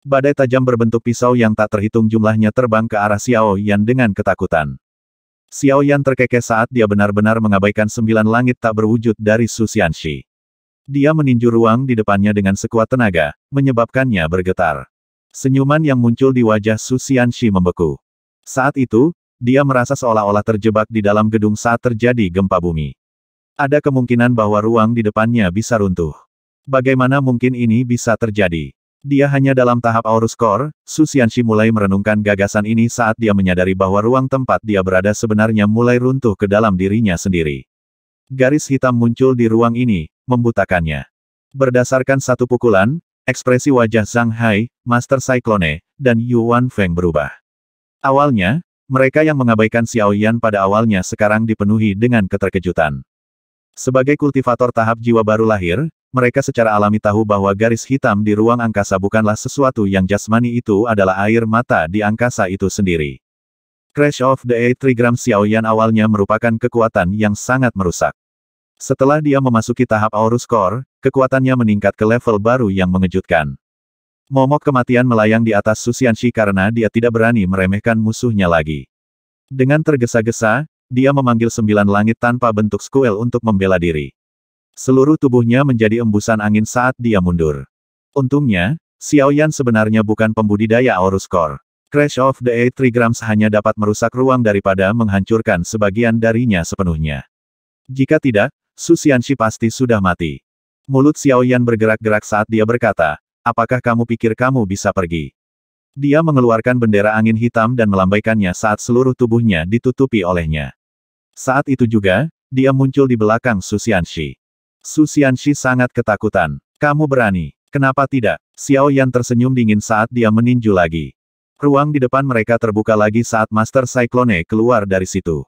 Badai tajam berbentuk pisau yang tak terhitung jumlahnya terbang ke arah Xiao Yan dengan ketakutan. Xiao Yan terkekeh saat dia benar-benar mengabaikan sembilan langit tak berwujud dari Su Xianxi. Dia meninju ruang di depannya dengan sekuat tenaga, menyebabkannya bergetar. Senyuman yang muncul di wajah Su Xianxi membeku. Saat itu, dia merasa seolah-olah terjebak di dalam gedung saat terjadi gempa bumi. Ada kemungkinan bahwa ruang di depannya bisa runtuh. Bagaimana mungkin ini bisa terjadi? Dia hanya dalam tahap aurus core, Su Xianxi mulai merenungkan gagasan ini saat dia menyadari bahwa ruang tempat dia berada sebenarnya mulai runtuh ke dalam dirinya sendiri. Garis hitam muncul di ruang ini, membutakannya. Berdasarkan satu pukulan, ekspresi wajah Zhang Hai, Master Cyclone, dan Yuan Feng berubah. Awalnya, mereka yang mengabaikan Xiao Yan pada awalnya sekarang dipenuhi dengan keterkejutan. Sebagai kultivator tahap jiwa baru lahir, mereka secara alami tahu bahwa garis hitam di ruang angkasa bukanlah sesuatu yang jasmani itu adalah air mata di angkasa itu sendiri. Crash of the Eight Trigram Xiaoyan awalnya merupakan kekuatan yang sangat merusak. Setelah dia memasuki tahap Aurus Core, kekuatannya meningkat ke level baru yang mengejutkan. Momok kematian melayang di atas Susianshi karena dia tidak berani meremehkan musuhnya lagi. Dengan tergesa-gesa, dia memanggil sembilan langit tanpa bentuk skuel untuk membela diri. Seluruh tubuhnya menjadi embusan angin saat dia mundur. Untungnya, Xiao Yan sebenarnya bukan pembudidaya Aurus Core. Crash of the Eight Trigrams hanya dapat merusak ruang daripada menghancurkan sebagian darinya sepenuhnya. Jika tidak, Su Xianxi pasti sudah mati. Mulut Xiao Yan bergerak-gerak saat dia berkata, apakah kamu pikir kamu bisa pergi? Dia mengeluarkan bendera angin hitam dan melambaikannya saat seluruh tubuhnya ditutupi olehnya. Saat itu juga, dia muncul di belakang Su Xianxi. Su Xianxi sangat ketakutan. Kamu berani. Kenapa tidak? Xiao Yan tersenyum dingin saat dia meninju lagi. Ruang di depan mereka terbuka lagi saat Master Cyclone keluar dari situ.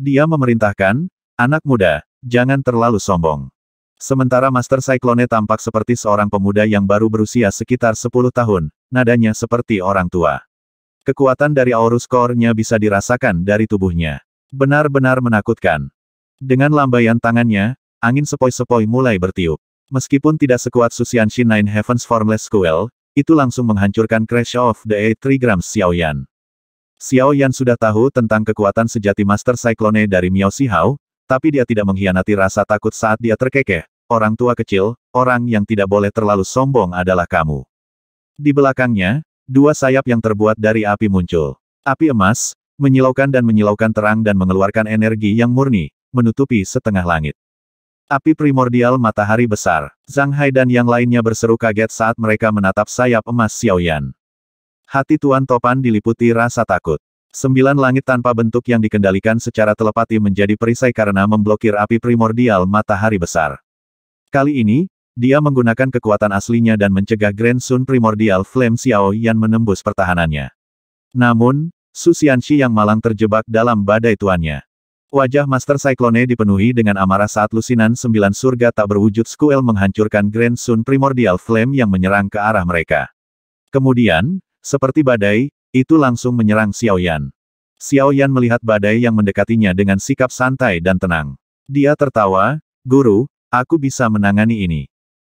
Dia memerintahkan, anak muda, jangan terlalu sombong. Sementara Master Cyclone tampak seperti seorang pemuda yang baru berusia sekitar 10 tahun, nadanya seperti orang tua. Kekuatan dari Aurus Core-nya bisa dirasakan dari tubuhnya. Benar-benar menakutkan. Dengan lambaian tangannya, angin sepoi-sepoi mulai bertiup. Meskipun tidak sekuat Susianshi Nine Heavens Formless Squirrel, itu langsung menghancurkan Crash of the Eight Trigrams Xiao Yan sudah tahu tentang kekuatan sejati Master Cyclone dari Miao Xihao, tapi dia tidak mengkhianati rasa takut saat dia terkekeh. Orang tua kecil, orang yang tidak boleh terlalu sombong adalah kamu. Di belakangnya, dua sayap yang terbuat dari api muncul. Api emas, menyilaukan dan menyilaukan terang dan mengeluarkan energi yang murni, menutupi setengah langit. Api primordial matahari besar, Zhang Hai dan yang lainnya berseru kaget saat mereka menatap sayap emas Xiaoyan. Hati Tuan Topan diliputi rasa takut. Sembilan langit tanpa bentuk yang dikendalikan secara telepati menjadi perisai karena memblokir api primordial matahari besar. Kali ini, dia menggunakan kekuatan aslinya dan mencegah Grand Sun primordial Flame Xiao Yan menembus pertahanannya. Namun, Susianshi yang malang terjebak dalam badai tuannya. Wajah Master Cyclone dipenuhi dengan amarah saat lusinan sembilan surga tak berwujud Skuel menghancurkan Grand Sun Primordial Flame yang menyerang ke arah mereka. Kemudian, seperti badai, itu langsung menyerang Xiao Yan. Xiao Yan melihat badai yang mendekatinya dengan sikap santai dan tenang. Dia tertawa, Guru, aku bisa menangani ini.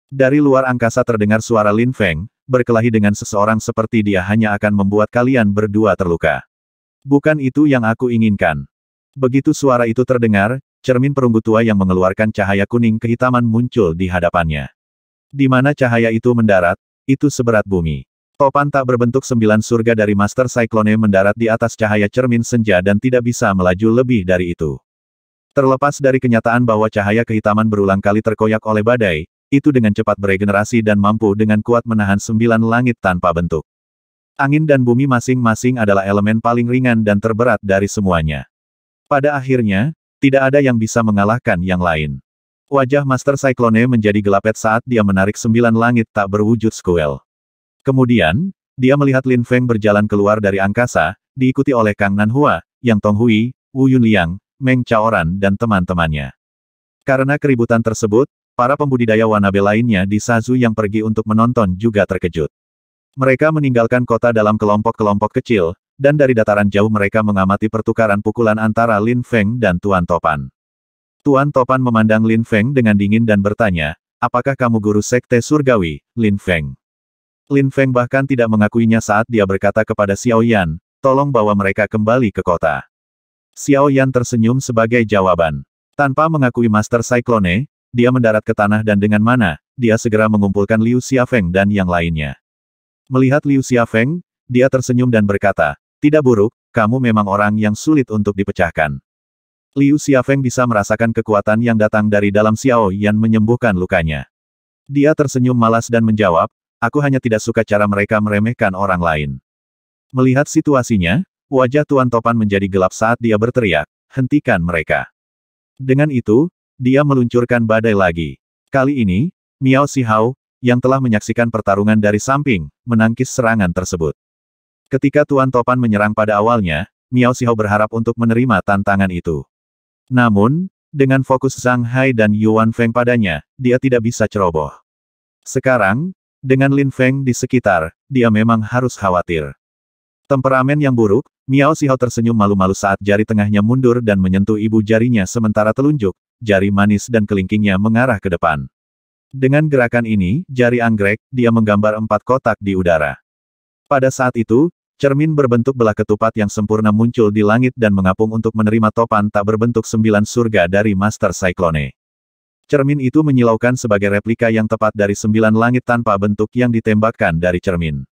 Dari luar angkasa terdengar suara Lin Feng, berkelahi dengan seseorang seperti dia hanya akan membuat kalian berdua terluka. Bukan itu yang aku inginkan. Begitu suara itu terdengar, cermin perunggu tua yang mengeluarkan cahaya kuning kehitaman muncul di hadapannya. Di mana cahaya itu mendarat, itu seberat bumi. Topan tak berbentuk sembilan surga dari Master Cyclone mendarat di atas cahaya cermin senja dan tidak bisa melaju lebih dari itu. Terlepas dari kenyataan bahwa cahaya kehitaman berulang kali terkoyak oleh badai, itu dengan cepat beregenerasi dan mampu dengan kuat menahan sembilan langit tanpa bentuk. Angin dan bumi masing-masing adalah elemen paling ringan dan terberat dari semuanya. Pada akhirnya, tidak ada yang bisa mengalahkan yang lain. Wajah Master Cyclone menjadi gelapet saat dia menarik sembilan langit tak berwujud skuel. Kemudian, dia melihat Lin Feng berjalan keluar dari angkasa, diikuti oleh Kang Nanhua, Yang Tonghui, Wu Yunliang, Meng Chaoran dan teman-temannya. Karena keributan tersebut, para pembudidaya wanabe lainnya di Sazu yang pergi untuk menonton juga terkejut. Mereka meninggalkan kota dalam kelompok-kelompok kecil, dan dari dataran jauh mereka mengamati pertukaran pukulan antara Lin Feng dan Tuan Topan. Tuan Topan memandang Lin Feng dengan dingin dan bertanya, apakah kamu guru sekte surgawi, Lin Feng? Lin Feng bahkan tidak mengakuinya saat dia berkata kepada Xiao Yan, tolong bawa mereka kembali ke kota. Xiao Yan tersenyum sebagai jawaban. Tanpa mengakui Master Cyclone, dia mendarat ke tanah dan dengan mana, dia segera mengumpulkan Liu Xiafeng dan yang lainnya. Melihat Liu Xiafeng, dia tersenyum dan berkata, tidak buruk, kamu memang orang yang sulit untuk dipecahkan. Liu Xiafeng bisa merasakan kekuatan yang datang dari dalam Xiao Yan menyembuhkan lukanya. Dia tersenyum malas dan menjawab, aku hanya tidak suka cara mereka meremehkan orang lain. Melihat situasinya, wajah Tuan Topan menjadi gelap saat dia berteriak, hentikan mereka. Dengan itu, dia meluncurkan badai lagi. Kali ini, Miao Sihao, yang telah menyaksikan pertarungan dari samping, menangkis serangan tersebut. Ketika Tuan Topan menyerang pada awalnya, Miao Xiao berharap untuk menerima tantangan itu. Namun, dengan fokus Zhang Hai dan Yuan Feng padanya, dia tidak bisa ceroboh. Sekarang, dengan Lin Feng di sekitar, dia memang harus khawatir. Temperamen yang buruk, Miao Xiao tersenyum malu-malu saat jari tengahnya mundur dan menyentuh ibu jarinya sementara telunjuk, jari manis dan kelingkingnya mengarah ke depan. Dengan gerakan ini, jari anggrek, dia menggambar empat kotak di udara. Pada saat itu, cermin berbentuk belah ketupat yang sempurna muncul di langit dan mengapung untuk menerima topan tak berbentuk sembilan surga dari Master Cyclone. Cermin itu menyilaukan sebagai replika yang tepat dari sembilan langit tanpa bentuk yang ditembakkan dari cermin.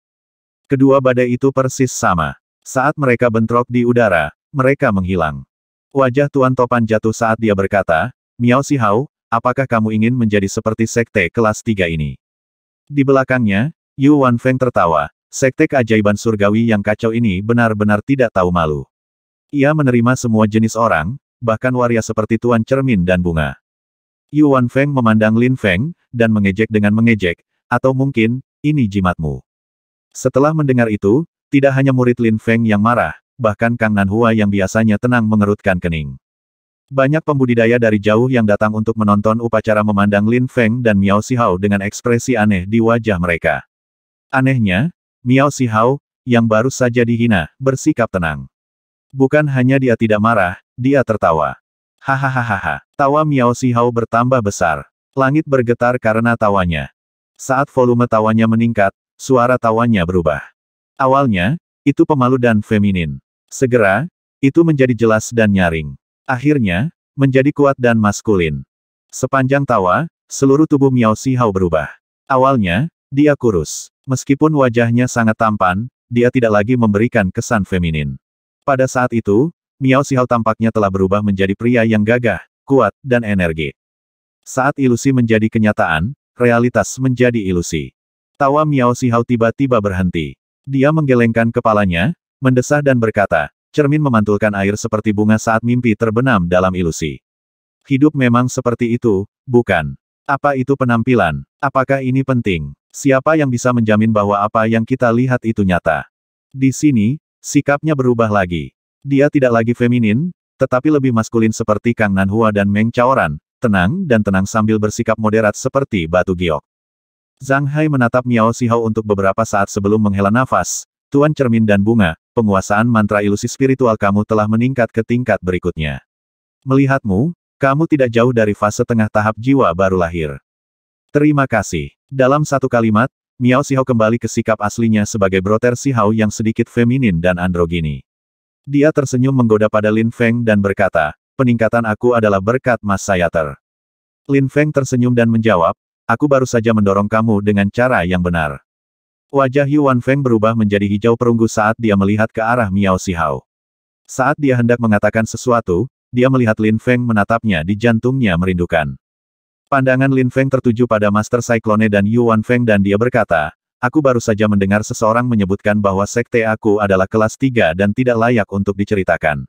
Kedua badai itu persis sama. Saat mereka bentrok di udara, mereka menghilang. Wajah Tuan Topan jatuh saat dia berkata, Miao Hao, apakah kamu ingin menjadi seperti sekte kelas 3 ini? Di belakangnya, Yu Feng tertawa. Sekte keajaiban surgawi yang kacau ini benar-benar tidak tahu malu. Ia menerima semua jenis orang, bahkan waria seperti Tuan Cermin dan Bunga. Yu Feng memandang Lin Feng, dan mengejek dengan mengejek, atau mungkin, ini jimatmu. Setelah mendengar itu, tidak hanya murid Lin Feng yang marah, bahkan Kang Nanhua yang biasanya tenang mengerutkan kening. Banyak pembudidaya dari jauh yang datang untuk menonton upacara memandang Lin Feng dan Miao Xihao dengan ekspresi aneh di wajah mereka. Anehnya, Miao Xihao, yang baru saja dihina, bersikap tenang. Bukan hanya dia tidak marah, dia tertawa. Hahaha, tawa Miao Xihao bertambah besar. Langit bergetar karena tawanya. Saat volume tawanya meningkat, suara tawanya berubah. Awalnya, itu pemalu dan feminin. Segera, itu menjadi jelas dan nyaring. Akhirnya, menjadi kuat dan maskulin. Sepanjang tawa, seluruh tubuh Miao Si Hao berubah. Awalnya, dia kurus. Meskipun wajahnya sangat tampan, dia tidak lagi memberikan kesan feminin. Pada saat itu, Miao Si Hao tampaknya telah berubah menjadi pria yang gagah, kuat, dan energi. Saat ilusi menjadi kenyataan, realitas menjadi ilusi. Tawa Miao Si Hao tiba-tiba berhenti. Dia menggelengkan kepalanya, mendesah dan berkata, cermin memantulkan air seperti bunga saat mimpi terbenam dalam ilusi. Hidup memang seperti itu, bukan? Apa itu penampilan? Apakah ini penting? Siapa yang bisa menjamin bahwa apa yang kita lihat itu nyata? Di sini, sikapnya berubah lagi. Dia tidak lagi feminin, tetapi lebih maskulin seperti Kang Nanhua dan Meng Chaoran, tenang dan tenang sambil bersikap moderat seperti batu giok. Zhang Hai menatap Miao Sihao untuk beberapa saat sebelum menghela nafas, tuan cermin dan bunga, penguasaan mantra ilusi spiritual kamu telah meningkat ke tingkat berikutnya. Melihatmu, kamu tidak jauh dari fase tengah tahap jiwa baru lahir. Terima kasih. Dalam satu kalimat, Miao Xihao kembali ke sikap aslinya sebagai broter Xihao yang sedikit feminin dan androgini. Dia tersenyum menggoda pada Lin Feng dan berkata, peningkatan aku adalah berkat Mas Sayater. Lin Feng tersenyum dan menjawab, aku baru saja mendorong kamu dengan cara yang benar. Wajah Yuan Feng berubah menjadi hijau perunggu saat dia melihat ke arah Miao Xihao. Saat dia hendak mengatakan sesuatu, dia melihat Lin Feng menatapnya di jantungnya merindukan. Pandangan Lin Feng tertuju pada Master Cyclone dan Yuan Feng dan dia berkata, Aku baru saja mendengar seseorang menyebutkan bahwa sekte aku adalah kelas 3 dan tidak layak untuk diceritakan.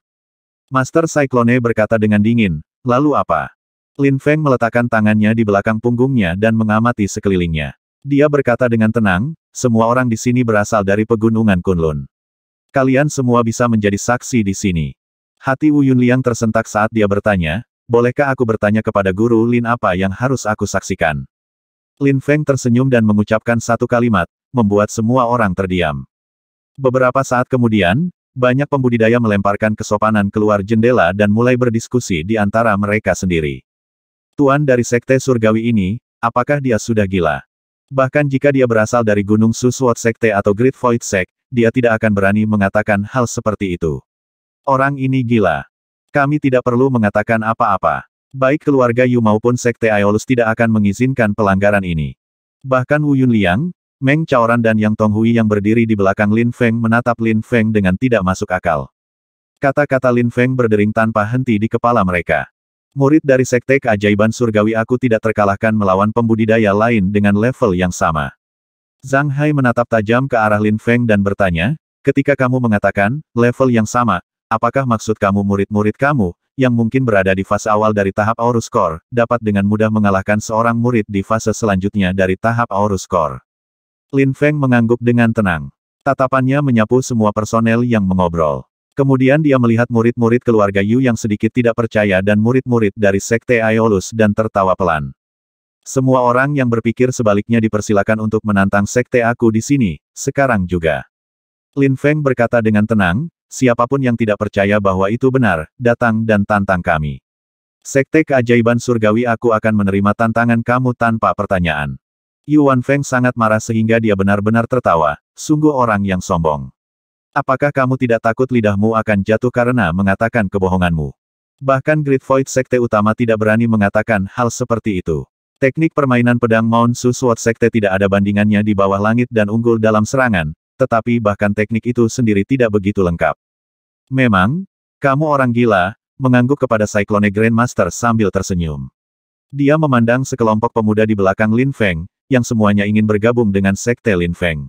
Master Cyclone berkata dengan dingin, lalu apa? Lin Feng meletakkan tangannya di belakang punggungnya dan mengamati sekelilingnya. Dia berkata dengan tenang, semua orang di sini berasal dari pegunungan Kunlun. Kalian semua bisa menjadi saksi di sini. Hati Wu Yunliang tersentak saat dia bertanya, bolehkah aku bertanya kepada guru Lin apa yang harus aku saksikan? Lin Feng tersenyum dan mengucapkan satu kalimat, membuat semua orang terdiam. Beberapa saat kemudian, banyak pembudidaya melemparkan kesopanan keluar jendela dan mulai berdiskusi di antara mereka sendiri. Tuan dari Sekte Surgawi ini, apakah dia sudah gila? Bahkan jika dia berasal dari Gunung Suswot Sekte atau Great Void Sek, dia tidak akan berani mengatakan hal seperti itu. Orang ini gila. Kami tidak perlu mengatakan apa-apa. Baik keluarga Yu maupun Sekte Aeolus tidak akan mengizinkan pelanggaran ini. Bahkan Wu Yun Liang, Meng Chaoran dan Yang Tonghui yang berdiri di belakang Lin Feng menatap Lin Feng dengan tidak masuk akal. Kata-kata Lin Feng berdering tanpa henti di kepala mereka. Murid dari Sekte Keajaiban Surgawi aku tidak terkalahkan melawan pembudidaya lain dengan level yang sama. Zhang Hai menatap tajam ke arah Lin Feng dan bertanya, ketika kamu mengatakan, level yang sama, apakah maksud kamu murid-murid kamu, yang mungkin berada di fase awal dari tahap Aurus Core, dapat dengan mudah mengalahkan seorang murid di fase selanjutnya dari tahap Aurus Core? Lin Feng mengangguk dengan tenang. Tatapannya menyapu semua personel yang mengobrol. Kemudian dia melihat murid-murid keluarga Yu yang sedikit tidak percaya dan murid-murid dari sekte Aeolus dan tertawa pelan. Semua orang yang berpikir sebaliknya dipersilakan untuk menantang sekte aku di sini, sekarang juga. Lin Feng berkata dengan tenang, siapapun yang tidak percaya bahwa itu benar, datang dan tantang kami. Sekte keajaiban surgawi aku akan menerima tantangan kamu tanpa pertanyaan. Yuan Feng sangat marah sehingga dia benar-benar tertawa, sungguh orang yang sombong. Apakah kamu tidak takut lidahmu akan jatuh karena mengatakan kebohonganmu? Bahkan Great Void Sekte Utama tidak berani mengatakan hal seperti itu. Teknik permainan pedang Mount Sword Sekte tidak ada bandingannya di bawah langit dan unggul dalam serangan, tetapi bahkan teknik itu sendiri tidak begitu lengkap. Memang, kamu orang gila, mengangguk kepada Cyclone Grandmaster sambil tersenyum. Dia memandang sekelompok pemuda di belakang Lin Feng, yang semuanya ingin bergabung dengan Sekte Lin Feng.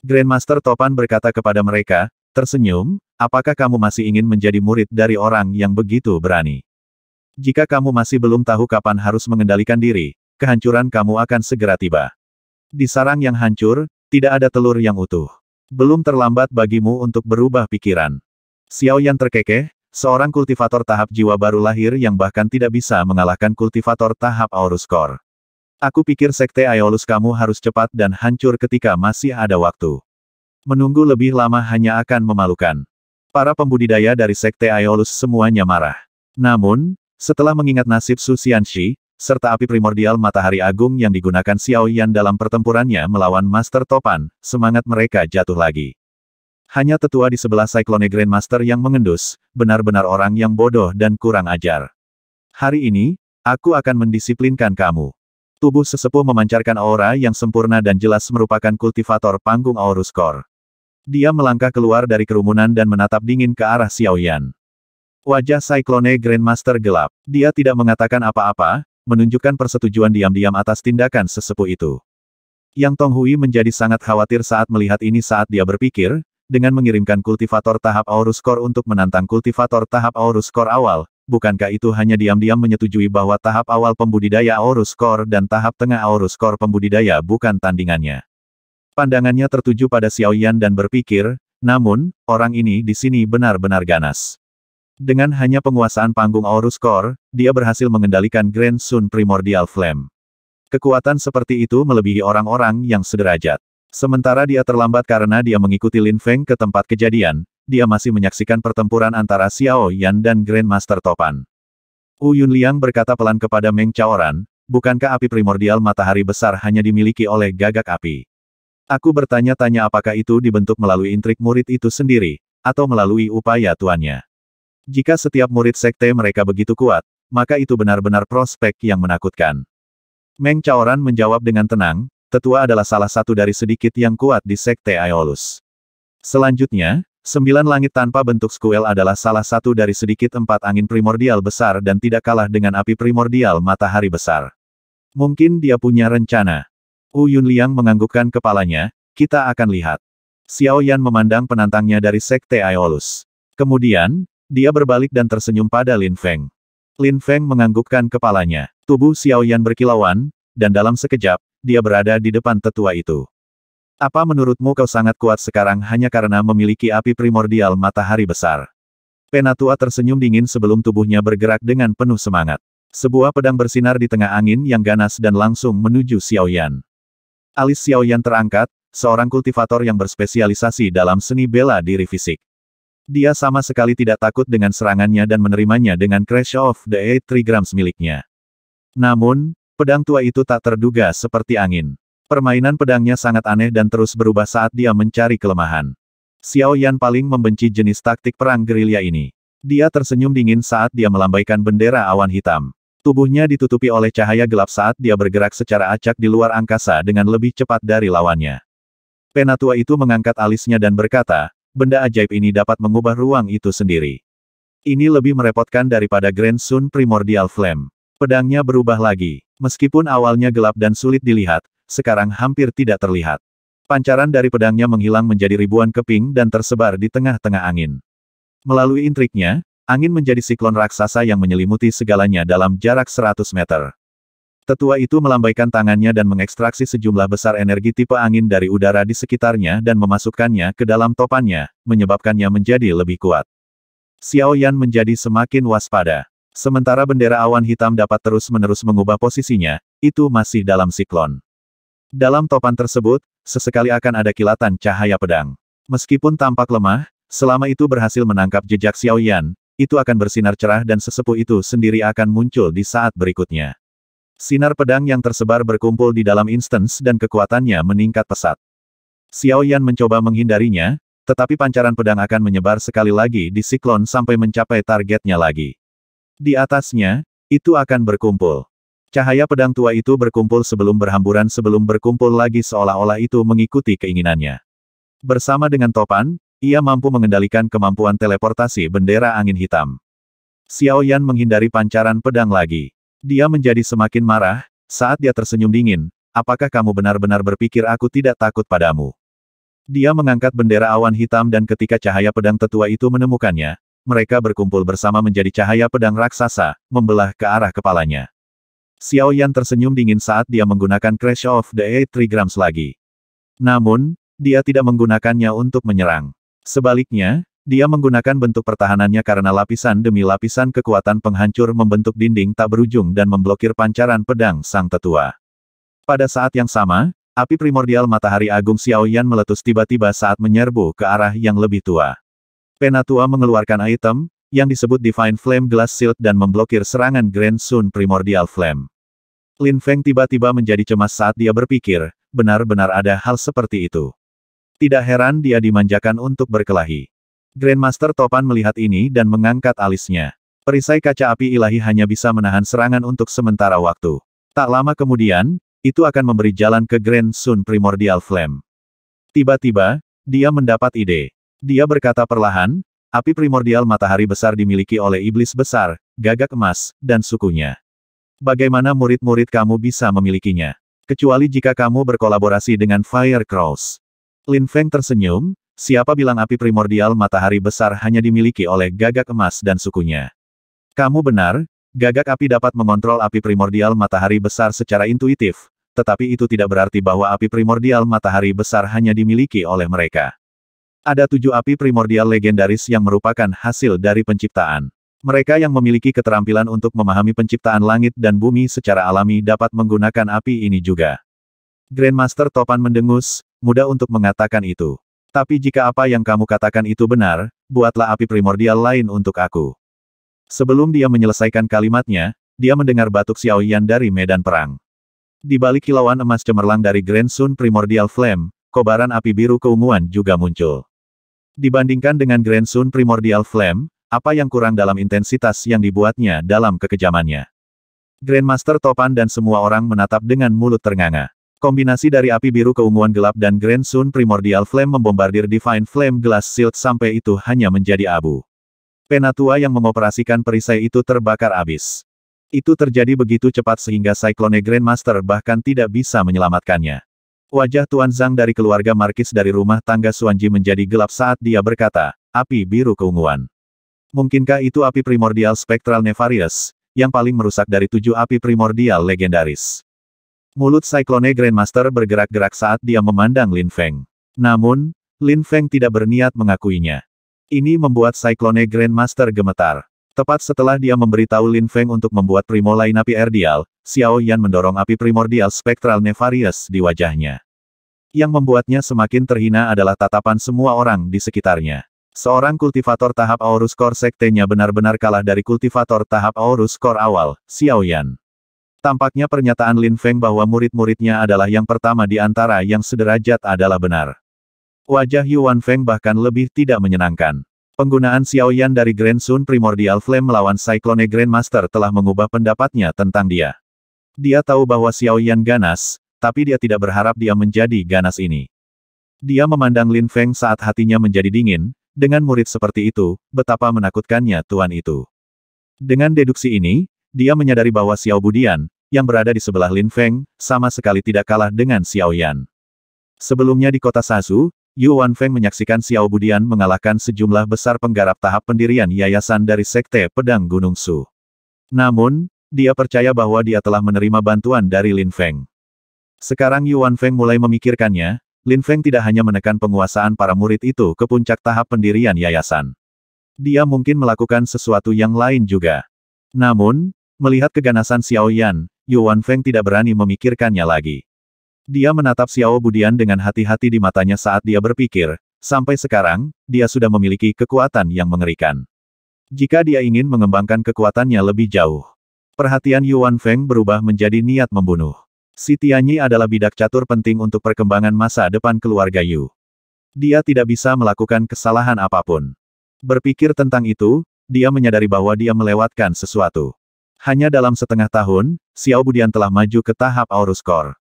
Grandmaster Topan berkata kepada mereka, tersenyum, apakah kamu masih ingin menjadi murid dari orang yang begitu berani? Jika kamu masih belum tahu kapan harus mengendalikan diri, kehancuran kamu akan segera tiba. Di sarang yang hancur, tidak ada telur yang utuh. Belum terlambat bagimu untuk berubah pikiran. Xiao Yan terkekeh, seorang kultivator tahap jiwa baru lahir yang bahkan tidak bisa mengalahkan kultivator tahap Aurus Core. Aku pikir sekte Aeolus kamu harus cepat dan hancur ketika masih ada waktu. Menunggu lebih lama hanya akan memalukan. Para pembudidaya dari sekte Aeolus semuanya marah. Namun, setelah mengingat nasib Su Xianxi, serta api primordial matahari agung yang digunakan Xiao Yan dalam pertempurannya melawan Master Topan, semangat mereka jatuh lagi. Hanya tetua di sebelah Cyclone Grandmaster yang mengendus, benar-benar orang yang bodoh dan kurang ajar. Hari ini, aku akan mendisiplinkan kamu. Tubuh sesepuh memancarkan aura yang sempurna dan jelas merupakan kultivator panggung Aorus Core. Dia melangkah keluar dari kerumunan dan menatap dingin ke arah Xiaoyan. Wajah Cyclone Grandmaster gelap. Dia tidak mengatakan apa-apa, menunjukkan persetujuan diam-diam atas tindakan sesepuh itu. Yang Tong Hui menjadi sangat khawatir saat melihat ini saat dia berpikir, dengan mengirimkan kultivator tahap Aorus Core untuk menantang kultivator tahap Aorus Core awal, bukankah itu hanya diam-diam menyetujui bahwa tahap awal pembudidaya Aorus Core dan tahap tengah Aorus Core pembudidaya bukan tandingannya? Pandangannya tertuju pada Xiao Yan dan berpikir, namun, orang ini di sini benar-benar ganas. Dengan hanya penguasaan panggung Aorus Core, dia berhasil mengendalikan Grand Sun Primordial Flame. Kekuatan seperti itu melebihi orang-orang yang sederajat. Sementara dia terlambat karena dia mengikuti Lin Feng ke tempat kejadian, dia masih menyaksikan pertempuran antara Xiao Yan dan Grandmaster Topan. Wu Yunliang berkata pelan kepada Meng Chaoran, bukankah api primordial matahari besar hanya dimiliki oleh gagak api? Aku bertanya-tanya apakah itu dibentuk melalui intrik murid itu sendiri, atau melalui upaya tuannya. Jika setiap murid sekte mereka begitu kuat, maka itu benar-benar prospek yang menakutkan. Meng Chaoran menjawab dengan tenang, tetua adalah salah satu dari sedikit yang kuat di sekte Aeolus. Selanjutnya, Sembilan langit tanpa bentuk skuel adalah salah satu dari sedikit empat angin primordial besar dan tidak kalah dengan api primordial matahari besar. Mungkin dia punya rencana. uyun liang menganggukkan kepalanya, kita akan lihat. Xiao Yan memandang penantangnya dari Sekte Aeolus. Kemudian, dia berbalik dan tersenyum pada Lin Feng. Lin Feng menganggukkan kepalanya. Tubuh Xiao Yan berkilauan, dan dalam sekejap, dia berada di depan tetua itu. Apa menurutmu kau sangat kuat sekarang hanya karena memiliki api primordial matahari besar? Penatua tersenyum dingin sebelum tubuhnya bergerak dengan penuh semangat. Sebuah pedang bersinar di tengah angin yang ganas dan langsung menuju Xiaoyan. Alis Xiaoyan terangkat, seorang kultivator yang berspesialisasi dalam seni bela diri fisik. Dia sama sekali tidak takut dengan serangannya dan menerimanya dengan Crash of the Eight Trigrams miliknya. Namun, pedang tua itu tak terduga seperti angin. Permainan pedangnya sangat aneh dan terus berubah saat dia mencari kelemahan. Xiao Yan paling membenci jenis taktik perang gerilya ini. Dia tersenyum dingin saat dia melambaikan bendera awan hitam. Tubuhnya ditutupi oleh cahaya gelap saat dia bergerak secara acak di luar angkasa dengan lebih cepat dari lawannya. Penatua itu mengangkat alisnya dan berkata, benda ajaib ini dapat mengubah ruang itu sendiri. Ini lebih merepotkan daripada Grand Sun Primordial Flame. Pedangnya berubah lagi. Meskipun awalnya gelap dan sulit dilihat, sekarang hampir tidak terlihat. Pancaran dari pedangnya menghilang menjadi ribuan keping dan tersebar di tengah-tengah angin. Melalui intriknya, angin menjadi siklon raksasa yang menyelimuti segalanya dalam jarak 100 meter. Tetua itu melambaikan tangannya dan mengekstraksi sejumlah besar energi tipe angin dari udara di sekitarnya dan memasukkannya ke dalam topannya, menyebabkannya menjadi lebih kuat. Xiao Yan menjadi semakin waspada. Sementara bendera awan hitam dapat terus-menerus mengubah posisinya, itu masih dalam siklon. Dalam topan tersebut, sesekali akan ada kilatan cahaya pedang. Meskipun tampak lemah, selama itu berhasil menangkap jejak Xiao Yan, itu akan bersinar cerah dan sesepuh itu sendiri akan muncul di saat berikutnya. Sinar pedang yang tersebar berkumpul di dalam instance dan kekuatannya meningkat pesat. Xiao Yan mencoba menghindarinya, tetapi pancaran pedang akan menyebar sekali lagi di siklon sampai mencapai targetnya lagi. Di atasnya, itu akan berkumpul. Cahaya pedang tua itu berkumpul sebelum berhamburan sebelum berkumpul lagi seolah-olah itu mengikuti keinginannya. Bersama dengan topan, ia mampu mengendalikan kemampuan teleportasi bendera angin hitam. Xiao Yan menghindari pancaran pedang lagi. Dia menjadi semakin marah, saat dia tersenyum dingin, apakah kamu benar-benar berpikir aku tidak takut padamu? Dia mengangkat bendera awan hitam dan ketika cahaya pedang tetua itu menemukannya, mereka berkumpul bersama menjadi cahaya pedang raksasa, membelah ke arah kepalanya. Xiao Yan tersenyum dingin saat dia menggunakan Crash of the Eight Trigrams lagi. Namun, dia tidak menggunakannya untuk menyerang. Sebaliknya, dia menggunakan bentuk pertahanannya karena lapisan demi lapisan kekuatan penghancur membentuk dinding tak berujung dan memblokir pancaran pedang sang tetua. Pada saat yang sama, api primordial matahari agung Xiao Yan meletus tiba-tiba saat menyerbu ke arah yang lebih tua. Penatua mengeluarkan item, yang disebut Divine Flame Glass Shield dan memblokir serangan Grand Sun Primordial Flame. Lin Feng tiba-tiba menjadi cemas saat dia berpikir, benar-benar ada hal seperti itu. Tidak heran dia dimanjakan untuk berkelahi. Grandmaster Topan melihat ini dan mengangkat alisnya. Perisai kaca api ilahi hanya bisa menahan serangan untuk sementara waktu. Tak lama kemudian, itu akan memberi jalan ke Grand Sun Primordial Flame. Tiba-tiba, dia mendapat ide. Dia berkata perlahan, Api primordial matahari besar dimiliki oleh iblis besar, gagak emas, dan sukunya. Bagaimana murid-murid kamu bisa memilikinya? Kecuali jika kamu berkolaborasi dengan Fire Cross. Lin Feng tersenyum, siapa bilang api primordial matahari besar hanya dimiliki oleh gagak emas dan sukunya. Kamu benar, gagak api dapat mengontrol api primordial matahari besar secara intuitif, tetapi itu tidak berarti bahwa api primordial matahari besar hanya dimiliki oleh mereka. Ada tujuh api primordial legendaris yang merupakan hasil dari penciptaan. Mereka yang memiliki keterampilan untuk memahami penciptaan langit dan bumi secara alami dapat menggunakan api ini juga. Grandmaster Topan mendengus, mudah untuk mengatakan itu. Tapi jika apa yang kamu katakan itu benar, buatlah api primordial lain untuk aku. Sebelum dia menyelesaikan kalimatnya, dia mendengar batuk Xiao Yan dari medan perang. Di balik kilauan emas cemerlang dari Grand Sun Primordial Flame, kobaran api biru keunguan juga muncul. Dibandingkan dengan Grand Sun Primordial Flame, apa yang kurang dalam intensitas yang dibuatnya dalam kekejamannya. Grandmaster Topan dan semua orang menatap dengan mulut ternganga. Kombinasi dari api biru keunguan gelap dan Grand Sun Primordial Flame membombardir Divine Flame Glass Shield sampai itu hanya menjadi abu. Penatua yang mengoperasikan perisai itu terbakar abis. Itu terjadi begitu cepat sehingga Cyclone Grandmaster bahkan tidak bisa menyelamatkannya. Wajah Tuan Zhang dari keluarga Markis dari rumah tangga Suanji menjadi gelap saat dia berkata, api biru keunguan. Mungkinkah itu api primordial spektral Nefarious, yang paling merusak dari tujuh api primordial legendaris? Mulut Cyclone Grandmaster bergerak-gerak saat dia memandang Lin Feng. Namun, Lin Feng tidak berniat mengakuinya. Ini membuat Cyclone Grandmaster gemetar. Tepat setelah dia memberitahu Lin Feng untuk membuat Primolain api Erdial, Xiao Yan mendorong api primordial spektral Nefarious di wajahnya. Yang membuatnya semakin terhina adalah tatapan semua orang di sekitarnya. Seorang kultivator tahap Aorus Core sektenya benar-benar kalah dari kultivator tahap Aorus Core awal, Xiao Yan. Tampaknya pernyataan Lin Feng bahwa murid-muridnya adalah yang pertama di antara yang sederajat adalah benar. Wajah Yuan Feng bahkan lebih tidak menyenangkan. Penggunaan Xiaoyan dari Grand Sun Primordial Flame melawan Cyclone Grandmaster telah mengubah pendapatnya tentang dia. Dia tahu bahwa Xiaoyan ganas, tapi dia tidak berharap dia menjadi ganas ini. Dia memandang Lin Feng saat hatinya menjadi dingin, dengan murid seperti itu, betapa menakutkannya tuan itu. Dengan deduksi ini, dia menyadari bahwa Xiao Budian, yang berada di sebelah Lin Feng, sama sekali tidak kalah dengan Xiao Yan. Sebelumnya di kota Sasu, Yu Feng menyaksikan Xiao Budian mengalahkan sejumlah besar penggarap tahap pendirian yayasan dari Sekte Pedang Gunung Su. Namun, dia percaya bahwa dia telah menerima bantuan dari Lin Feng. Sekarang Yu Feng mulai memikirkannya, Lin Feng tidak hanya menekan penguasaan para murid itu ke puncak tahap pendirian yayasan. Dia mungkin melakukan sesuatu yang lain juga. Namun, melihat keganasan Xiao Yan, Yu Wanfeng tidak berani memikirkannya lagi. Dia menatap Xiao Budian dengan hati-hati di matanya saat dia berpikir, sampai sekarang, dia sudah memiliki kekuatan yang mengerikan. Jika dia ingin mengembangkan kekuatannya lebih jauh, perhatian Yuan Feng berubah menjadi niat membunuh. Si Tianyi adalah bidak catur penting untuk perkembangan masa depan keluarga Yu. Dia tidak bisa melakukan kesalahan apapun. Berpikir tentang itu, dia menyadari bahwa dia melewatkan sesuatu. Hanya dalam setengah tahun, Xiao Budian telah maju ke tahap Aurus Core.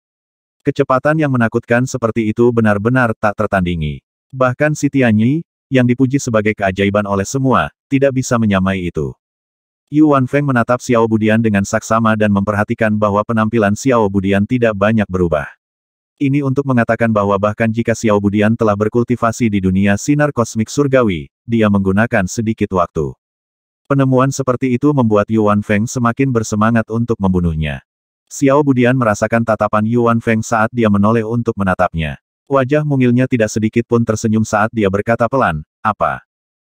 Kecepatan yang menakutkan seperti itu benar-benar tak tertandingi. Bahkan si Tianyi, yang dipuji sebagai keajaiban oleh semua, tidak bisa menyamai itu. Yuan Feng menatap Xiao Budian dengan saksama dan memperhatikan bahwa penampilan Xiao Budian tidak banyak berubah. Ini untuk mengatakan bahwa bahkan jika Xiao Budian telah berkultivasi di dunia sinar kosmik surgawi, dia menggunakan sedikit waktu. Penemuan seperti itu membuat Yuan Feng semakin bersemangat untuk membunuhnya. Xiao Budian merasakan tatapan Yuan Feng saat dia menoleh untuk menatapnya. Wajah mungilnya tidak sedikit pun tersenyum saat dia berkata pelan, apa?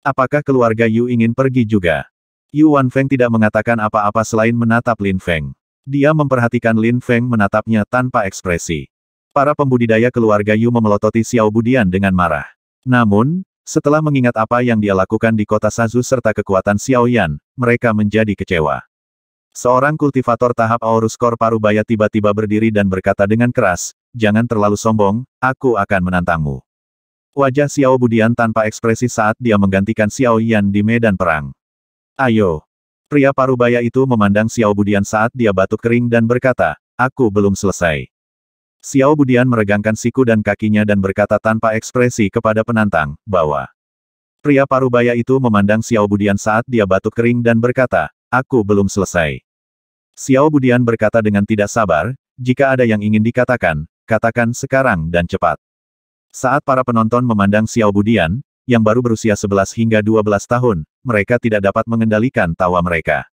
Apakah keluarga Yu ingin pergi juga? Yuan Feng tidak mengatakan apa-apa selain menatap Lin Feng. Dia memperhatikan Lin Feng menatapnya tanpa ekspresi. Para pembudidaya keluarga Yu memelototi Xiao Budian dengan marah. Namun, setelah mengingat apa yang dia lakukan di kota Sazu serta kekuatan Xiao Yan, mereka menjadi kecewa. Seorang kultivator tahap Aurus Core Parubaya tiba-tiba berdiri dan berkata dengan keras, jangan terlalu sombong, aku akan menantangmu. Wajah Xiao Budian tanpa ekspresi saat dia menggantikan Xiao Yan di medan perang. Ayo. Pria Parubaya itu memandang Xiao Budian saat dia batuk kering dan berkata, aku belum selesai. Xiao Budian meregangkan siku dan kakinya dan berkata tanpa ekspresi kepada penantang, bahwa Pria Parubaya itu memandang Xiao Budian saat dia batuk kering dan berkata, Aku belum selesai. Xiao Budian berkata dengan tidak sabar, jika ada yang ingin dikatakan, katakan sekarang dan cepat. Saat para penonton memandang Xiao Budian, yang baru berusia 11 hingga 12 tahun, mereka tidak dapat mengendalikan tawa mereka.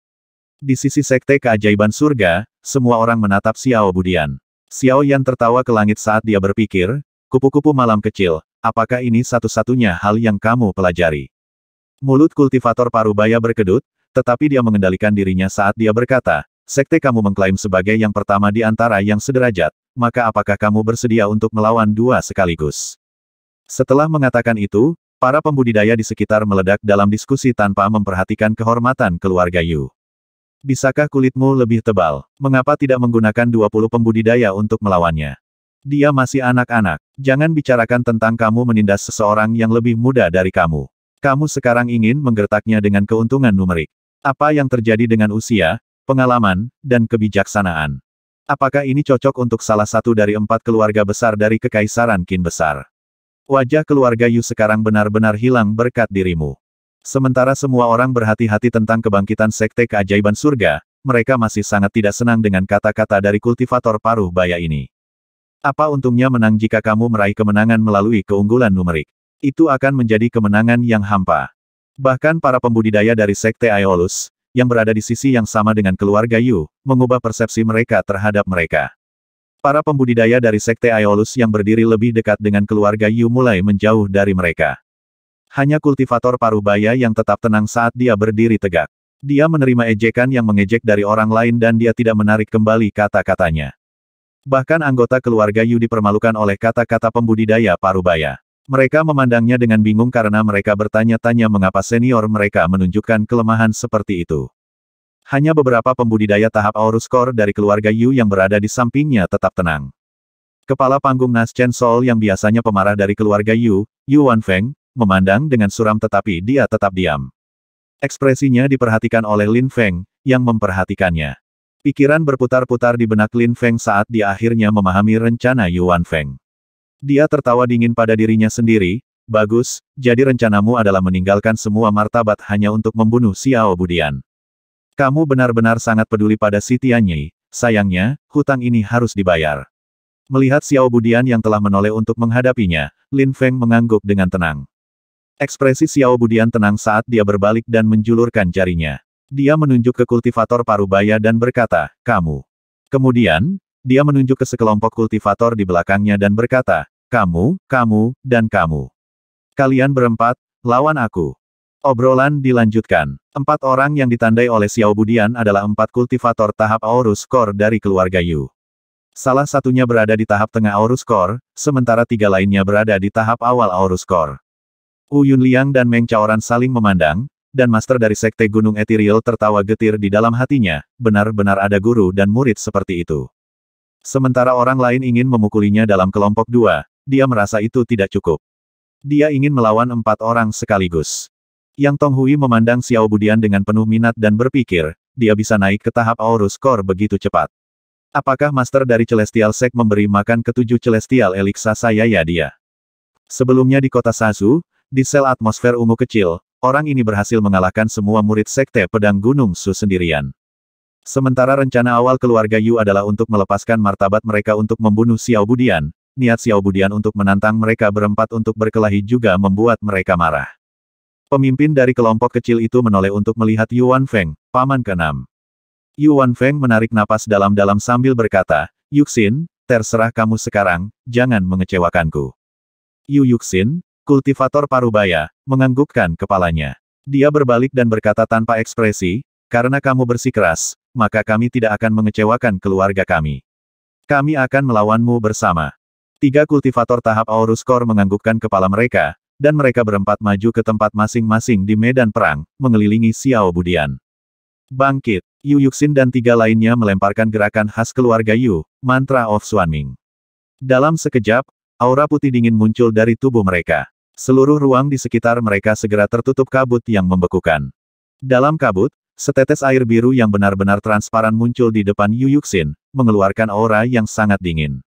Di sisi sekte keajaiban surga, semua orang menatap Xiao Budian. Xiao Yan tertawa ke langit saat dia berpikir, kupu-kupu malam kecil, apakah ini satu-satunya hal yang kamu pelajari? Mulut kultivator parubaya berkedut, tetapi dia mengendalikan dirinya saat dia berkata, Sekte kamu mengklaim sebagai yang pertama di antara yang sederajat, maka apakah kamu bersedia untuk melawan dua sekaligus? Setelah mengatakan itu, para pembudidaya di sekitar meledak dalam diskusi tanpa memperhatikan kehormatan keluarga Yu. Bisakah kulitmu lebih tebal? Mengapa tidak menggunakan 20 pembudidaya untuk melawannya? Dia masih anak-anak. Jangan bicarakan tentang kamu menindas seseorang yang lebih muda dari kamu. Kamu sekarang ingin menggertaknya dengan keuntungan numerik. Apa yang terjadi dengan usia, pengalaman, dan kebijaksanaan? Apakah ini cocok untuk salah satu dari empat keluarga besar dari Kekaisaran Qin Besar? Wajah keluarga Yu sekarang benar-benar hilang berkat dirimu. Sementara semua orang berhati-hati tentang kebangkitan Sekte Keajaiban Surga, mereka masih sangat tidak senang dengan kata-kata dari kultivator paruh baya ini. Apa untungnya menang jika kamu meraih kemenangan melalui keunggulan numerik? Itu akan menjadi kemenangan yang hampa. Bahkan para pembudidaya dari Sekte Aeolus, yang berada di sisi yang sama dengan keluarga Yu, mengubah persepsi mereka terhadap mereka. Para pembudidaya dari Sekte Aeolus yang berdiri lebih dekat dengan keluarga Yu mulai menjauh dari mereka. Hanya kultivator Parubaya yang tetap tenang saat dia berdiri tegak. Dia menerima ejekan yang mengejek dari orang lain dan dia tidak menarik kembali kata-katanya. Bahkan anggota keluarga Yu dipermalukan oleh kata-kata pembudidaya parubaya. Mereka memandangnya dengan bingung karena mereka bertanya-tanya mengapa senior mereka menunjukkan kelemahan seperti itu. Hanya beberapa pembudidaya tahap Aurus Core dari keluarga Yu yang berada di sampingnya tetap tenang. Kepala panggung Nas Chen Sol yang biasanya pemarah dari keluarga Yu, Yu Feng, memandang dengan suram tetapi dia tetap diam. Ekspresinya diperhatikan oleh Lin Feng, yang memperhatikannya. Pikiran berputar-putar di benak Lin Feng saat dia akhirnya memahami rencana Yu Yuan Feng. Dia tertawa dingin pada dirinya sendiri, bagus, jadi rencanamu adalah meninggalkan semua martabat hanya untuk membunuh Xiao Budian. Kamu benar-benar sangat peduli pada si Tianyi, sayangnya, hutang ini harus dibayar. Melihat Xiao Budian yang telah menoleh untuk menghadapinya, Lin Feng mengangguk dengan tenang. Ekspresi Xiao Budian tenang saat dia berbalik dan menjulurkan jarinya. Dia menunjuk ke kultivator parubaya dan berkata, kamu. Kemudian, dia menunjuk ke sekelompok kultivator di belakangnya dan berkata, kamu, kamu, dan kamu. Kalian berempat, lawan aku. Obrolan dilanjutkan. Empat orang yang ditandai oleh Xiao Budian adalah empat kultivator tahap Aorus Core dari keluarga Yu. Salah satunya berada di tahap tengah Aorus Core, sementara tiga lainnya berada di tahap awal Aorus Core. Wu Yunliang dan Meng Chaoran saling memandang, dan master dari Sekte Gunung Ethereal tertawa getir di dalam hatinya, benar-benar ada guru dan murid seperti itu. Sementara orang lain ingin memukulinya dalam kelompok dua, dia merasa itu tidak cukup. Dia ingin melawan empat orang sekaligus. Yang Tonghui memandang Xiao Budian dengan penuh minat dan berpikir, dia bisa naik ke tahap Aorus Core begitu cepat. Apakah master dari Celestial Sek memberi makan ketujuh Celestial Eliksa saya ya dia? Sebelumnya di kota Sazu, di sel atmosfer ungu kecil, orang ini berhasil mengalahkan semua murid Sekte Pedang Gunung Su sendirian. Sementara rencana awal keluarga Yu adalah untuk melepaskan martabat mereka untuk membunuh Xiao Budian, niat Xiao Budian untuk menantang mereka berempat untuk berkelahi juga membuat mereka marah. Pemimpin dari kelompok kecil itu menoleh untuk melihat Yuan Feng, paman keenam. Yuan Feng menarik napas dalam-dalam sambil berkata, Yuxin, terserah kamu sekarang, jangan mengecewakanku. Yu Yuxin, kultivator parubaya, menganggukkan kepalanya. Dia berbalik dan berkata tanpa ekspresi, karena kamu bersikeras, maka kami tidak akan mengecewakan keluarga kami. Kami akan melawanmu bersama. Tiga kultivator tahap Aurus Core menganggukkan kepala mereka, dan mereka berempat maju ke tempat masing-masing di medan perang, mengelilingi Xiao Budian. Bangkit, Yu Yuxin dan tiga lainnya melemparkan gerakan khas keluarga Yu, mantra of Xuanming. Dalam sekejap, aura putih dingin muncul dari tubuh mereka. Seluruh ruang di sekitar mereka segera tertutup kabut yang membekukan. Dalam kabut, setetes air biru yang benar-benar transparan muncul di depan Yu Yuxin, mengeluarkan aura yang sangat dingin.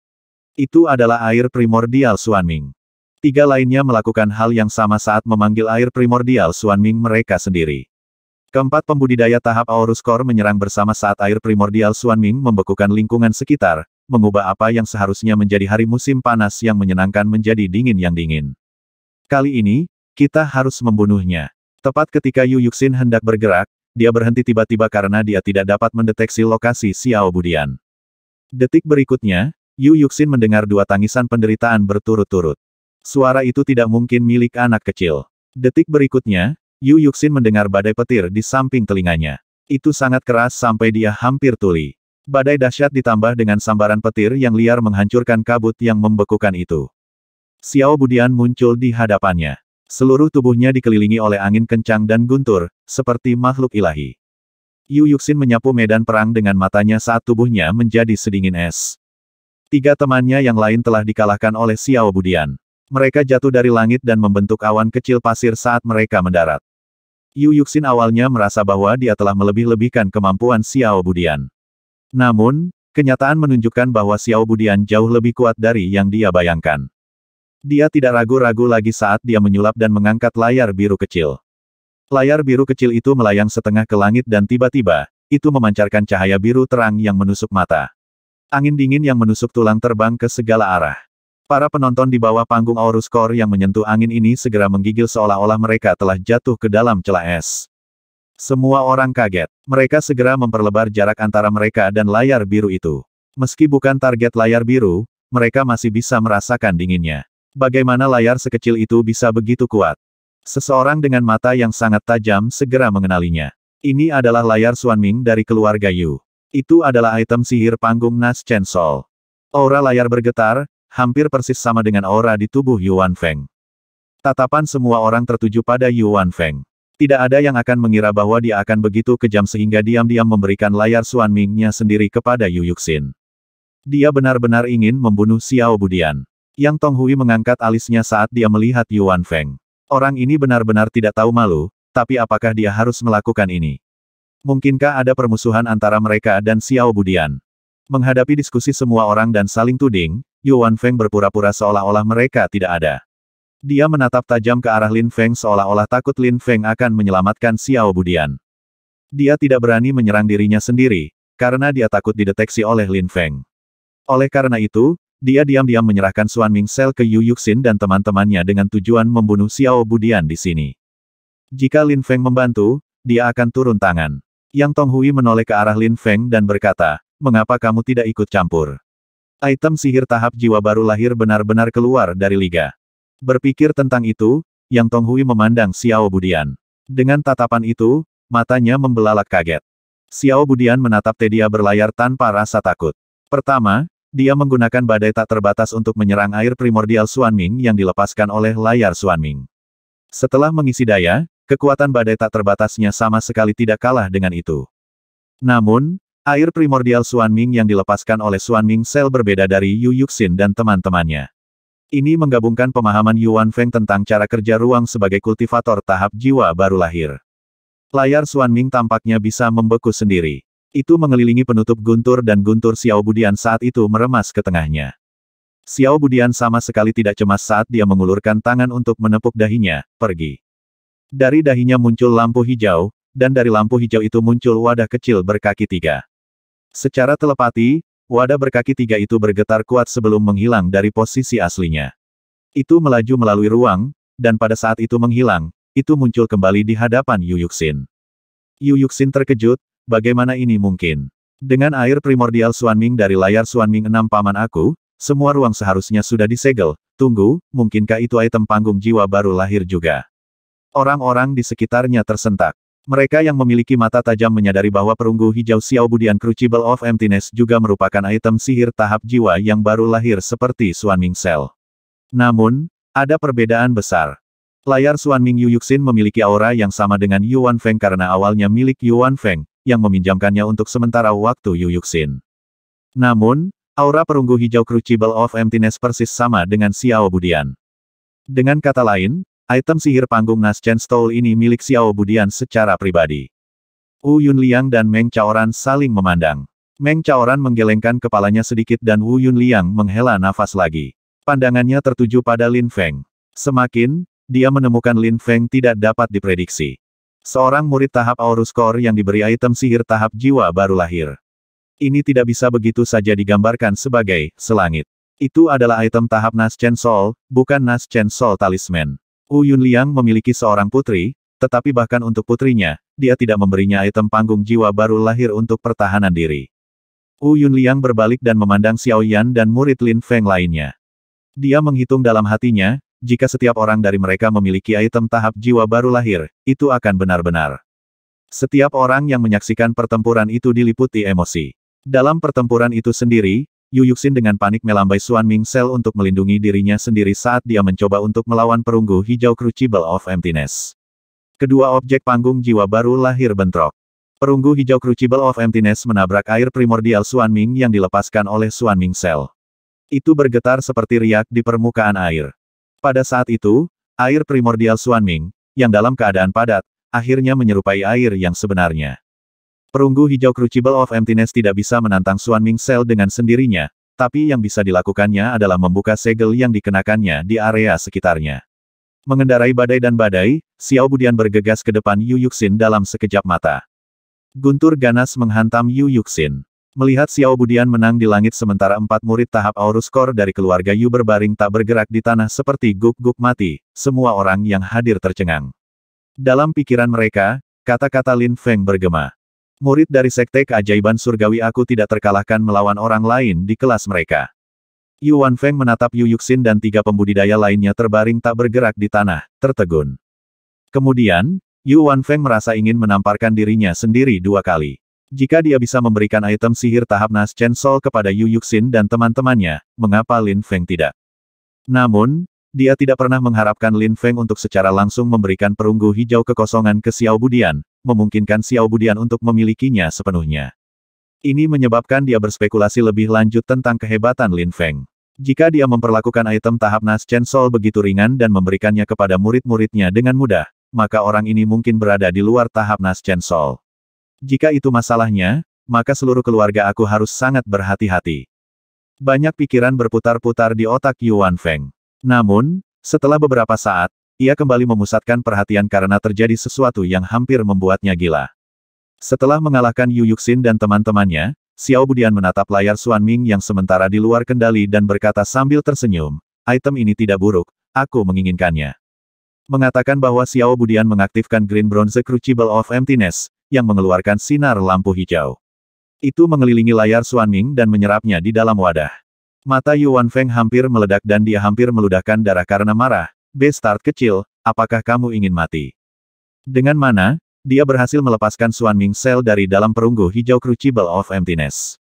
Itu adalah air primordial Suanming. Tiga lainnya melakukan hal yang sama saat memanggil air primordial Suanming mereka sendiri. Keempat pembudidaya tahap Aurus Core menyerang bersama saat air primordial Suanming membekukan lingkungan sekitar, mengubah apa yang seharusnya menjadi hari musim panas yang menyenangkan menjadi dingin yang dingin. Kali ini, kita harus membunuhnya. Tepat ketika Yu Yuxin hendak bergerak, dia berhenti tiba-tiba karena dia tidak dapat mendeteksi lokasi Xiao Budian. Detik berikutnya, Yu Yuxin mendengar dua tangisan penderitaan berturut-turut. Suara itu tidak mungkin milik anak kecil. Detik berikutnya, Yu Yuxin mendengar badai petir di samping telinganya. Itu sangat keras sampai dia hampir tuli. Badai dahsyat ditambah dengan sambaran petir yang liar menghancurkan kabut yang membekukan itu. Xiao Budian muncul di hadapannya. Seluruh tubuhnya dikelilingi oleh angin kencang dan guntur, seperti makhluk ilahi. Yu Yuxin menyapu medan perang dengan matanya saat tubuhnya menjadi sedingin es. Tiga temannya yang lain telah dikalahkan oleh Xiao Budian. Mereka jatuh dari langit dan membentuk awan kecil pasir saat mereka mendarat. Yu Yuxin awalnya merasa bahwa dia telah melebih-lebihkan kemampuan Xiao Budian. Namun, kenyataan menunjukkan bahwa Xiao Budian jauh lebih kuat dari yang dia bayangkan. Dia tidak ragu-ragu lagi saat dia menyulap dan mengangkat layar biru kecil. Layar biru kecil itu melayang setengah ke langit dan tiba-tiba, itu memancarkan cahaya biru terang yang menusuk mata. Angin dingin yang menusuk tulang terbang ke segala arah. Para penonton di bawah panggung Aorus Core yang menyentuh angin ini segera menggigil seolah-olah mereka telah jatuh ke dalam celah es. Semua orang kaget. Mereka segera memperlebar jarak antara mereka dan layar biru itu. Meski bukan target layar biru, mereka masih bisa merasakan dinginnya. Bagaimana layar sekecil itu bisa begitu kuat? Seseorang dengan mata yang sangat tajam segera mengenalinya. Ini adalah layar Suanming dari keluarga Yu. Itu adalah item sihir panggung Nas Chen Sol. Aura layar bergetar, hampir persis sama dengan aura di tubuh Yuan Feng. Tatapan semua orang tertuju pada Yuan Feng. Tidak ada yang akan mengira bahwa dia akan begitu kejam sehingga diam-diam memberikan layar Suan ming sendiri kepada Yu Yuxin. Dia benar-benar ingin membunuh Xiao Budian. Yang Tong Hui mengangkat alisnya saat dia melihat Yuan Feng. Orang ini benar-benar tidak tahu malu, tapi apakah dia harus melakukan ini? Mungkinkah ada permusuhan antara mereka dan Xiao Budian? Menghadapi diskusi semua orang dan saling tuding, Yuan Feng berpura-pura seolah-olah mereka tidak ada. Dia menatap tajam ke arah Lin Feng seolah-olah takut Lin Feng akan menyelamatkan Xiao Budian. Dia tidak berani menyerang dirinya sendiri, karena dia takut dideteksi oleh Lin Feng. Oleh karena itu, dia diam-diam menyerahkan Suan Ming Sel ke Yu Yuxin dan teman-temannya dengan tujuan membunuh Xiao Budian di sini. Jika Lin Feng membantu, dia akan turun tangan. Yang Tonghui menoleh ke arah Lin Feng dan berkata, mengapa kamu tidak ikut campur? Item sihir tahap jiwa baru lahir benar-benar keluar dari liga. Berpikir tentang itu, Yang Tonghui memandang Xiao Budian. Dengan tatapan itu, matanya membelalak kaget. Xiao Budian menatap Tedia berlayar tanpa rasa takut. Pertama, dia menggunakan badai tak terbatas untuk menyerang air primordial Ming yang dilepaskan oleh layar Ming. Setelah mengisi daya, Kekuatan badai tak terbatasnya sama sekali tidak kalah dengan itu. Namun, air primordial Suan Ming yang dilepaskan oleh Suan Ming Sel berbeda dari Yu Yuxin dan teman-temannya. Ini menggabungkan pemahaman Yuan Feng tentang cara kerja ruang sebagai kultivator tahap jiwa baru lahir. Layar Suan Ming tampaknya bisa membeku sendiri. Itu mengelilingi penutup guntur dan guntur Xiao Budian saat itu meremas ke tengahnya. Xiao Budian sama sekali tidak cemas saat dia mengulurkan tangan untuk menepuk dahinya, pergi. Dari dahinya muncul lampu hijau, dan dari lampu hijau itu muncul wadah kecil berkaki tiga. Secara telepati, wadah berkaki tiga itu bergetar kuat sebelum menghilang dari posisi aslinya. Itu melaju melalui ruang, dan pada saat itu menghilang, itu muncul kembali di hadapan Yu Yuxin. Yu Yuxin terkejut, bagaimana ini mungkin? Dengan air primordial Suanming dari layar Suanming enam paman aku, semua ruang seharusnya sudah disegel, tunggu, mungkinkah itu item panggung jiwa baru lahir juga? Orang-orang di sekitarnya tersentak. Mereka yang memiliki mata tajam menyadari bahwa perunggu hijau Xiao Budian Crucible of Emptiness juga merupakan item sihir tahap jiwa yang baru lahir seperti Xuan Ming Cell. Namun, ada perbedaan besar. Layar Xuan Ming Yu Yuxin memiliki aura yang sama dengan Yuan Feng karena awalnya milik Yuan Feng, yang meminjamkannya untuk sementara waktu Yu Yuxin. Namun, aura perunggu hijau Crucible of Emptiness persis sama dengan Xiao Budian. Dengan kata lain, Item sihir panggung Chen Stole ini milik Xiao Budian secara pribadi. Wu Yunliang dan Meng Chaoran saling memandang. Meng Chaoran menggelengkan kepalanya sedikit dan Wu Yunliang menghela nafas lagi. Pandangannya tertuju pada Lin Feng. Semakin, dia menemukan Lin Feng tidak dapat diprediksi. Seorang murid tahap Aurus Core yang diberi item sihir tahap jiwa baru lahir. Ini tidak bisa begitu saja digambarkan sebagai selangit. Itu adalah item tahap Chen Soul, bukan Chen Soul Talisman. Wu Yunliang memiliki seorang putri, tetapi bahkan untuk putrinya, dia tidak memberinya item panggung jiwa baru lahir untuk pertahanan diri. Wu Yunliang berbalik dan memandang Xiao Yan dan murid Lin Feng lainnya. Dia menghitung dalam hatinya, jika setiap orang dari mereka memiliki item tahap jiwa baru lahir, itu akan benar-benar. Setiap orang yang menyaksikan pertempuran itu diliputi emosi. Dalam pertempuran itu sendiri, Yu Yuxin dengan panik melambai Suan Ming Cell untuk melindungi dirinya sendiri saat dia mencoba untuk melawan perunggu hijau Crucible of Emptiness. Kedua objek panggung jiwa baru lahir bentrok. Perunggu hijau Crucible of Emptiness menabrak air primordial Suan Ming yang dilepaskan oleh Suan Ming Cell. Itu bergetar seperti riak di permukaan air. Pada saat itu, air primordial Suan Ming, yang dalam keadaan padat, akhirnya menyerupai air yang sebenarnya. Perunggu hijau Crucible of Emptiness tidak bisa menantang Xuan Ming Sel dengan sendirinya, tapi yang bisa dilakukannya adalah membuka segel yang dikenakannya di area sekitarnya. Mengendarai badai dan badai, Xiao Budian bergegas ke depan Yu Yuxin dalam sekejap mata. Guntur ganas menghantam Yu Yuxin. Melihat Xiao Budian menang di langit sementara empat murid tahap Aurus Core dari keluarga Yu berbaring tak bergerak di tanah seperti guk-guk mati, semua orang yang hadir tercengang. Dalam pikiran mereka, kata-kata Lin Feng bergema. Murid dari Sekte Keajaiban Surgawi aku tidak terkalahkan melawan orang lain di kelas mereka. Yuan Feng menatap Yu Yuxin dan tiga pembudidaya lainnya terbaring tak bergerak di tanah, tertegun. Kemudian, Yuan Feng merasa ingin menamparkan dirinya sendiri dua kali. Jika dia bisa memberikan item sihir tahap Nas Chen Sol kepada Yu Yuxin dan teman-temannya, mengapa Lin Feng tidak? Namun, dia tidak pernah mengharapkan Lin Feng untuk secara langsung memberikan perunggu hijau kekosongan ke Xiao Budian, memungkinkan Xiao Budian untuk memilikinya sepenuhnya. Ini menyebabkan dia berspekulasi lebih lanjut tentang kehebatan Lin Feng. Jika dia memperlakukan item tahap Nas Chen Sol begitu ringan dan memberikannya kepada murid-muridnya dengan mudah, maka orang ini mungkin berada di luar tahap Nas Chen Sol. Jika itu masalahnya, maka seluruh keluarga aku harus sangat berhati-hati. Banyak pikiran berputar-putar di otak Yuan Feng. Namun, setelah beberapa saat, ia kembali memusatkan perhatian karena terjadi sesuatu yang hampir membuatnya gila. Setelah mengalahkan Yu Yuxin dan teman-temannya, Xiao Budian menatap layar Xuan Ming yang sementara di luar kendali dan berkata sambil tersenyum, item ini tidak buruk, aku menginginkannya. Mengatakan bahwa Xiao Budian mengaktifkan Green Bronze Crucible of Emptiness, yang mengeluarkan sinar lampu hijau. Itu mengelilingi layar Xuan Ming dan menyerapnya di dalam wadah. Mata Yuan Feng hampir meledak dan dia hampir meludahkan darah karena marah. Bestart kecil, apakah kamu ingin mati? Dengan mana, dia berhasil melepaskan Suan Ming Cell dari dalam perunggu hijau Crucible of Emptiness.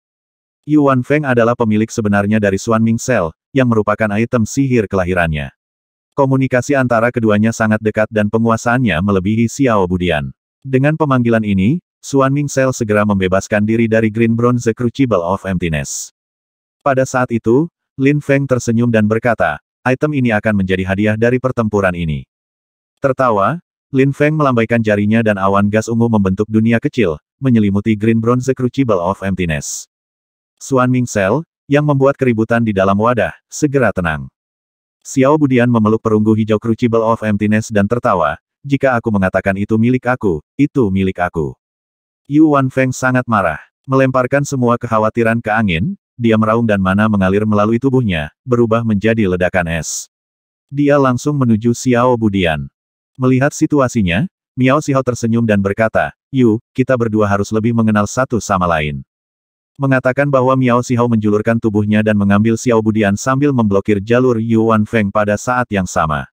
Yuan Feng adalah pemilik sebenarnya dari Suan Ming Cell yang merupakan item sihir kelahirannya. Komunikasi antara keduanya sangat dekat dan penguasaannya melebihi Xiao Budian. Dengan pemanggilan ini, Suan Ming Cell segera membebaskan diri dari Green Bronze Crucible of Emptiness. Pada saat itu, Lin Feng tersenyum dan berkata, item ini akan menjadi hadiah dari pertempuran ini. Tertawa, Lin Feng melambaikan jarinya dan awan gas ungu membentuk dunia kecil, menyelimuti Green Bronze Crucible of Emptiness. Suan Ming Cell, yang membuat keributan di dalam wadah, segera tenang. Xiao Budian memeluk perunggu hijau Crucible of Emptiness dan tertawa, jika aku mengatakan itu milik aku, itu milik aku. Yu Feng sangat marah. Melemparkan semua kekhawatiran ke angin, dia meraung dan mana mengalir melalui tubuhnya, berubah menjadi ledakan es. Dia langsung menuju Xiao Budian. Melihat situasinya, Miao Xiao tersenyum dan berkata, Yu, kita berdua harus lebih mengenal satu sama lain. Mengatakan bahwa Miao Xiao menjulurkan tubuhnya dan mengambil Xiao Budian sambil memblokir jalur Yuan Feng pada saat yang sama.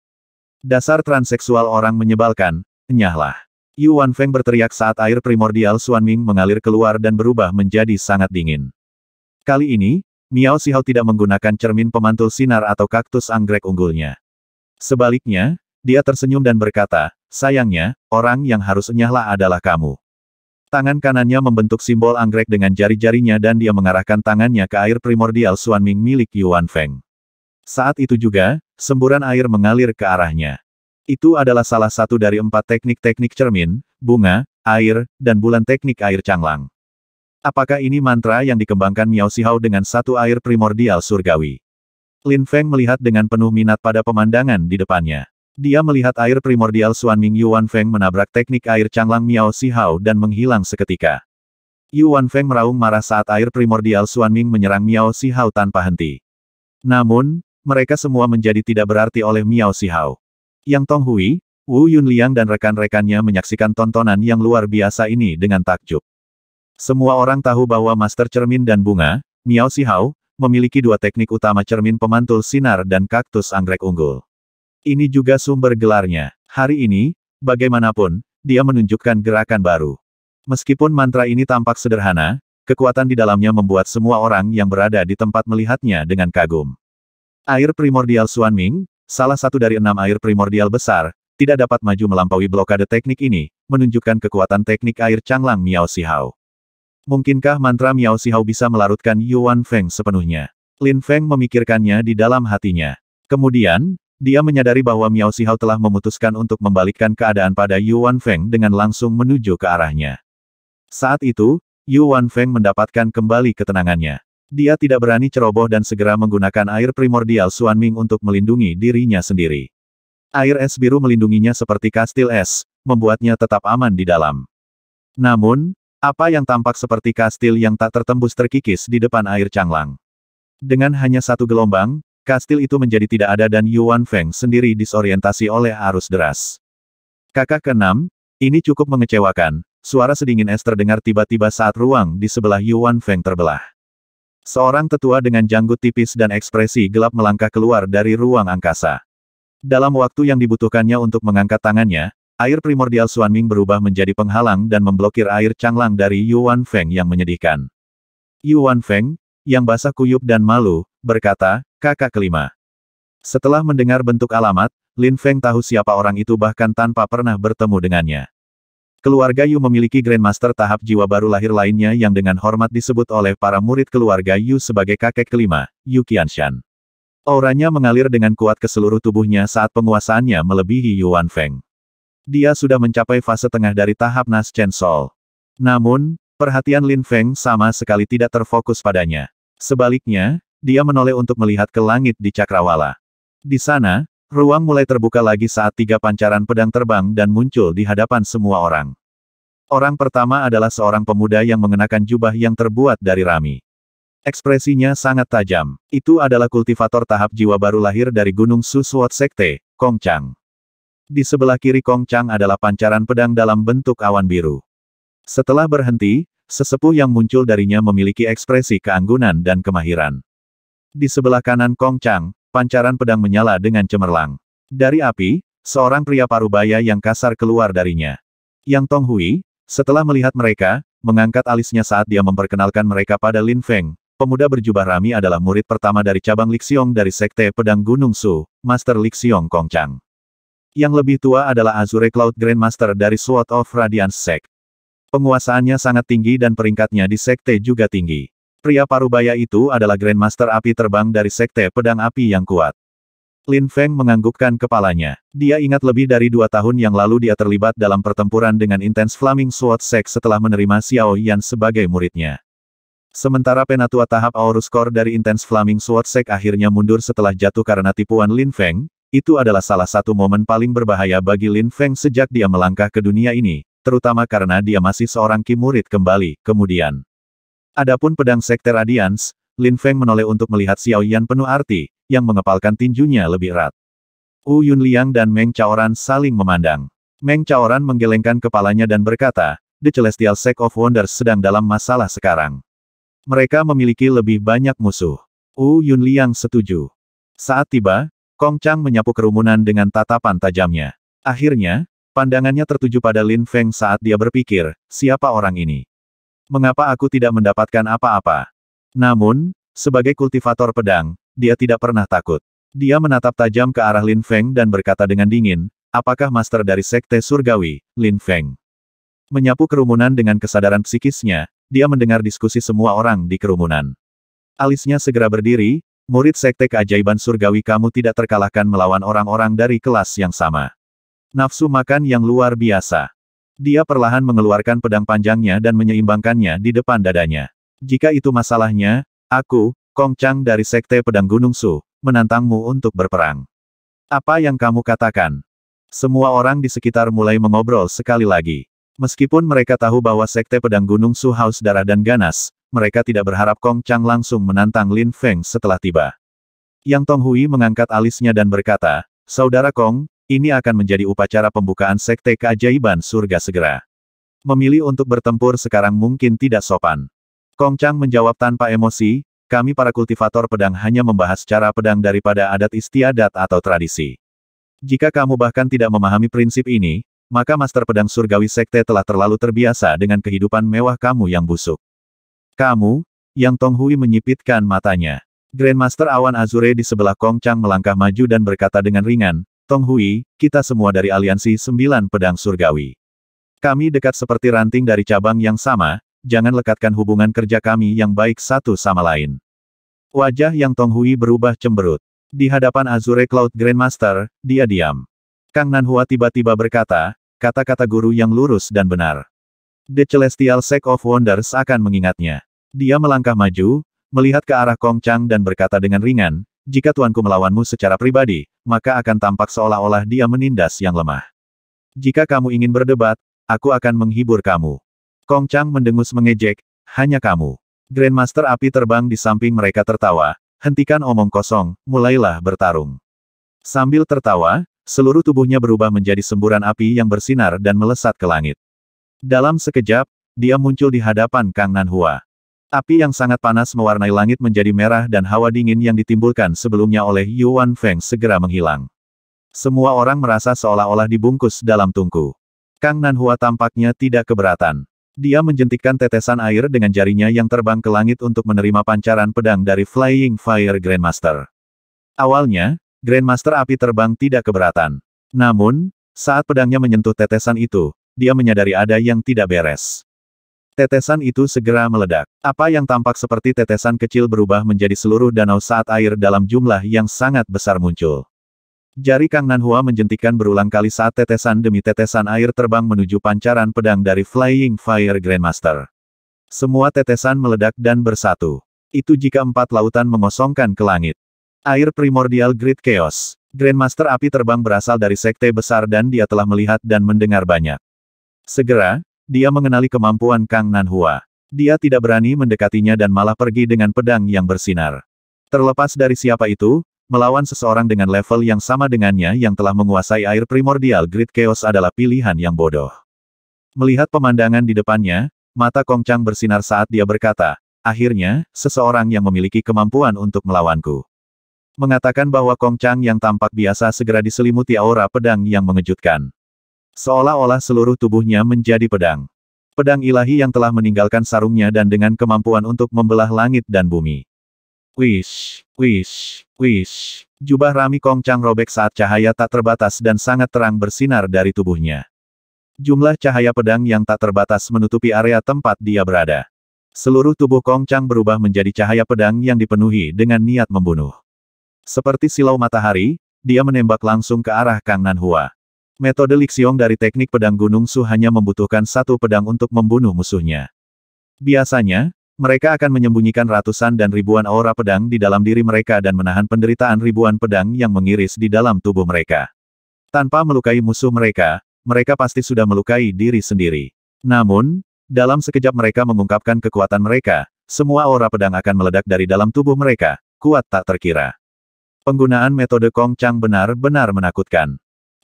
Dasar transseksual orang menyebalkan, nyahlah. Yuan Feng berteriak saat air primordial Xuan Ming mengalir keluar dan berubah menjadi sangat dingin. Kali ini, Miao Sihao tidak menggunakan cermin pemantul sinar atau kaktus anggrek unggulnya. Sebaliknya, dia tersenyum dan berkata, sayangnya, orang yang harus enyahlah adalah kamu. Tangan kanannya membentuk simbol anggrek dengan jari-jarinya dan dia mengarahkan tangannya ke air primordial Ming milik Yuan Feng. Saat itu juga, semburan air mengalir ke arahnya. Itu adalah salah satu dari empat teknik-teknik cermin, bunga, air, dan bulan teknik air canglang. Apakah ini mantra yang dikembangkan Miao Xihao dengan satu air primordial surgawi? Lin Feng melihat dengan penuh minat pada pemandangan di depannya. Dia melihat air primordial Suan Ming Yuan Feng menabrak teknik air canglang Miao Xihao dan menghilang seketika. Yuan Feng meraung marah saat air primordial Suan Ming menyerang Miao Xihao tanpa henti. Namun, mereka semua menjadi tidak berarti oleh Miao Xihao. Yang Tong Hui, Wu Yunliang dan rekan-rekannya menyaksikan tontonan yang luar biasa ini dengan takjub. Semua orang tahu bahwa Master Cermin dan Bunga, Miao Sihao, memiliki dua teknik utama cermin pemantul sinar dan kaktus anggrek unggul. Ini juga sumber gelarnya. Hari ini, bagaimanapun, dia menunjukkan gerakan baru. Meskipun mantra ini tampak sederhana, kekuatan di dalamnya membuat semua orang yang berada di tempat melihatnya dengan kagum. Air primordial Ming, salah satu dari enam air primordial besar, tidak dapat maju melampaui blokade teknik ini, menunjukkan kekuatan teknik air Changlang Miao Sihao. Mungkinkah mantra Miao Xihao bisa melarutkan Yuan Feng sepenuhnya? Lin Feng memikirkannya di dalam hatinya. Kemudian, dia menyadari bahwa Miao Xihao telah memutuskan untuk membalikkan keadaan pada Yuan Feng dengan langsung menuju ke arahnya. Saat itu, Yuan Feng mendapatkan kembali ketenangannya. Dia tidak berani ceroboh dan segera menggunakan air primordial Xuan Ming untuk melindungi dirinya sendiri. Air es biru melindunginya seperti kastil es, membuatnya tetap aman di dalam. Namun, apa yang tampak seperti kastil yang tak tertembus terkikis di depan air canglang. Dengan hanya satu gelombang, kastil itu menjadi tidak ada dan Yuan Feng sendiri disorientasi oleh arus deras. Kakak keenam, ini cukup mengecewakan, suara sedingin es terdengar tiba-tiba saat ruang di sebelah Yuan Feng terbelah. Seorang tetua dengan janggut tipis dan ekspresi gelap melangkah keluar dari ruang angkasa. Dalam waktu yang dibutuhkannya untuk mengangkat tangannya, Air primordial Ming berubah menjadi penghalang dan memblokir air canglang dari Yuan Feng yang menyedihkan. Yuan Feng, yang basah kuyup dan malu, berkata, kakak kelima. Setelah mendengar bentuk alamat, Lin Feng tahu siapa orang itu bahkan tanpa pernah bertemu dengannya. Keluarga Yu memiliki Grandmaster tahap jiwa baru lahir lainnya yang dengan hormat disebut oleh para murid keluarga Yu sebagai kakek kelima, Yu Qianshan. Auranya mengalir dengan kuat ke seluruh tubuhnya saat penguasaannya melebihi Yuan Feng. Dia sudah mencapai fase tengah dari tahap Nas Chen Sol. Namun, perhatian Lin Feng sama sekali tidak terfokus padanya. Sebaliknya, dia menoleh untuk melihat ke langit di Cakrawala. Di sana, ruang mulai terbuka lagi saat tiga pancaran pedang terbang dan muncul di hadapan semua orang. Orang pertama adalah seorang pemuda yang mengenakan jubah yang terbuat dari rami. Ekspresinya sangat tajam. Itu adalah kultivator tahap jiwa baru lahir dari Gunung Suswot Sekte, Kongchang. Di sebelah kiri Kong Chang adalah pancaran pedang dalam bentuk awan biru. Setelah berhenti, sesepuh yang muncul darinya memiliki ekspresi keanggunan dan kemahiran. Di sebelah kanan Kong Chang, pancaran pedang menyala dengan cemerlang. Dari api, seorang pria parubaya yang kasar keluar darinya. Yang Tong Hui, setelah melihat mereka, mengangkat alisnya saat dia memperkenalkan mereka pada Lin Feng, pemuda berjubah rami adalah murid pertama dari cabang Lixiong dari Sekte Pedang Gunung Su, Master Lixiong Chang. Yang lebih tua adalah Azure Cloud Grandmaster dari Sword of Radiance Sect. Penguasaannya sangat tinggi dan peringkatnya di Sekte juga tinggi. Pria parubaya itu adalah Grandmaster api terbang dari Sekte Pedang Api yang kuat. Lin Feng menganggukkan kepalanya. Dia ingat lebih dari dua tahun yang lalu dia terlibat dalam pertempuran dengan Intense Flaming Sword Sect setelah menerima Xiao Yan sebagai muridnya. Sementara penatua tahap Aurus Core dari Intense Flaming Sword Sect akhirnya mundur setelah jatuh karena tipuan Lin Feng, itu adalah salah satu momen paling berbahaya bagi Lin Feng sejak dia melangkah ke dunia ini, terutama karena dia masih seorang Ki murid kembali, kemudian. Adapun pedang Sekte Radiance, Lin Feng menoleh untuk melihat Xiao Yan penuh arti, yang mengepalkan tinjunya lebih erat. Wu Yun Liang dan Meng Chaoran saling memandang. Meng Chaoran menggelengkan kepalanya dan berkata, The Celestial Sect of Wonders sedang dalam masalah sekarang. Mereka memiliki lebih banyak musuh. Wu Yun Liang setuju. Saat tiba, Kong Chang menyapu kerumunan dengan tatapan tajamnya. Akhirnya, pandangannya tertuju pada Lin Feng saat dia berpikir, siapa orang ini? Mengapa aku tidak mendapatkan apa-apa? Namun, sebagai kultivator pedang, dia tidak pernah takut. Dia menatap tajam ke arah Lin Feng dan berkata dengan dingin, apakah master dari Sekte Surgawi, Lin Feng? Menyapu kerumunan dengan kesadaran psikisnya, dia mendengar diskusi semua orang di kerumunan. Alisnya segera berdiri, Murid sekte keajaiban surgawi kamu tidak terkalahkan melawan orang-orang dari kelas yang sama. Nafsu makan yang luar biasa. Dia perlahan mengeluarkan pedang panjangnya dan menyeimbangkannya di depan dadanya. Jika itu masalahnya, aku, Kong Chang dari Sekte Pedang Gunung Su, menantangmu untuk berperang. Apa yang kamu katakan? Semua orang di sekitar mulai mengobrol sekali lagi. Meskipun mereka tahu bahwa Sekte Pedang Gunung Su haus darah dan ganas, mereka tidak berharap Kong Chang langsung menantang Lin Feng setelah tiba. Yang Tong Hui mengangkat alisnya dan berkata, Saudara Kong, ini akan menjadi upacara pembukaan Sekte Keajaiban Surga segera. Memilih untuk bertempur sekarang mungkin tidak sopan. Kong Chang menjawab tanpa emosi, kami para kultivator pedang hanya membahas cara pedang daripada adat istiadat atau tradisi. Jika kamu bahkan tidak memahami prinsip ini, maka Master Pedang Surgawi Sekte telah terlalu terbiasa dengan kehidupan mewah kamu yang busuk. Kamu, Yang Tong Hui menyipitkan matanya. Grandmaster Awan Azure di sebelah Kong Chang melangkah maju dan berkata dengan ringan, Tong Hui, kita semua dari aliansi sembilan pedang surgawi. Kami dekat seperti ranting dari cabang yang sama, jangan lekatkan hubungan kerja kami yang baik satu sama lain. Wajah yang Tong Hui berubah cemberut. Di hadapan Azure Cloud Grandmaster, dia diam. Kang Nanhua tiba-tiba berkata, kata-kata guru yang lurus dan benar. The Celestial Sect of Wonders akan mengingatnya. Dia melangkah maju, melihat ke arah Kong Chang dan berkata dengan ringan, jika tuanku melawanmu secara pribadi, maka akan tampak seolah-olah dia menindas yang lemah. Jika kamu ingin berdebat, aku akan menghibur kamu. Kong Chang mendengus mengejek, hanya kamu. Grandmaster api terbang di samping mereka tertawa, hentikan omong kosong, mulailah bertarung. Sambil tertawa, seluruh tubuhnya berubah menjadi semburan api yang bersinar dan melesat ke langit. Dalam sekejap, dia muncul di hadapan Kang Nanhua. Api yang sangat panas mewarnai langit menjadi merah dan hawa dingin yang ditimbulkan sebelumnya oleh Yuan Feng segera menghilang. Semua orang merasa seolah-olah dibungkus dalam tungku. Kang Nanhua tampaknya tidak keberatan. Dia menjentikkan tetesan air dengan jarinya yang terbang ke langit untuk menerima pancaran pedang dari Flying Fire Grandmaster. Awalnya, Grandmaster api terbang tidak keberatan. Namun, saat pedangnya menyentuh tetesan itu, dia menyadari ada yang tidak beres. Tetesan itu segera meledak. Apa yang tampak seperti tetesan kecil berubah menjadi seluruh danau saat air dalam jumlah yang sangat besar muncul. Jari Kang Nanhua menjentikan berulang kali saat tetesan demi tetesan air terbang menuju pancaran pedang dari Flying Fire Grandmaster. Semua tetesan meledak dan bersatu. Itu jika empat lautan mengosongkan ke langit. Air primordial Grid Chaos. Grandmaster api terbang berasal dari sekte besar dan dia telah melihat dan mendengar banyak. Segera, dia mengenali kemampuan Kang Nanhua. Dia tidak berani mendekatinya dan malah pergi dengan pedang yang bersinar. Terlepas dari siapa itu, melawan seseorang dengan level yang sama dengannya yang telah menguasai air primordial Grid Chaos adalah pilihan yang bodoh. Melihat pemandangan di depannya, mata Kong Chang bersinar saat dia berkata, akhirnya, seseorang yang memiliki kemampuan untuk melawanku. Mengatakan bahwa Kong Chang yang tampak biasa segera diselimuti aura pedang yang mengejutkan. Seolah-olah seluruh tubuhnya menjadi pedang. Pedang ilahi yang telah meninggalkan sarungnya dan dengan kemampuan untuk membelah langit dan bumi. Wish, wish, wish. Jubah Rami Kong robek saat cahaya tak terbatas dan sangat terang bersinar dari tubuhnya. Jumlah cahaya pedang yang tak terbatas menutupi area tempat dia berada. Seluruh tubuh Kong berubah menjadi cahaya pedang yang dipenuhi dengan niat membunuh. Seperti silau matahari, dia menembak langsung ke arah Kang Hua. Metode Lixiong dari teknik pedang Gunung Su hanya membutuhkan satu pedang untuk membunuh musuhnya. Biasanya, mereka akan menyembunyikan ratusan dan ribuan aura pedang di dalam diri mereka dan menahan penderitaan ribuan pedang yang mengiris di dalam tubuh mereka. Tanpa melukai musuh mereka, mereka pasti sudah melukai diri sendiri. Namun, dalam sekejap mereka mengungkapkan kekuatan mereka, semua aura pedang akan meledak dari dalam tubuh mereka, kuat tak terkira. Penggunaan metode Kong Chang benar-benar menakutkan.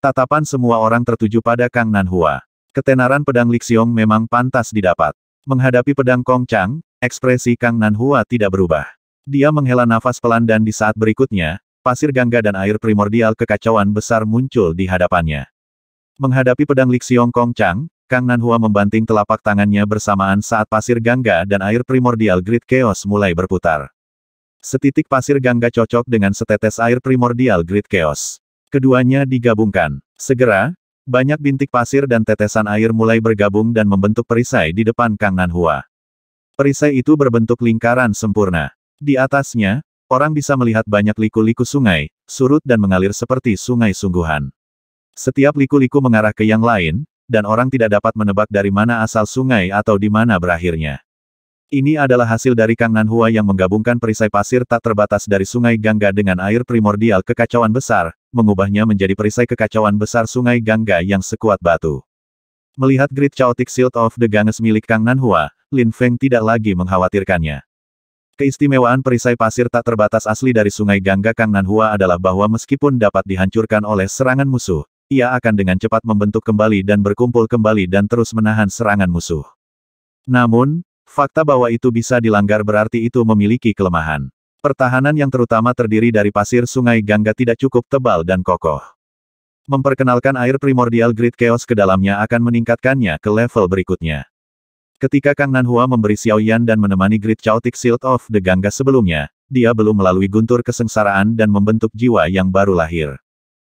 Tatapan semua orang tertuju pada Kang Nanhua. Ketenaran pedang Lixiong memang pantas didapat. Menghadapi pedang Kong Chang, ekspresi Kang Nanhua tidak berubah. Dia menghela nafas pelan dan di saat berikutnya, pasir gangga dan air primordial kekacauan besar muncul di hadapannya. Menghadapi pedang Lixiong Kong Chang, Kang Nanhua membanting telapak tangannya bersamaan saat pasir gangga dan air primordial grid chaos mulai berputar. Setitik pasir gangga cocok dengan setetes air primordial grid chaos. Keduanya digabungkan. Segera, banyak bintik pasir dan tetesan air mulai bergabung dan membentuk perisai di depan Kang Nanhua. Perisai itu berbentuk lingkaran sempurna. Di atasnya, orang bisa melihat banyak liku-liku sungai, surut dan mengalir seperti sungai sungguhan. Setiap liku-liku mengarah ke yang lain, dan orang tidak dapat menebak dari mana asal sungai atau di mana berakhirnya. Ini adalah hasil dari Kang Nanhua yang menggabungkan perisai pasir tak terbatas dari sungai Gangga dengan air primordial kekacauan besar, mengubahnya menjadi perisai kekacauan besar sungai Gangga yang sekuat batu. Melihat grid Chaotic Shield of the Ganges milik Kang Nanhua, Lin Feng tidak lagi mengkhawatirkannya. Keistimewaan perisai pasir tak terbatas asli dari sungai Gangga Kang Nanhua adalah bahwa meskipun dapat dihancurkan oleh serangan musuh, ia akan dengan cepat membentuk kembali dan berkumpul kembali dan terus menahan serangan musuh. Namun, fakta bahwa itu bisa dilanggar berarti itu memiliki kelemahan. Pertahanan yang terutama terdiri dari pasir sungai Gangga tidak cukup tebal dan kokoh. Memperkenalkan air primordial grid chaos ke dalamnya akan meningkatkannya ke level berikutnya. Ketika Kang Nanhua memberi Xiao Yan dan menemani grid chaotic shield of the Gangga sebelumnya, dia belum melalui guntur kesengsaraan dan membentuk jiwa yang baru lahir.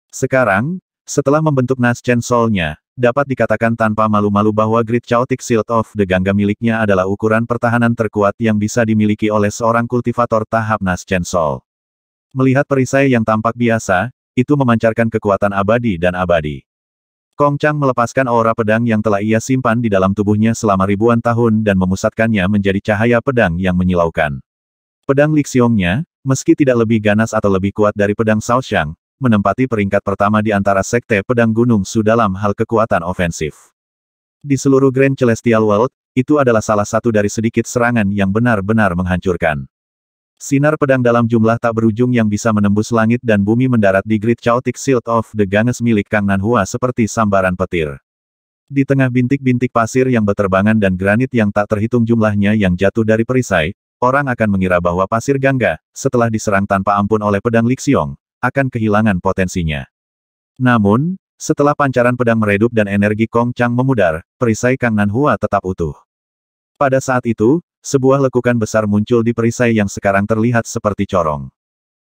Sekarang, setelah membentuk Naschen Soul-nya, dapat dikatakan tanpa malu-malu bahwa Great Chaotic Shield of the Gangga miliknya adalah ukuran pertahanan terkuat yang bisa dimiliki oleh seorang kultivator tahap Chen Sol. Melihat perisai yang tampak biasa, itu memancarkan kekuatan abadi dan abadi. Kong Chang melepaskan aura pedang yang telah ia simpan di dalam tubuhnya selama ribuan tahun dan memusatkannya menjadi cahaya pedang yang menyilaukan. Pedang Lixiongnya, meski tidak lebih ganas atau lebih kuat dari pedang Shao Shang, menempati peringkat pertama di antara Sekte Pedang Gunung Su dalam hal kekuatan ofensif. Di seluruh Grand Celestial World, itu adalah salah satu dari sedikit serangan yang benar-benar menghancurkan. Sinar pedang dalam jumlah tak berujung yang bisa menembus langit dan bumi mendarat di Great Chaotic Shield of the Ganges milik Kang Nanhua seperti sambaran petir. Di tengah bintik-bintik pasir yang berterbangan dan granit yang tak terhitung jumlahnya yang jatuh dari perisai, orang akan mengira bahwa pasir Gangga, setelah diserang tanpa ampun oleh pedang Lixiong, akan kehilangan potensinya. Namun, setelah pancaran pedang meredup dan energi Kong Chang memudar, perisai Kang Nanhua tetap utuh. Pada saat itu, sebuah lekukan besar muncul di perisai yang sekarang terlihat seperti corong.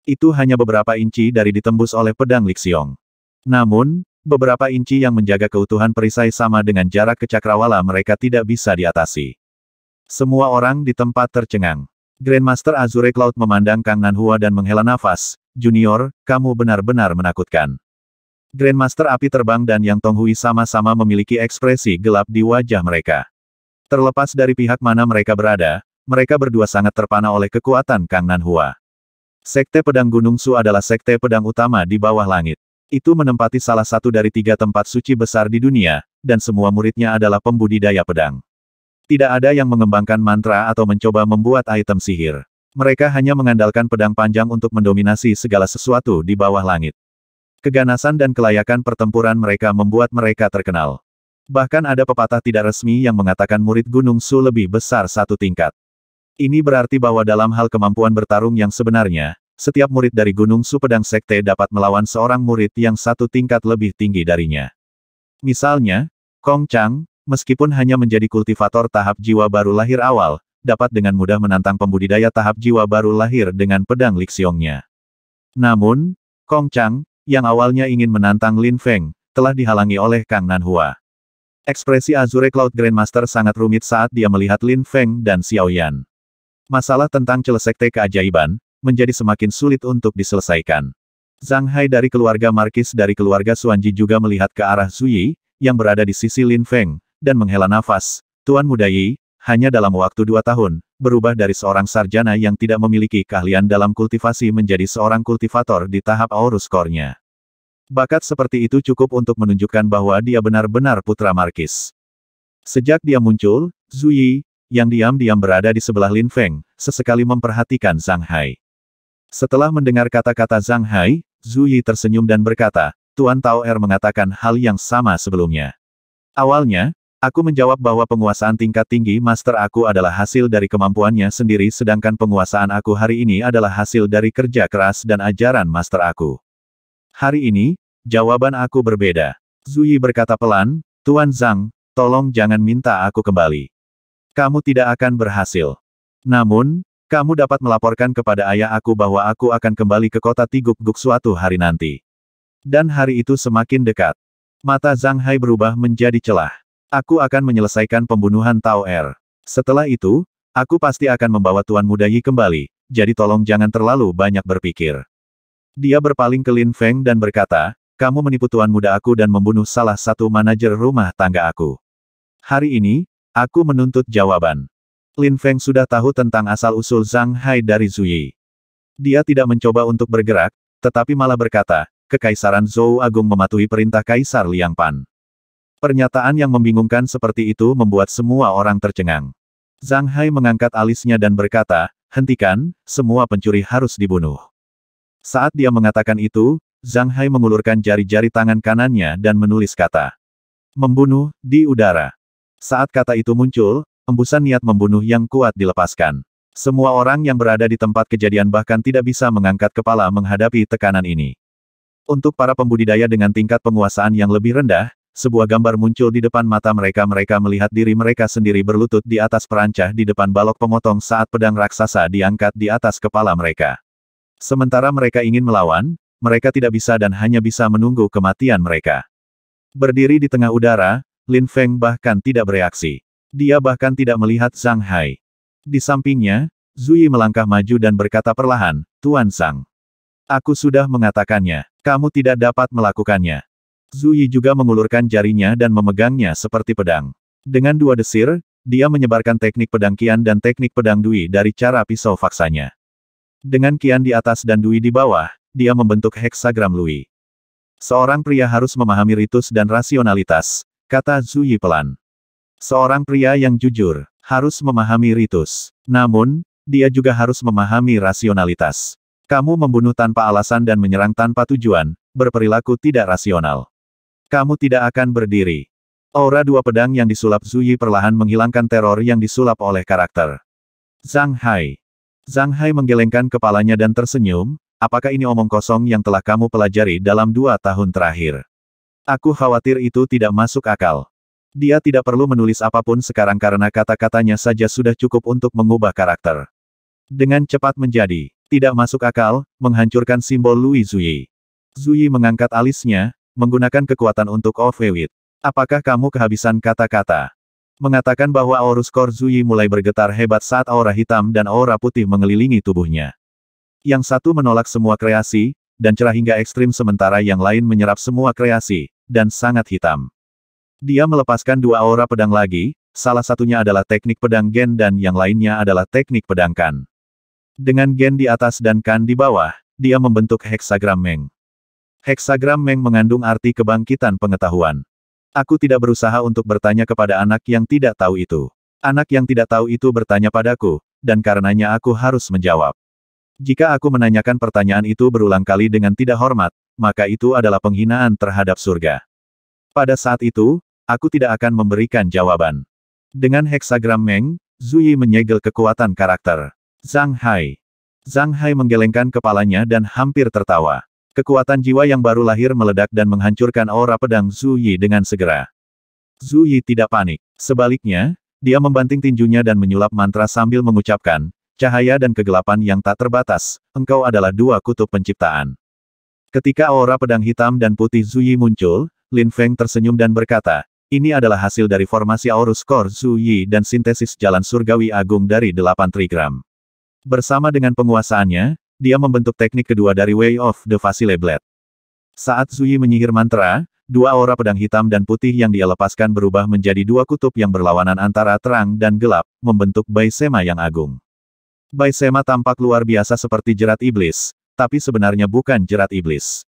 Itu hanya beberapa inci dari ditembus oleh pedang Lixiong. Namun, beberapa inci yang menjaga keutuhan perisai sama dengan jarak ke cakrawala mereka tidak bisa diatasi. Semua orang di tempat tercengang. Grandmaster Azure Cloud memandang Kang Nanhua dan menghela nafas, Junior, kamu benar-benar menakutkan. Grandmaster Api Terbang dan Yang Tonghui sama-sama memiliki ekspresi gelap di wajah mereka. Terlepas dari pihak mana mereka berada, mereka berdua sangat terpana oleh kekuatan Kang Nanhua. Sekte Pedang Gunung Su adalah sekte pedang utama di bawah langit. Itu menempati salah satu dari tiga tempat suci besar di dunia, dan semua muridnya adalah pembudidaya pedang. Tidak ada yang mengembangkan mantra atau mencoba membuat item sihir. Mereka hanya mengandalkan pedang panjang untuk mendominasi segala sesuatu di bawah langit. Keganasan dan kelayakan pertempuran mereka membuat mereka terkenal. Bahkan ada pepatah tidak resmi yang mengatakan murid Gunung Su lebih besar satu tingkat. Ini berarti bahwa dalam hal kemampuan bertarung yang sebenarnya, setiap murid dari Gunung Su Pedang Sekte dapat melawan seorang murid yang satu tingkat lebih tinggi darinya. Misalnya, Kong Chang, meskipun hanya menjadi kultivator tahap jiwa baru lahir awal, dapat dengan mudah menantang pembudidaya tahap jiwa baru lahir dengan pedang Lixiongnya. Namun, Kong Chang, yang awalnya ingin menantang Lin Feng, telah dihalangi oleh Kang Nanhua. Ekspresi Azure Cloud Grandmaster sangat rumit saat dia melihat Lin Feng dan Xiao Yan. Masalah tentang celesekte keajaiban, menjadi semakin sulit untuk diselesaikan. Zhang Hai dari keluarga Markis dari keluarga Suanji juga melihat ke arah Zuyi, yang berada di sisi Lin Feng, dan menghela nafas, Tuan Muda hanya dalam waktu dua tahun, berubah dari seorang sarjana yang tidak memiliki keahlian dalam kultivasi menjadi seorang kultivator di tahap aurus core-nya. Bakat seperti itu cukup untuk menunjukkan bahwa dia benar-benar putra Markis. Sejak dia muncul, Zuyi, yang diam-diam berada di sebelah Lin Feng, sesekali memperhatikan Zhang Hai. Setelah mendengar kata-kata Zhang Hai, Zuyi tersenyum dan berkata, Tuan Tao Er mengatakan hal yang sama sebelumnya. Awalnya, Aku menjawab bahwa penguasaan tingkat tinggi master aku adalah hasil dari kemampuannya sendiri sedangkan penguasaan aku hari ini adalah hasil dari kerja keras dan ajaran master aku. Hari ini, jawaban aku berbeda. Zuyi berkata pelan, Tuan Zhang, tolong jangan minta aku kembali. Kamu tidak akan berhasil. Namun, kamu dapat melaporkan kepada ayah aku bahwa aku akan kembali ke kota Tiguk-Guk suatu hari nanti. Dan hari itu semakin dekat. Mata Zhang Hai berubah menjadi celah. Aku akan menyelesaikan pembunuhan Tao Er. Setelah itu, aku pasti akan membawa Tuan Muda Yi kembali, jadi tolong jangan terlalu banyak berpikir. Dia berpaling ke Lin Feng dan berkata, kamu menipu tuan muda aku dan membunuh salah satu manajer rumah tangga aku. Hari ini, aku menuntut jawaban. Lin Feng sudah tahu tentang asal-usul Zhang Hai dari Zui. Dia tidak mencoba untuk bergerak, tetapi malah berkata, Kekaisaran Zhou Agung mematuhi perintah Kaisar Liang Pan. Pernyataan yang membingungkan seperti itu membuat semua orang tercengang. Zhang Hai mengangkat alisnya dan berkata, hentikan, semua pencuri harus dibunuh. Saat dia mengatakan itu, Zhang Hai mengulurkan jari-jari tangan kanannya dan menulis kata. Membunuh, di udara. Saat kata itu muncul, embusan niat membunuh yang kuat dilepaskan. Semua orang yang berada di tempat kejadian bahkan tidak bisa mengangkat kepala menghadapi tekanan ini. Untuk para pembudidaya dengan tingkat penguasaan yang lebih rendah, sebuah gambar muncul di depan mata mereka. Mereka melihat diri mereka sendiri berlutut di atas perancah di depan balok pemotong saat pedang raksasa diangkat di atas kepala mereka. Sementara mereka ingin melawan, mereka tidak bisa dan hanya bisa menunggu kematian mereka. Berdiri di tengah udara, Lin Feng bahkan tidak bereaksi. Dia bahkan tidak melihat Zhang Hai. Di sampingnya, Zui melangkah maju dan berkata perlahan, Tuan Sang. Aku sudah mengatakannya, kamu tidak dapat melakukannya. Zuyi juga mengulurkan jarinya dan memegangnya seperti pedang. Dengan dua desir, dia menyebarkan teknik pedang Kian dan teknik pedang Dui dari cara pisau faksanya. Dengan Kian di atas dan Dui di bawah, dia membentuk heksagram Lui. Seorang pria harus memahami ritus dan rasionalitas, kata Zuyi pelan. Seorang pria yang jujur, harus memahami ritus. Namun, dia juga harus memahami rasionalitas. Kamu membunuh tanpa alasan dan menyerang tanpa tujuan, berperilaku tidak rasional. Kamu tidak akan berdiri. Aura dua pedang yang disulap Zuyi perlahan menghilangkan teror yang disulap oleh karakter. Zhang Hai. Zhang Hai menggelengkan kepalanya dan tersenyum, apakah ini omong kosong yang telah kamu pelajari dalam dua tahun terakhir? Aku khawatir itu tidak masuk akal. Dia tidak perlu menulis apapun sekarang karena kata-katanya saja sudah cukup untuk mengubah karakter. Dengan cepat menjadi, tidak masuk akal, menghancurkan simbol Louis Zuyi. Zuyi mengangkat alisnya, menggunakan kekuatan untuk Ofewit. Apakah kamu kehabisan kata-kata? Mengatakan bahwa Aorus Korzui mulai bergetar hebat saat aura hitam dan aura putih mengelilingi tubuhnya. Yang satu menolak semua kreasi, dan cerah hingga ekstrim sementara yang lain menyerap semua kreasi, dan sangat hitam. Dia melepaskan dua aura pedang lagi, salah satunya adalah teknik pedang gen dan yang lainnya adalah teknik pedang kan. Dengan gen di atas dan kan di bawah, dia membentuk heksagram Meng. Heksagram Meng mengandung arti kebangkitan pengetahuan. Aku tidak berusaha untuk bertanya kepada anak yang tidak tahu itu. Anak yang tidak tahu itu bertanya padaku, dan karenanya aku harus menjawab. Jika aku menanyakan pertanyaan itu berulang kali dengan tidak hormat, maka itu adalah penghinaan terhadap surga. Pada saat itu, aku tidak akan memberikan jawaban. Dengan heksagram Meng, Zuyi menyegel kekuatan karakter. Zhang Hai. Zhang Hai menggelengkan kepalanya dan hampir tertawa. Kekuatan jiwa yang baru lahir meledak dan menghancurkan aura pedang Zhu Yi dengan segera. Zhu Yi tidak panik. Sebaliknya, dia membanting tinjunya dan menyulap mantra sambil mengucapkan, cahaya dan kegelapan yang tak terbatas, engkau adalah dua kutub penciptaan. Ketika aura pedang hitam dan putih Zuyi muncul, Lin Feng tersenyum dan berkata, ini adalah hasil dari formasi Aurus Core Zuyi dan sintesis jalan surgawi agung dari delapan trigram. Bersama dengan penguasaannya, dia membentuk teknik kedua dari Way of the Facile Blade. Saat Zui menyihir mantra, dua aura pedang hitam dan putih yang dia lepaskan berubah menjadi dua kutub yang berlawanan antara terang dan gelap, membentuk Bai Sema yang agung. Bai Sema tampak luar biasa seperti jerat iblis, tapi sebenarnya bukan jerat iblis.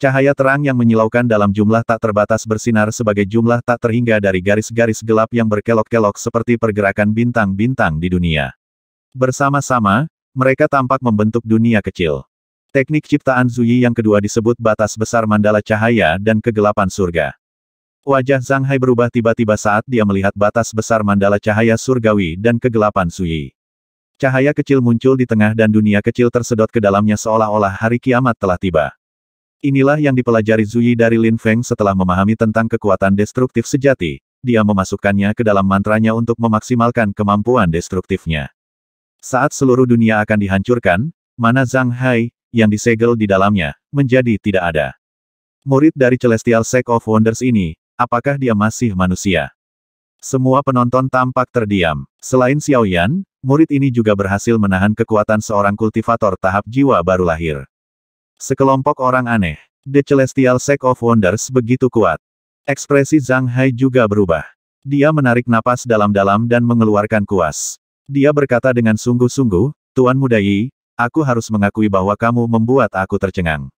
Cahaya terang yang menyilaukan dalam jumlah tak terbatas bersinar sebagai jumlah tak terhingga dari garis-garis gelap yang berkelok-kelok seperti pergerakan bintang-bintang di dunia. Bersama-sama, mereka tampak membentuk dunia kecil. Teknik ciptaan Zuyi yang kedua disebut batas besar mandala cahaya dan kegelapan surga. Wajah Zhang Hai berubah tiba-tiba saat dia melihat batas besar mandala cahaya surgawi dan kegelapan Zuyi. Cahaya kecil muncul di tengah dan dunia kecil tersedot ke dalamnya seolah-olah hari kiamat telah tiba. Inilah yang dipelajari Zuyi dari Lin Feng setelah memahami tentang kekuatan destruktif sejati, dia memasukkannya ke dalam mantranya untuk memaksimalkan kemampuan destruktifnya. Saat seluruh dunia akan dihancurkan, mana Zhang Hai, yang disegel di dalamnya, menjadi tidak ada. Murid dari Celestial Sect of Wonders ini, apakah dia masih manusia? Semua penonton tampak terdiam. Selain Xiao Yan, murid ini juga berhasil menahan kekuatan seorang kultivator tahap jiwa baru lahir. Sekelompok orang aneh. The Celestial Sect of Wonders begitu kuat. Ekspresi Zhang Hai juga berubah. Dia menarik napas dalam-dalam dan mengeluarkan kuas. Dia berkata dengan sungguh-sungguh, Tuan Mudayi, aku harus mengakui bahwa kamu membuat aku tercengang.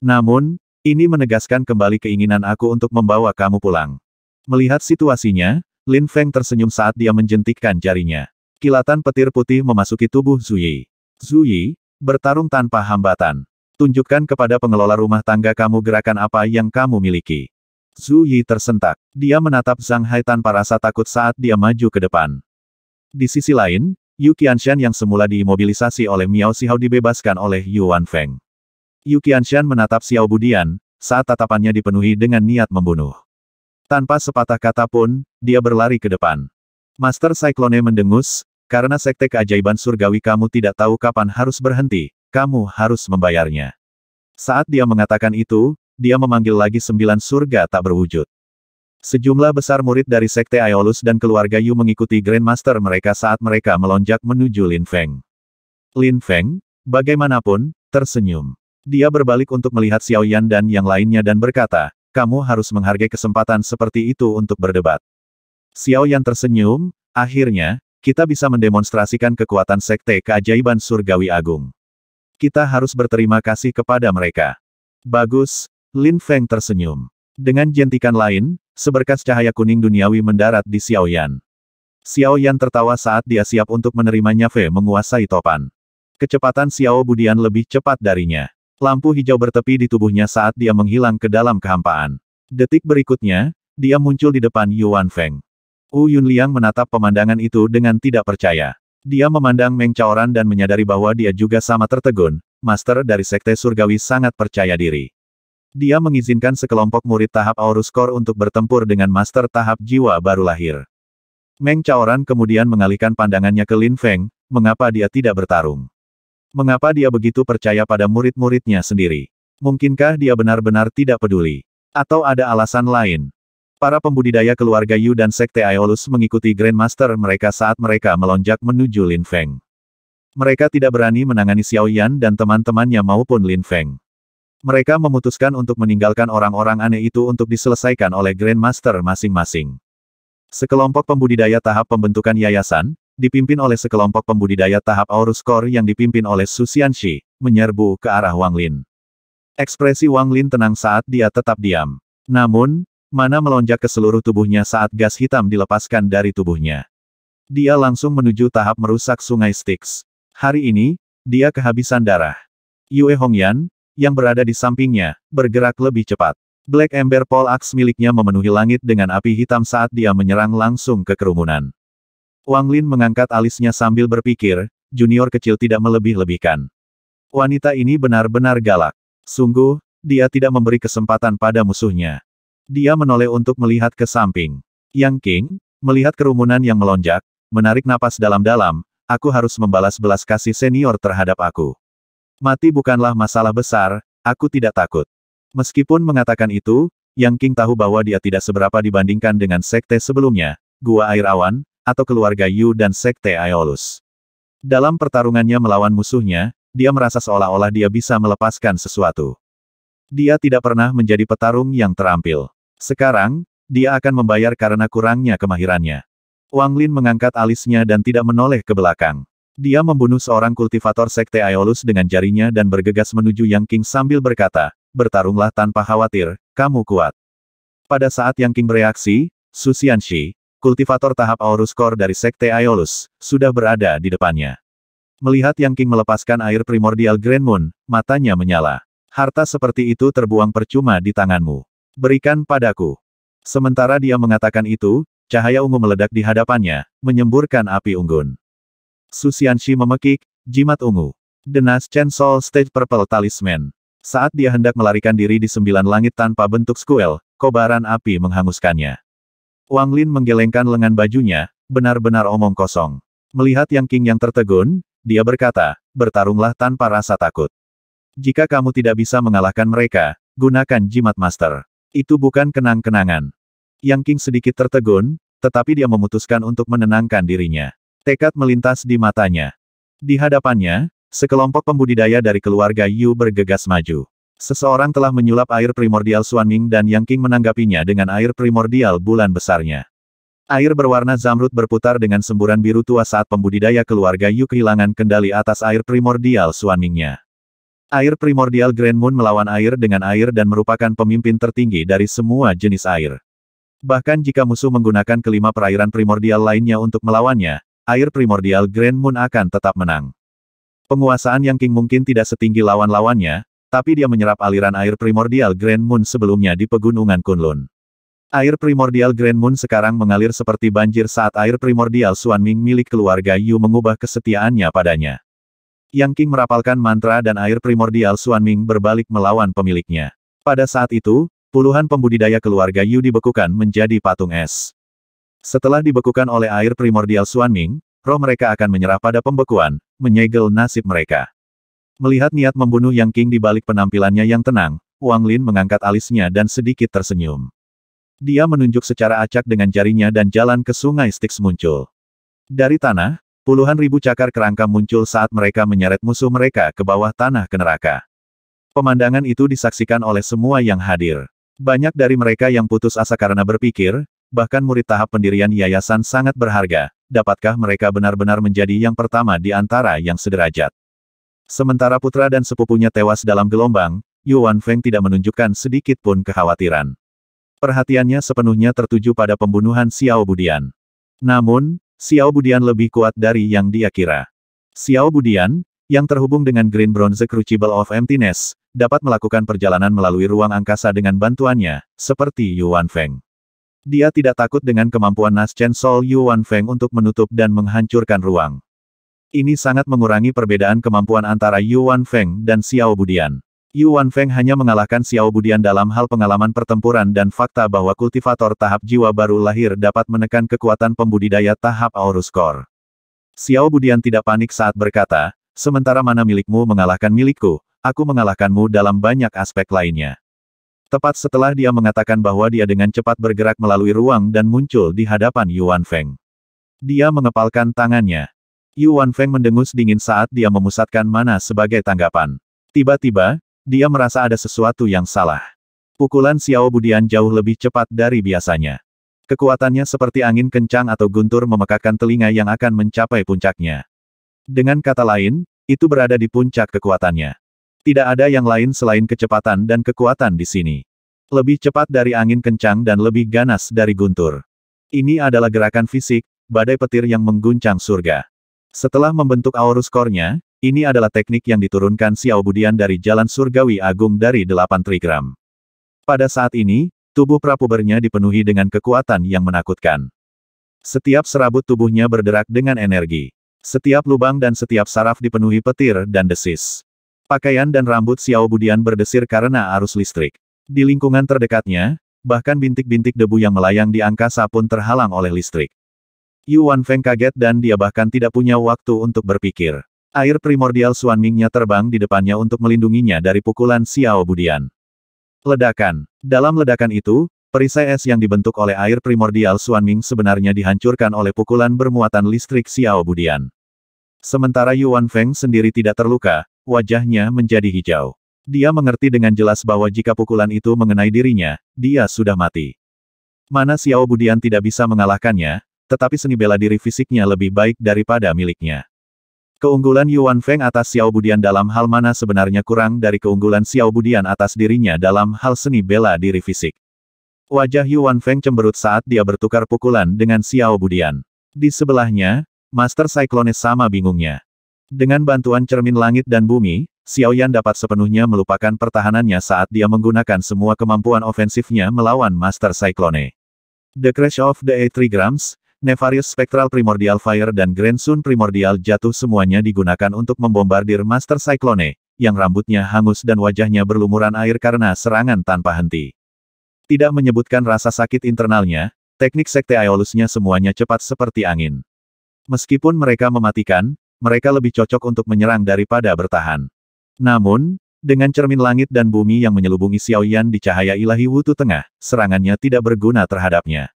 Namun, ini menegaskan kembali keinginan aku untuk membawa kamu pulang. Melihat situasinya, Lin Feng tersenyum saat dia menjentikkan jarinya. Kilatan petir putih memasuki tubuh Zuyi. Zuyi, bertarung tanpa hambatan. Tunjukkan kepada pengelola rumah tangga kamu gerakan apa yang kamu miliki. Zuyi tersentak. Dia menatap Zhang Hai tanpa rasa takut saat dia maju ke depan. Di sisi lain, Yu Qianshan yang semula diimobilisasi oleh Miao Xiao dibebaskan oleh Yuan Feng. Yu Qianshan menatap Xiao Budian, saat tatapannya dipenuhi dengan niat membunuh. Tanpa sepatah kata pun, dia berlari ke depan. Master Cyclone mendengus, karena sekte keajaiban surgawi kamu tidak tahu kapan harus berhenti, kamu harus membayarnya. Saat dia mengatakan itu, dia memanggil lagi sembilan surga tak berwujud. Sejumlah besar murid dari Sekte Aeolus dan keluarga Yu mengikuti Grandmaster mereka saat mereka melonjak menuju Lin Feng. Lin Feng, bagaimanapun, tersenyum. Dia berbalik untuk melihat Xiao Yan dan yang lainnya dan berkata, kamu harus menghargai kesempatan seperti itu untuk berdebat. Xiao Yan tersenyum, akhirnya, kita bisa mendemonstrasikan kekuatan Sekte Keajaiban Surgawi Agung. Kita harus berterima kasih kepada mereka. Bagus, Lin Feng tersenyum. Dengan jentikan lain, seberkas cahaya kuning duniawi mendarat di Xiaoyan. Xiaoyan tertawa saat dia siap untuk menerimanya Fe menguasai topan. Kecepatan Xiao Budian lebih cepat darinya. Lampu hijau bertepi di tubuhnya saat dia menghilang ke dalam kehampaan. Detik berikutnya, dia muncul di depan Yuan Feng. Wu Yunliang menatap pemandangan itu dengan tidak percaya. Dia memandang Meng Chaoran dan menyadari bahwa dia juga sama tertegun, master dari Sekte Surgawi sangat percaya diri. Dia mengizinkan sekelompok murid tahap Aorus Core untuk bertempur dengan master tahap jiwa baru lahir. Meng Chaoran kemudian mengalihkan pandangannya ke Lin Feng, mengapa dia tidak bertarung. Mengapa dia begitu percaya pada murid-muridnya sendiri? Mungkinkah dia benar-benar tidak peduli? Atau ada alasan lain? Para pembudidaya keluarga Yu dan Sekte Aeolus mengikuti Grandmaster mereka saat mereka melonjak menuju Lin Feng. Mereka tidak berani menangani Xiao Yan dan teman-temannya maupun Lin Feng. Mereka memutuskan untuk meninggalkan orang-orang aneh itu untuk diselesaikan oleh Grandmaster masing-masing. Sekelompok pembudidaya tahap pembentukan yayasan, dipimpin oleh sekelompok pembudidaya tahap Aurus Core yang dipimpin oleh Su Xianxi, menyerbu ke arah Wang Lin. Ekspresi Wang Lin tenang saat dia tetap diam. Namun, mana melonjak ke seluruh tubuhnya saat gas hitam dilepaskan dari tubuhnya. Dia langsung menuju tahap merusak sungai Styx. Hari ini, dia kehabisan darah. Yue Hongyan, yang berada di sampingnya, bergerak lebih cepat. Black Ember Pole Axe miliknya memenuhi langit dengan api hitam saat dia menyerang langsung ke kerumunan. Wang Lin mengangkat alisnya sambil berpikir, junior kecil tidak melebih-lebihkan. Wanita ini benar-benar galak. Sungguh, dia tidak memberi kesempatan pada musuhnya. Dia menoleh untuk melihat ke samping. Yang King, melihat kerumunan yang melonjak, menarik napas dalam-dalam, aku harus membalas belas kasih senior terhadap aku. Mati bukanlah masalah besar, aku tidak takut. Meskipun mengatakan itu, Yang King tahu bahwa dia tidak seberapa dibandingkan dengan sekte sebelumnya, Gua Air Awan, atau keluarga Yu dan sekte Aeolus. Dalam pertarungannya melawan musuhnya, dia merasa seolah-olah dia bisa melepaskan sesuatu. Dia tidak pernah menjadi petarung yang terampil. Sekarang, dia akan membayar karena kurangnya kemahirannya. Wang Lin mengangkat alisnya dan tidak menoleh ke belakang. Dia membunuh seorang kultivator sekte Aeolus dengan jarinya dan bergegas menuju Yang King sambil berkata, bertarunglah tanpa khawatir, kamu kuat. Pada saat Yang King bereaksi, Su Susianshi, kultivator tahap Aorus Core dari sekte Aeolus, sudah berada di depannya. Melihat Yang King melepaskan air primordial Grand Moon, matanya menyala. Harta seperti itu terbuang percuma di tanganmu. Berikan padaku. Sementara dia mengatakan itu, cahaya ungu meledak di hadapannya, menyemburkan api unggun. Susianshi memekik, jimat ungu. Denas Chen Sol Stage Purple Talisman. Saat dia hendak melarikan diri di sembilan langit tanpa bentuk skuel, kobaran api menghanguskannya. Wang Lin menggelengkan lengan bajunya, benar-benar omong kosong. Melihat Yang King yang tertegun, dia berkata, bertarunglah tanpa rasa takut. Jika kamu tidak bisa mengalahkan mereka, gunakan jimat master. Itu bukan kenang-kenangan. Yang King sedikit tertegun, tetapi dia memutuskan untuk menenangkan dirinya. Tekad melintas di matanya. Di hadapannya, sekelompok pembudidaya dari keluarga Yu bergegas maju. Seseorang telah menyulap air primordial Xuanming dan Yang King menanggapinya dengan air primordial bulan besarnya. Air berwarna zamrud berputar dengan semburan biru tua saat pembudidaya keluarga Yu kehilangan kendali atas air primordial Xuanmingnya. Air primordial Grand Moon melawan air dengan air dan merupakan pemimpin tertinggi dari semua jenis air. Bahkan jika musuh menggunakan kelima perairan primordial lainnya untuk melawannya, air primordial Grand Moon akan tetap menang. Penguasaan Yang King mungkin tidak setinggi lawan-lawannya, tapi dia menyerap aliran air primordial Grand Moon sebelumnya di pegunungan Kunlun. Air primordial Grand Moon sekarang mengalir seperti banjir saat air primordial Suan Ming milik keluarga Yu mengubah kesetiaannya padanya. Yang King merapalkan mantra dan air primordial Suan Ming berbalik melawan pemiliknya. Pada saat itu, puluhan pembudidaya keluarga Yu dibekukan menjadi patung es. Setelah dibekukan oleh air primordial Suanming, roh mereka akan menyerah pada pembekuan, menyegel nasib mereka. Melihat niat membunuh Yang King di balik penampilannya yang tenang, Wang Lin mengangkat alisnya dan sedikit tersenyum. Dia menunjuk secara acak dengan jarinya dan jalan ke sungai Styx muncul. Dari tanah, puluhan ribu cakar kerangka muncul saat mereka menyeret musuh mereka ke bawah tanah ke neraka. Pemandangan itu disaksikan oleh semua yang hadir. Banyak dari mereka yang putus asa karena berpikir, bahkan murid tahap pendirian yayasan sangat berharga, dapatkah mereka benar-benar menjadi yang pertama di antara yang sederajat? Sementara putra dan sepupunya tewas dalam gelombang, Yuan Feng tidak menunjukkan sedikit pun kekhawatiran. Perhatiannya sepenuhnya tertuju pada pembunuhan Xiao Budian. Namun, Xiao Budian lebih kuat dari yang dia kira. Xiao Budian, yang terhubung dengan Green Bronze Crucible of Emptiness, dapat melakukan perjalanan melalui ruang angkasa dengan bantuannya, seperti Yuan Feng. Dia tidak takut dengan kemampuan Nas Chen Sol Yuan Feng untuk menutup dan menghancurkan ruang. Ini sangat mengurangi perbedaan kemampuan antara Yuan Feng dan Xiao Budian. Yuan Feng hanya mengalahkan Xiao Budian dalam hal pengalaman pertempuran dan fakta bahwa kultivator tahap jiwa baru lahir dapat menekan kekuatan pembudidaya tahap Aorus Core. Xiao Budian tidak panik saat berkata, sementara mana milikmu mengalahkan milikku, aku mengalahkanmu dalam banyak aspek lainnya. Tepat setelah dia mengatakan bahwa dia dengan cepat bergerak melalui ruang dan muncul di hadapan Yuan Feng. Dia mengepalkan tangannya. Yuan Feng mendengus dingin saat dia memusatkan mana sebagai tanggapan. Tiba-tiba, dia merasa ada sesuatu yang salah. Pukulan Xiao Budian jauh lebih cepat dari biasanya. Kekuatannya seperti angin kencang atau guntur memekakan telinga yang akan mencapai puncaknya. Dengan kata lain, itu berada di puncak kekuatannya. Tidak ada yang lain selain kecepatan dan kekuatan di sini. Lebih cepat dari angin kencang dan lebih ganas dari guntur. Ini adalah gerakan fisik, badai petir yang mengguncang surga. Setelah membentuk aurus core ini adalah teknik yang diturunkan Xiao Budian dari Jalan Surgawi Agung dari 8 trigram. Pada saat ini, tubuh prapubernya dipenuhi dengan kekuatan yang menakutkan. Setiap serabut tubuhnya berderak dengan energi. Setiap lubang dan setiap saraf dipenuhi petir dan desis. Pakaian dan rambut Xiao Budian berdesir karena arus listrik. Di lingkungan terdekatnya, bahkan bintik-bintik debu yang melayang di angkasa pun terhalang oleh listrik. Yuan Feng kaget dan dia bahkan tidak punya waktu untuk berpikir. Air primordial Xuan Mingnya terbang di depannya untuk melindunginya dari pukulan Xiao Budian. Ledakan. Dalam ledakan itu, perisai es yang dibentuk oleh air primordial Xuan Ming sebenarnya dihancurkan oleh pukulan bermuatan listrik Xiao Budian. Sementara Yuan Feng sendiri tidak terluka, wajahnya menjadi hijau. Dia mengerti dengan jelas bahwa jika pukulan itu mengenai dirinya, dia sudah mati. Mana Xiao Budian tidak bisa mengalahkannya, tetapi seni bela diri fisiknya lebih baik daripada miliknya. Keunggulan Yuan Feng atas Xiao Budian dalam hal mana sebenarnya kurang dari keunggulan Xiao Budian atas dirinya dalam hal seni bela diri fisik. Wajah Yuan Feng cemberut saat dia bertukar pukulan dengan Xiao Budian. Di sebelahnya, Master Cyclone sama bingungnya. Dengan bantuan cermin langit dan bumi, Xiaoyan dapat sepenuhnya melupakan pertahanannya saat dia menggunakan semua kemampuan ofensifnya melawan Master Cyclone. The Crash of the Eight Trigrams, Nefarious Spectral Primordial Fire dan Grand Sun Primordial jatuh semuanya digunakan untuk membombardir Master Cyclone, yang rambutnya hangus dan wajahnya berlumuran air karena serangan tanpa henti. Tidak menyebutkan rasa sakit internalnya, teknik Sekte Aeolusnya semuanya cepat seperti angin. Meskipun mereka mematikan, mereka lebih cocok untuk menyerang daripada bertahan. Namun, dengan cermin langit dan bumi yang menyelubungi Xiaoyan di cahaya ilahi Wutu Tengah, serangannya tidak berguna terhadapnya.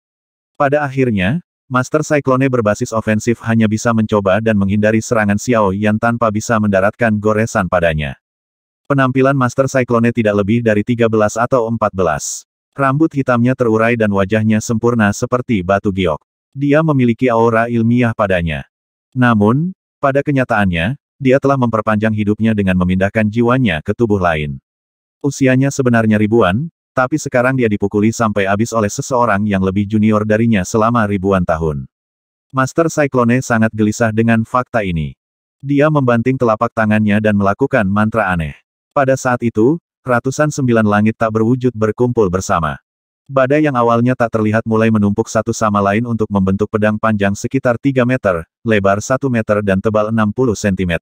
Pada akhirnya, Master Cyclone berbasis ofensif hanya bisa mencoba dan menghindari serangan Xiaoyan tanpa bisa mendaratkan goresan padanya. Penampilan Master Cyclone tidak lebih dari 13 atau 14. Rambut hitamnya terurai dan wajahnya sempurna seperti batu giok. Dia memiliki aura ilmiah padanya. Namun, pada kenyataannya, dia telah memperpanjang hidupnya dengan memindahkan jiwanya ke tubuh lain. Usianya sebenarnya ribuan, tapi sekarang dia dipukuli sampai habis oleh seseorang yang lebih junior darinya selama ribuan tahun. Master Cyclone sangat gelisah dengan fakta ini. Dia membanting telapak tangannya dan melakukan mantra aneh. Pada saat itu, ratusan sembilan langit tak berwujud berkumpul bersama. Badai yang awalnya tak terlihat mulai menumpuk satu sama lain untuk membentuk pedang panjang sekitar 3 meter, lebar 1 meter dan tebal 60 cm.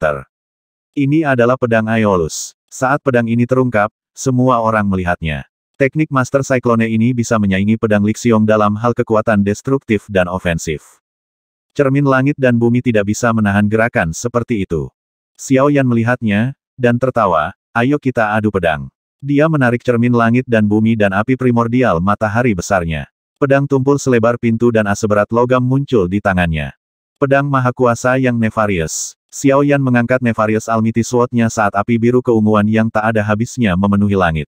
Ini adalah pedang Aeolus. Saat pedang ini terungkap, semua orang melihatnya. Teknik Master Cyclone ini bisa menyaingi pedang Lixiong dalam hal kekuatan destruktif dan ofensif. Cermin langit dan bumi tidak bisa menahan gerakan seperti itu. Xiao Yan melihatnya, dan tertawa, ayo kita adu pedang. Dia menarik cermin langit dan bumi dan api primordial matahari besarnya. Pedang tumpul selebar pintu dan aseberat logam muncul di tangannya. Pedang maha kuasa yang Nefarious. Xiao Yan mengangkat Nefarious almiti sword saat api biru keunguan yang tak ada habisnya memenuhi langit.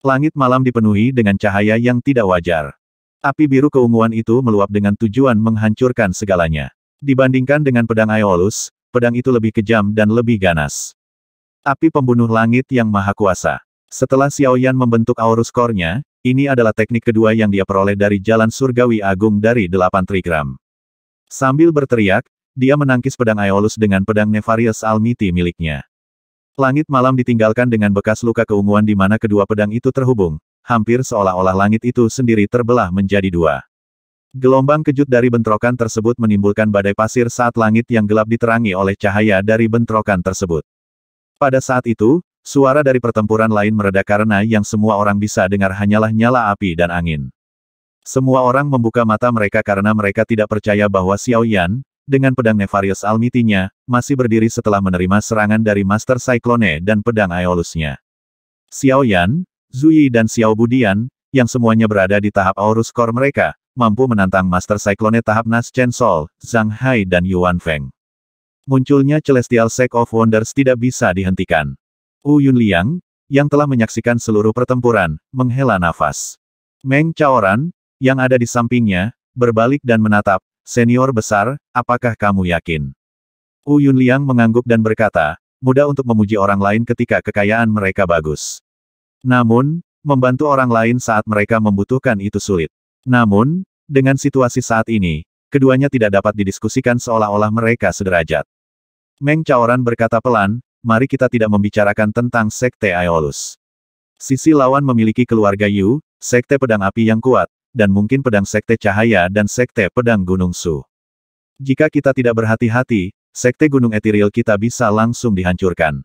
Langit malam dipenuhi dengan cahaya yang tidak wajar. Api biru keunguan itu meluap dengan tujuan menghancurkan segalanya. Dibandingkan dengan pedang Aeolus, pedang itu lebih kejam dan lebih ganas. Api pembunuh langit yang maha kuasa. Setelah Xiao Yan membentuk Aurus Core-nya, ini adalah teknik kedua yang dia peroleh dari Jalan Surgawi Agung dari delapan trigram. Sambil berteriak, dia menangkis pedang Aeolus dengan pedang Nefarious Almiti miliknya. Langit malam ditinggalkan dengan bekas luka keunguan di mana kedua pedang itu terhubung, hampir seolah-olah langit itu sendiri terbelah menjadi dua. Gelombang kejut dari bentrokan tersebut menimbulkan badai pasir saat langit yang gelap diterangi oleh cahaya dari bentrokan tersebut. Pada saat itu, Suara dari pertempuran lain mereda karena yang semua orang bisa dengar hanyalah nyala api dan angin. Semua orang membuka mata mereka karena mereka tidak percaya bahwa Xiao Yan, dengan pedang Nefarious Almitinya, masih berdiri setelah menerima serangan dari Master Cyclone dan pedang Aeolusnya. Xiao Yan, Zui dan Xiao Budian, yang semuanya berada di tahap Aurus Core mereka, mampu menantang Master Cyclone tahap Nas Chen Sol, Zhang Hai dan Yuan Feng. Munculnya Celestial Sect of Wonders tidak bisa dihentikan. U Yun Liang, yang telah menyaksikan seluruh pertempuran, menghela nafas. Meng Chaoran, yang ada di sampingnya, berbalik dan menatap, senior besar, apakah kamu yakin? U Yun Liang mengangguk dan berkata, mudah untuk memuji orang lain ketika kekayaan mereka bagus. Namun, membantu orang lain saat mereka membutuhkan itu sulit. Namun, dengan situasi saat ini, keduanya tidak dapat didiskusikan seolah-olah mereka sederajat. Meng Chaoran berkata pelan, mari kita tidak membicarakan tentang Sekte Aeolus. Sisi lawan memiliki keluarga Yu, Sekte Pedang Api yang kuat, dan mungkin Pedang Sekte Cahaya dan Sekte Pedang Gunung Su. Jika kita tidak berhati-hati, Sekte Gunung Etiril kita bisa langsung dihancurkan.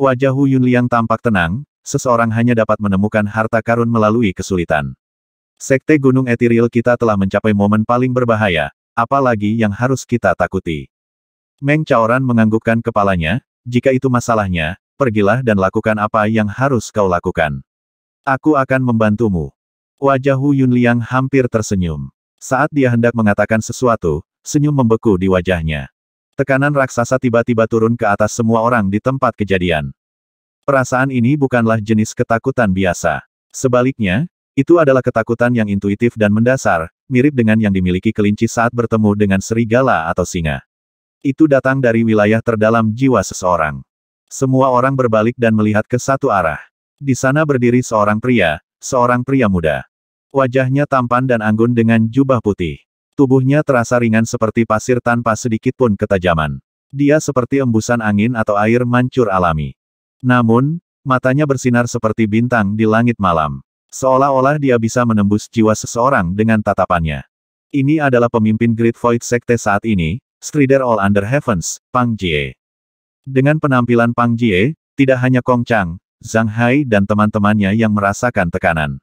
Wajah Hu Yunliang tampak tenang, seseorang hanya dapat menemukan harta karun melalui kesulitan. Sekte Gunung Etiril kita telah mencapai momen paling berbahaya, apalagi yang harus kita takuti. Meng Chaoran menganggukkan kepalanya, jika itu masalahnya, pergilah dan lakukan apa yang harus kau lakukan. Aku akan membantumu. Wajah Hu Yunliang hampir tersenyum. Saat dia hendak mengatakan sesuatu, senyum membeku di wajahnya. Tekanan raksasa tiba-tiba turun ke atas semua orang di tempat kejadian. Perasaan ini bukanlah jenis ketakutan biasa. Sebaliknya, itu adalah ketakutan yang intuitif dan mendasar, mirip dengan yang dimiliki kelinci saat bertemu dengan serigala atau singa. Itu datang dari wilayah terdalam jiwa seseorang. Semua orang berbalik dan melihat ke satu arah. Di sana berdiri seorang pria, seorang pria muda. Wajahnya tampan dan anggun dengan jubah putih. Tubuhnya terasa ringan seperti pasir tanpa sedikit pun ketajaman. Dia seperti embusan angin atau air mancur alami. Namun, matanya bersinar seperti bintang di langit malam. Seolah-olah dia bisa menembus jiwa seseorang dengan tatapannya. Ini adalah pemimpin Great Void Sekte saat ini, Strider All Under Heavens, Pang Jie. Dengan penampilan Pang Jie, tidak hanya Kong Chang, Zhang Hai dan teman-temannya yang merasakan tekanan.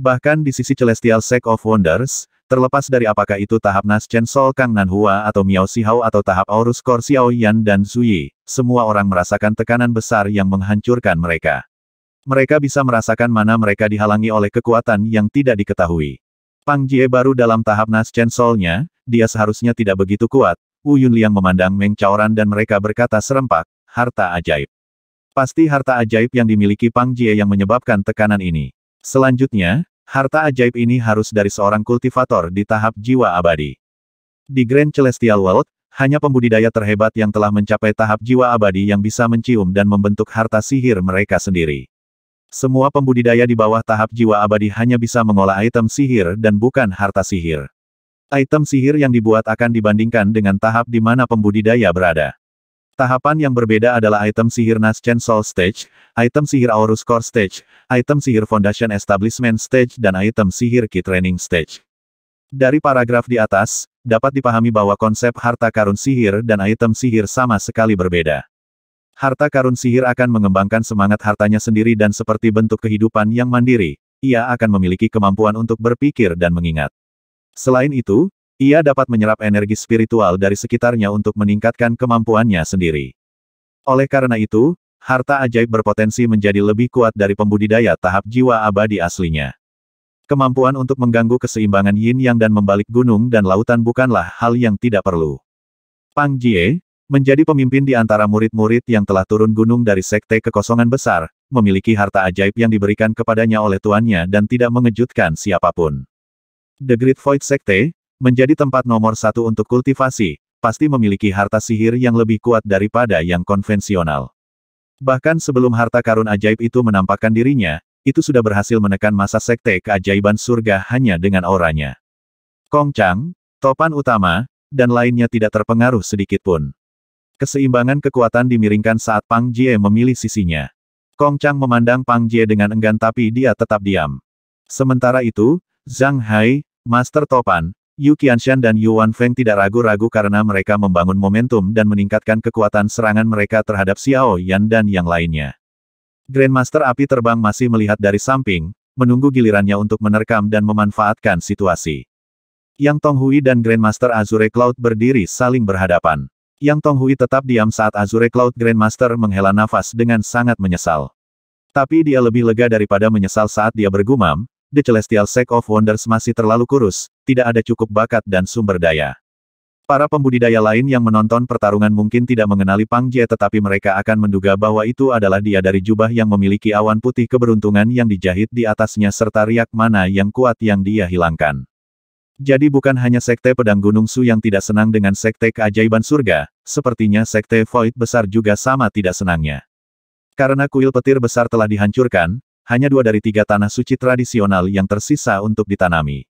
Bahkan di sisi Celestial Sect of Wonders, terlepas dari apakah itu tahap Nas Chen Sol Kang Nanhua atau Miao Sihao atau tahap Aurus Core Xiao Yan dan Zui, semua orang merasakan tekanan besar yang menghancurkan mereka. Mereka bisa merasakan mana mereka dihalangi oleh kekuatan yang tidak diketahui. Pang Jie baru dalam tahap Nas Nascen Solnya, dia seharusnya tidak begitu kuat. Wu Yunliang memandang Meng Chaoran dan mereka berkata serempak, harta ajaib. Pasti harta ajaib yang dimiliki Pang Jie yang menyebabkan tekanan ini. Selanjutnya, harta ajaib ini harus dari seorang kultivator di tahap jiwa abadi. Di Grand Celestial World, hanya pembudidaya terhebat yang telah mencapai tahap jiwa abadi yang bisa mencium dan membentuk harta sihir mereka sendiri. Semua pembudidaya di bawah tahap jiwa abadi hanya bisa mengolah item sihir dan bukan harta sihir. Item sihir yang dibuat akan dibandingkan dengan tahap di mana pembudidaya berada. Tahapan yang berbeda adalah item sihir Naschen Soul Stage, item sihir Aurus Core Stage, item sihir Foundation Establishment Stage dan item sihir Key Training Stage. Dari paragraf di atas, dapat dipahami bahwa konsep harta karun sihir dan item sihir sama sekali berbeda. Harta karun sihir akan mengembangkan semangat hartanya sendiri dan seperti bentuk kehidupan yang mandiri, ia akan memiliki kemampuan untuk berpikir dan mengingat. Selain itu, ia dapat menyerap energi spiritual dari sekitarnya untuk meningkatkan kemampuannya sendiri. Oleh karena itu, harta ajaib berpotensi menjadi lebih kuat dari pembudidaya tahap jiwa abadi aslinya. Kemampuan untuk mengganggu keseimbangan yin yang dan membalik gunung dan lautan bukanlah hal yang tidak perlu. Pang Jie, menjadi pemimpin di antara murid-murid yang telah turun gunung dari sekte kekosongan besar, memiliki harta ajaib yang diberikan kepadanya oleh tuannya dan tidak mengejutkan siapapun. The Great Void Sekte, menjadi tempat nomor satu untuk kultivasi, pasti memiliki harta sihir yang lebih kuat daripada yang konvensional. Bahkan sebelum harta karun ajaib itu menampakkan dirinya, itu sudah berhasil menekan masa sekte keajaiban surga hanya dengan auranya. Kong Chang, topan utama, dan lainnya tidak terpengaruh sedikitpun. Keseimbangan kekuatan dimiringkan saat Pang Jie memilih sisinya. Kong Chang memandang Pang Jie dengan enggan tapi dia tetap diam. Sementara itu, Zhang Hai, Master Topan, Yu Qianshan dan Yuan Feng tidak ragu-ragu karena mereka membangun momentum dan meningkatkan kekuatan serangan mereka terhadap Xiao Yan dan yang lainnya. Grandmaster Api Terbang masih melihat dari samping, menunggu gilirannya untuk menerkam dan memanfaatkan situasi. Yang Tonghui dan Grandmaster Azure Cloud berdiri saling berhadapan. Yang Tonghui tetap diam saat Azure Cloud Grandmaster menghela nafas dengan sangat menyesal. Tapi dia lebih lega daripada menyesal saat dia bergumam, The Celestial Sect of Wonders masih terlalu kurus, tidak ada cukup bakat dan sumber daya. Para pembudidaya lain yang menonton pertarungan mungkin tidak mengenali Pang Jie tetapi mereka akan menduga bahwa itu adalah dia dari jubah yang memiliki awan putih keberuntungan yang dijahit di atasnya serta riak mana yang kuat yang dia hilangkan. Jadi bukan hanya sekte pedang gunung Su yang tidak senang dengan sekte keajaiban surga, sepertinya sekte void besar juga sama tidak senangnya. Karena kuil petir besar telah dihancurkan, hanya dua dari tiga tanah suci tradisional yang tersisa untuk ditanami.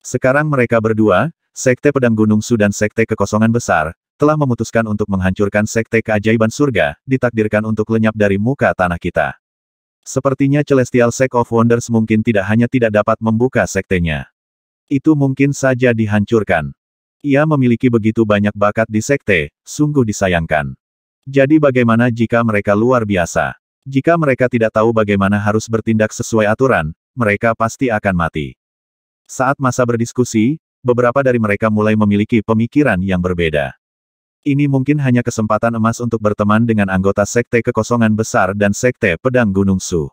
Sekarang mereka berdua, Sekte Pedang Gunung Su dan Sekte Kekosongan Besar, telah memutuskan untuk menghancurkan Sekte Keajaiban Surga, ditakdirkan untuk lenyap dari muka tanah kita. Sepertinya Celestial Sect of Wonders mungkin tidak hanya tidak dapat membuka sektenya. Itu mungkin saja dihancurkan. Ia memiliki begitu banyak bakat di sekte, sungguh disayangkan. Jadi bagaimana jika mereka luar biasa? Jika mereka tidak tahu bagaimana harus bertindak sesuai aturan, mereka pasti akan mati. Saat masa berdiskusi, beberapa dari mereka mulai memiliki pemikiran yang berbeda. Ini mungkin hanya kesempatan emas untuk berteman dengan anggota Sekte Kekosongan Besar dan Sekte Pedang Gunung Su.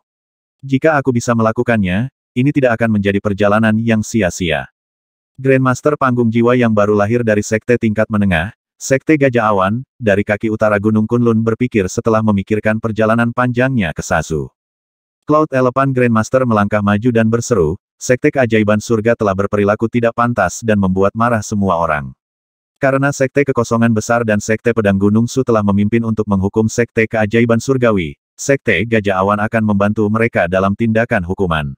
Jika aku bisa melakukannya, ini tidak akan menjadi perjalanan yang sia-sia. Grandmaster Panggung Jiwa yang baru lahir dari Sekte tingkat menengah, Sekte Gajah Awan, dari kaki utara Gunung Kunlun berpikir setelah memikirkan perjalanan panjangnya ke Sasu. Cloud Elephant Grandmaster melangkah maju dan berseru, Sekte Keajaiban Surga telah berperilaku tidak pantas dan membuat marah semua orang. Karena Sekte Kekosongan Besar dan Sekte Pedang Gunung Su telah memimpin untuk menghukum Sekte Keajaiban Surgawi, Sekte Gajah Awan akan membantu mereka dalam tindakan hukuman.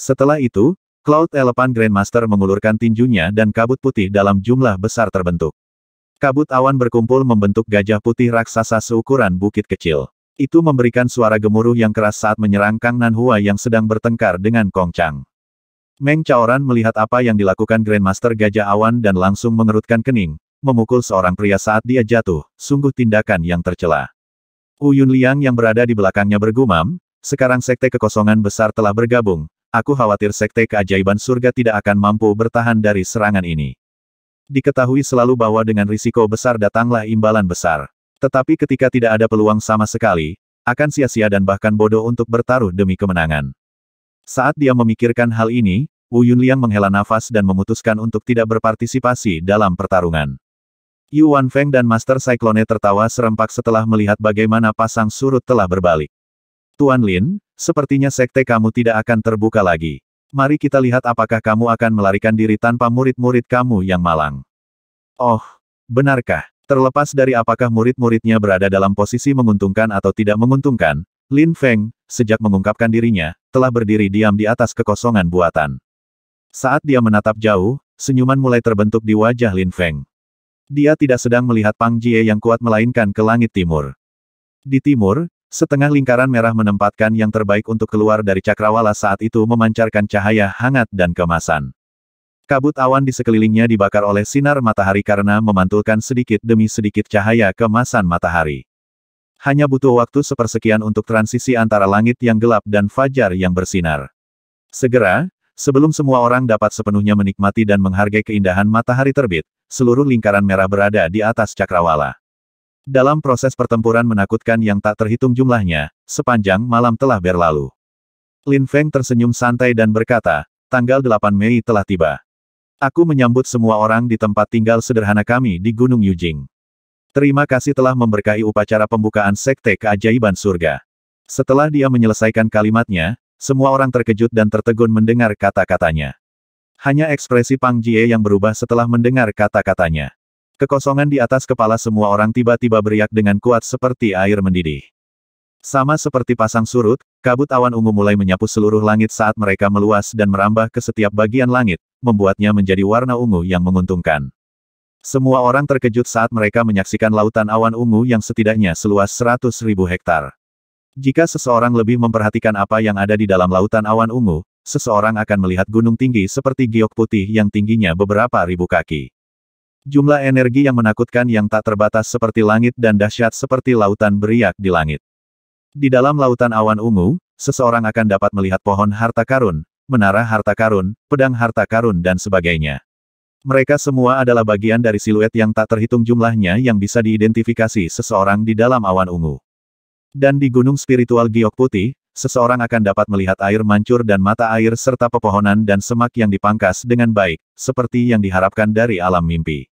Setelah itu, Cloud Elephant Grandmaster mengulurkan tinjunya dan kabut putih dalam jumlah besar terbentuk. Kabut awan berkumpul membentuk gajah putih raksasa seukuran bukit kecil. Itu memberikan suara gemuruh yang keras saat menyerang Kang Nanhua yang sedang bertengkar dengan Kong Chang. Meng Chaoran melihat apa yang dilakukan Grandmaster Gajah Awan dan langsung mengerutkan kening, memukul seorang pria saat dia jatuh, sungguh tindakan yang tercela. Uyun Liang yang berada di belakangnya bergumam, sekarang sekte kekosongan besar telah bergabung, aku khawatir sekte keajaiban surga tidak akan mampu bertahan dari serangan ini. Diketahui selalu bahwa dengan risiko besar datanglah imbalan besar. Tetapi ketika tidak ada peluang sama sekali, akan sia-sia dan bahkan bodoh untuk bertaruh demi kemenangan. Saat dia memikirkan hal ini, Wu Yunliang menghela nafas dan memutuskan untuk tidak berpartisipasi dalam pertarungan. Yu Feng dan Master Cyclone tertawa serempak setelah melihat bagaimana pasang surut telah berbalik. Tuan Lin, sepertinya sekte kamu tidak akan terbuka lagi. Mari kita lihat apakah kamu akan melarikan diri tanpa murid-murid kamu yang malang. Oh, benarkah? Terlepas dari apakah murid-muridnya berada dalam posisi menguntungkan atau tidak menguntungkan, Lin Feng, sejak mengungkapkan dirinya, telah berdiri diam di atas kekosongan buatan. Saat dia menatap jauh, senyuman mulai terbentuk di wajah Lin Feng. Dia tidak sedang melihat Pang Jie yang kuat melainkan ke langit timur. Di timur, Setengah lingkaran merah menempatkan yang terbaik untuk keluar dari cakrawala saat itu memancarkan cahaya hangat dan kemasan. Kabut awan di sekelilingnya dibakar oleh sinar matahari karena memantulkan sedikit demi sedikit cahaya kemasan matahari. Hanya butuh waktu sepersekian untuk transisi antara langit yang gelap dan fajar yang bersinar. Segera, sebelum semua orang dapat sepenuhnya menikmati dan menghargai keindahan matahari terbit, seluruh lingkaran merah berada di atas cakrawala. Dalam proses pertempuran menakutkan yang tak terhitung jumlahnya, sepanjang malam telah berlalu. Lin Feng tersenyum santai dan berkata, tanggal 8 Mei telah tiba. Aku menyambut semua orang di tempat tinggal sederhana kami di Gunung Yujing. Terima kasih telah memberkahi upacara pembukaan Sekte Keajaiban Surga. Setelah dia menyelesaikan kalimatnya, semua orang terkejut dan tertegun mendengar kata-katanya. Hanya ekspresi Pang Jie yang berubah setelah mendengar kata-katanya. Kekosongan di atas kepala semua orang tiba-tiba beriak dengan kuat seperti air mendidih. Sama seperti pasang surut, kabut awan ungu mulai menyapu seluruh langit saat mereka meluas dan merambah ke setiap bagian langit, membuatnya menjadi warna ungu yang menguntungkan. Semua orang terkejut saat mereka menyaksikan lautan awan ungu yang setidaknya seluas 100.000 hektar. Jika seseorang lebih memperhatikan apa yang ada di dalam lautan awan ungu, seseorang akan melihat gunung tinggi seperti giok putih yang tingginya beberapa ribu kaki. Jumlah energi yang menakutkan yang tak terbatas seperti langit dan dahsyat seperti lautan beriak di langit. Di dalam lautan awan ungu, seseorang akan dapat melihat pohon harta karun, menara harta karun, pedang harta karun dan sebagainya. Mereka semua adalah bagian dari siluet yang tak terhitung jumlahnya yang bisa diidentifikasi seseorang di dalam awan ungu. Dan di gunung spiritual Giok Putih, seseorang akan dapat melihat air mancur dan mata air serta pepohonan dan semak yang dipangkas dengan baik, seperti yang diharapkan dari alam mimpi.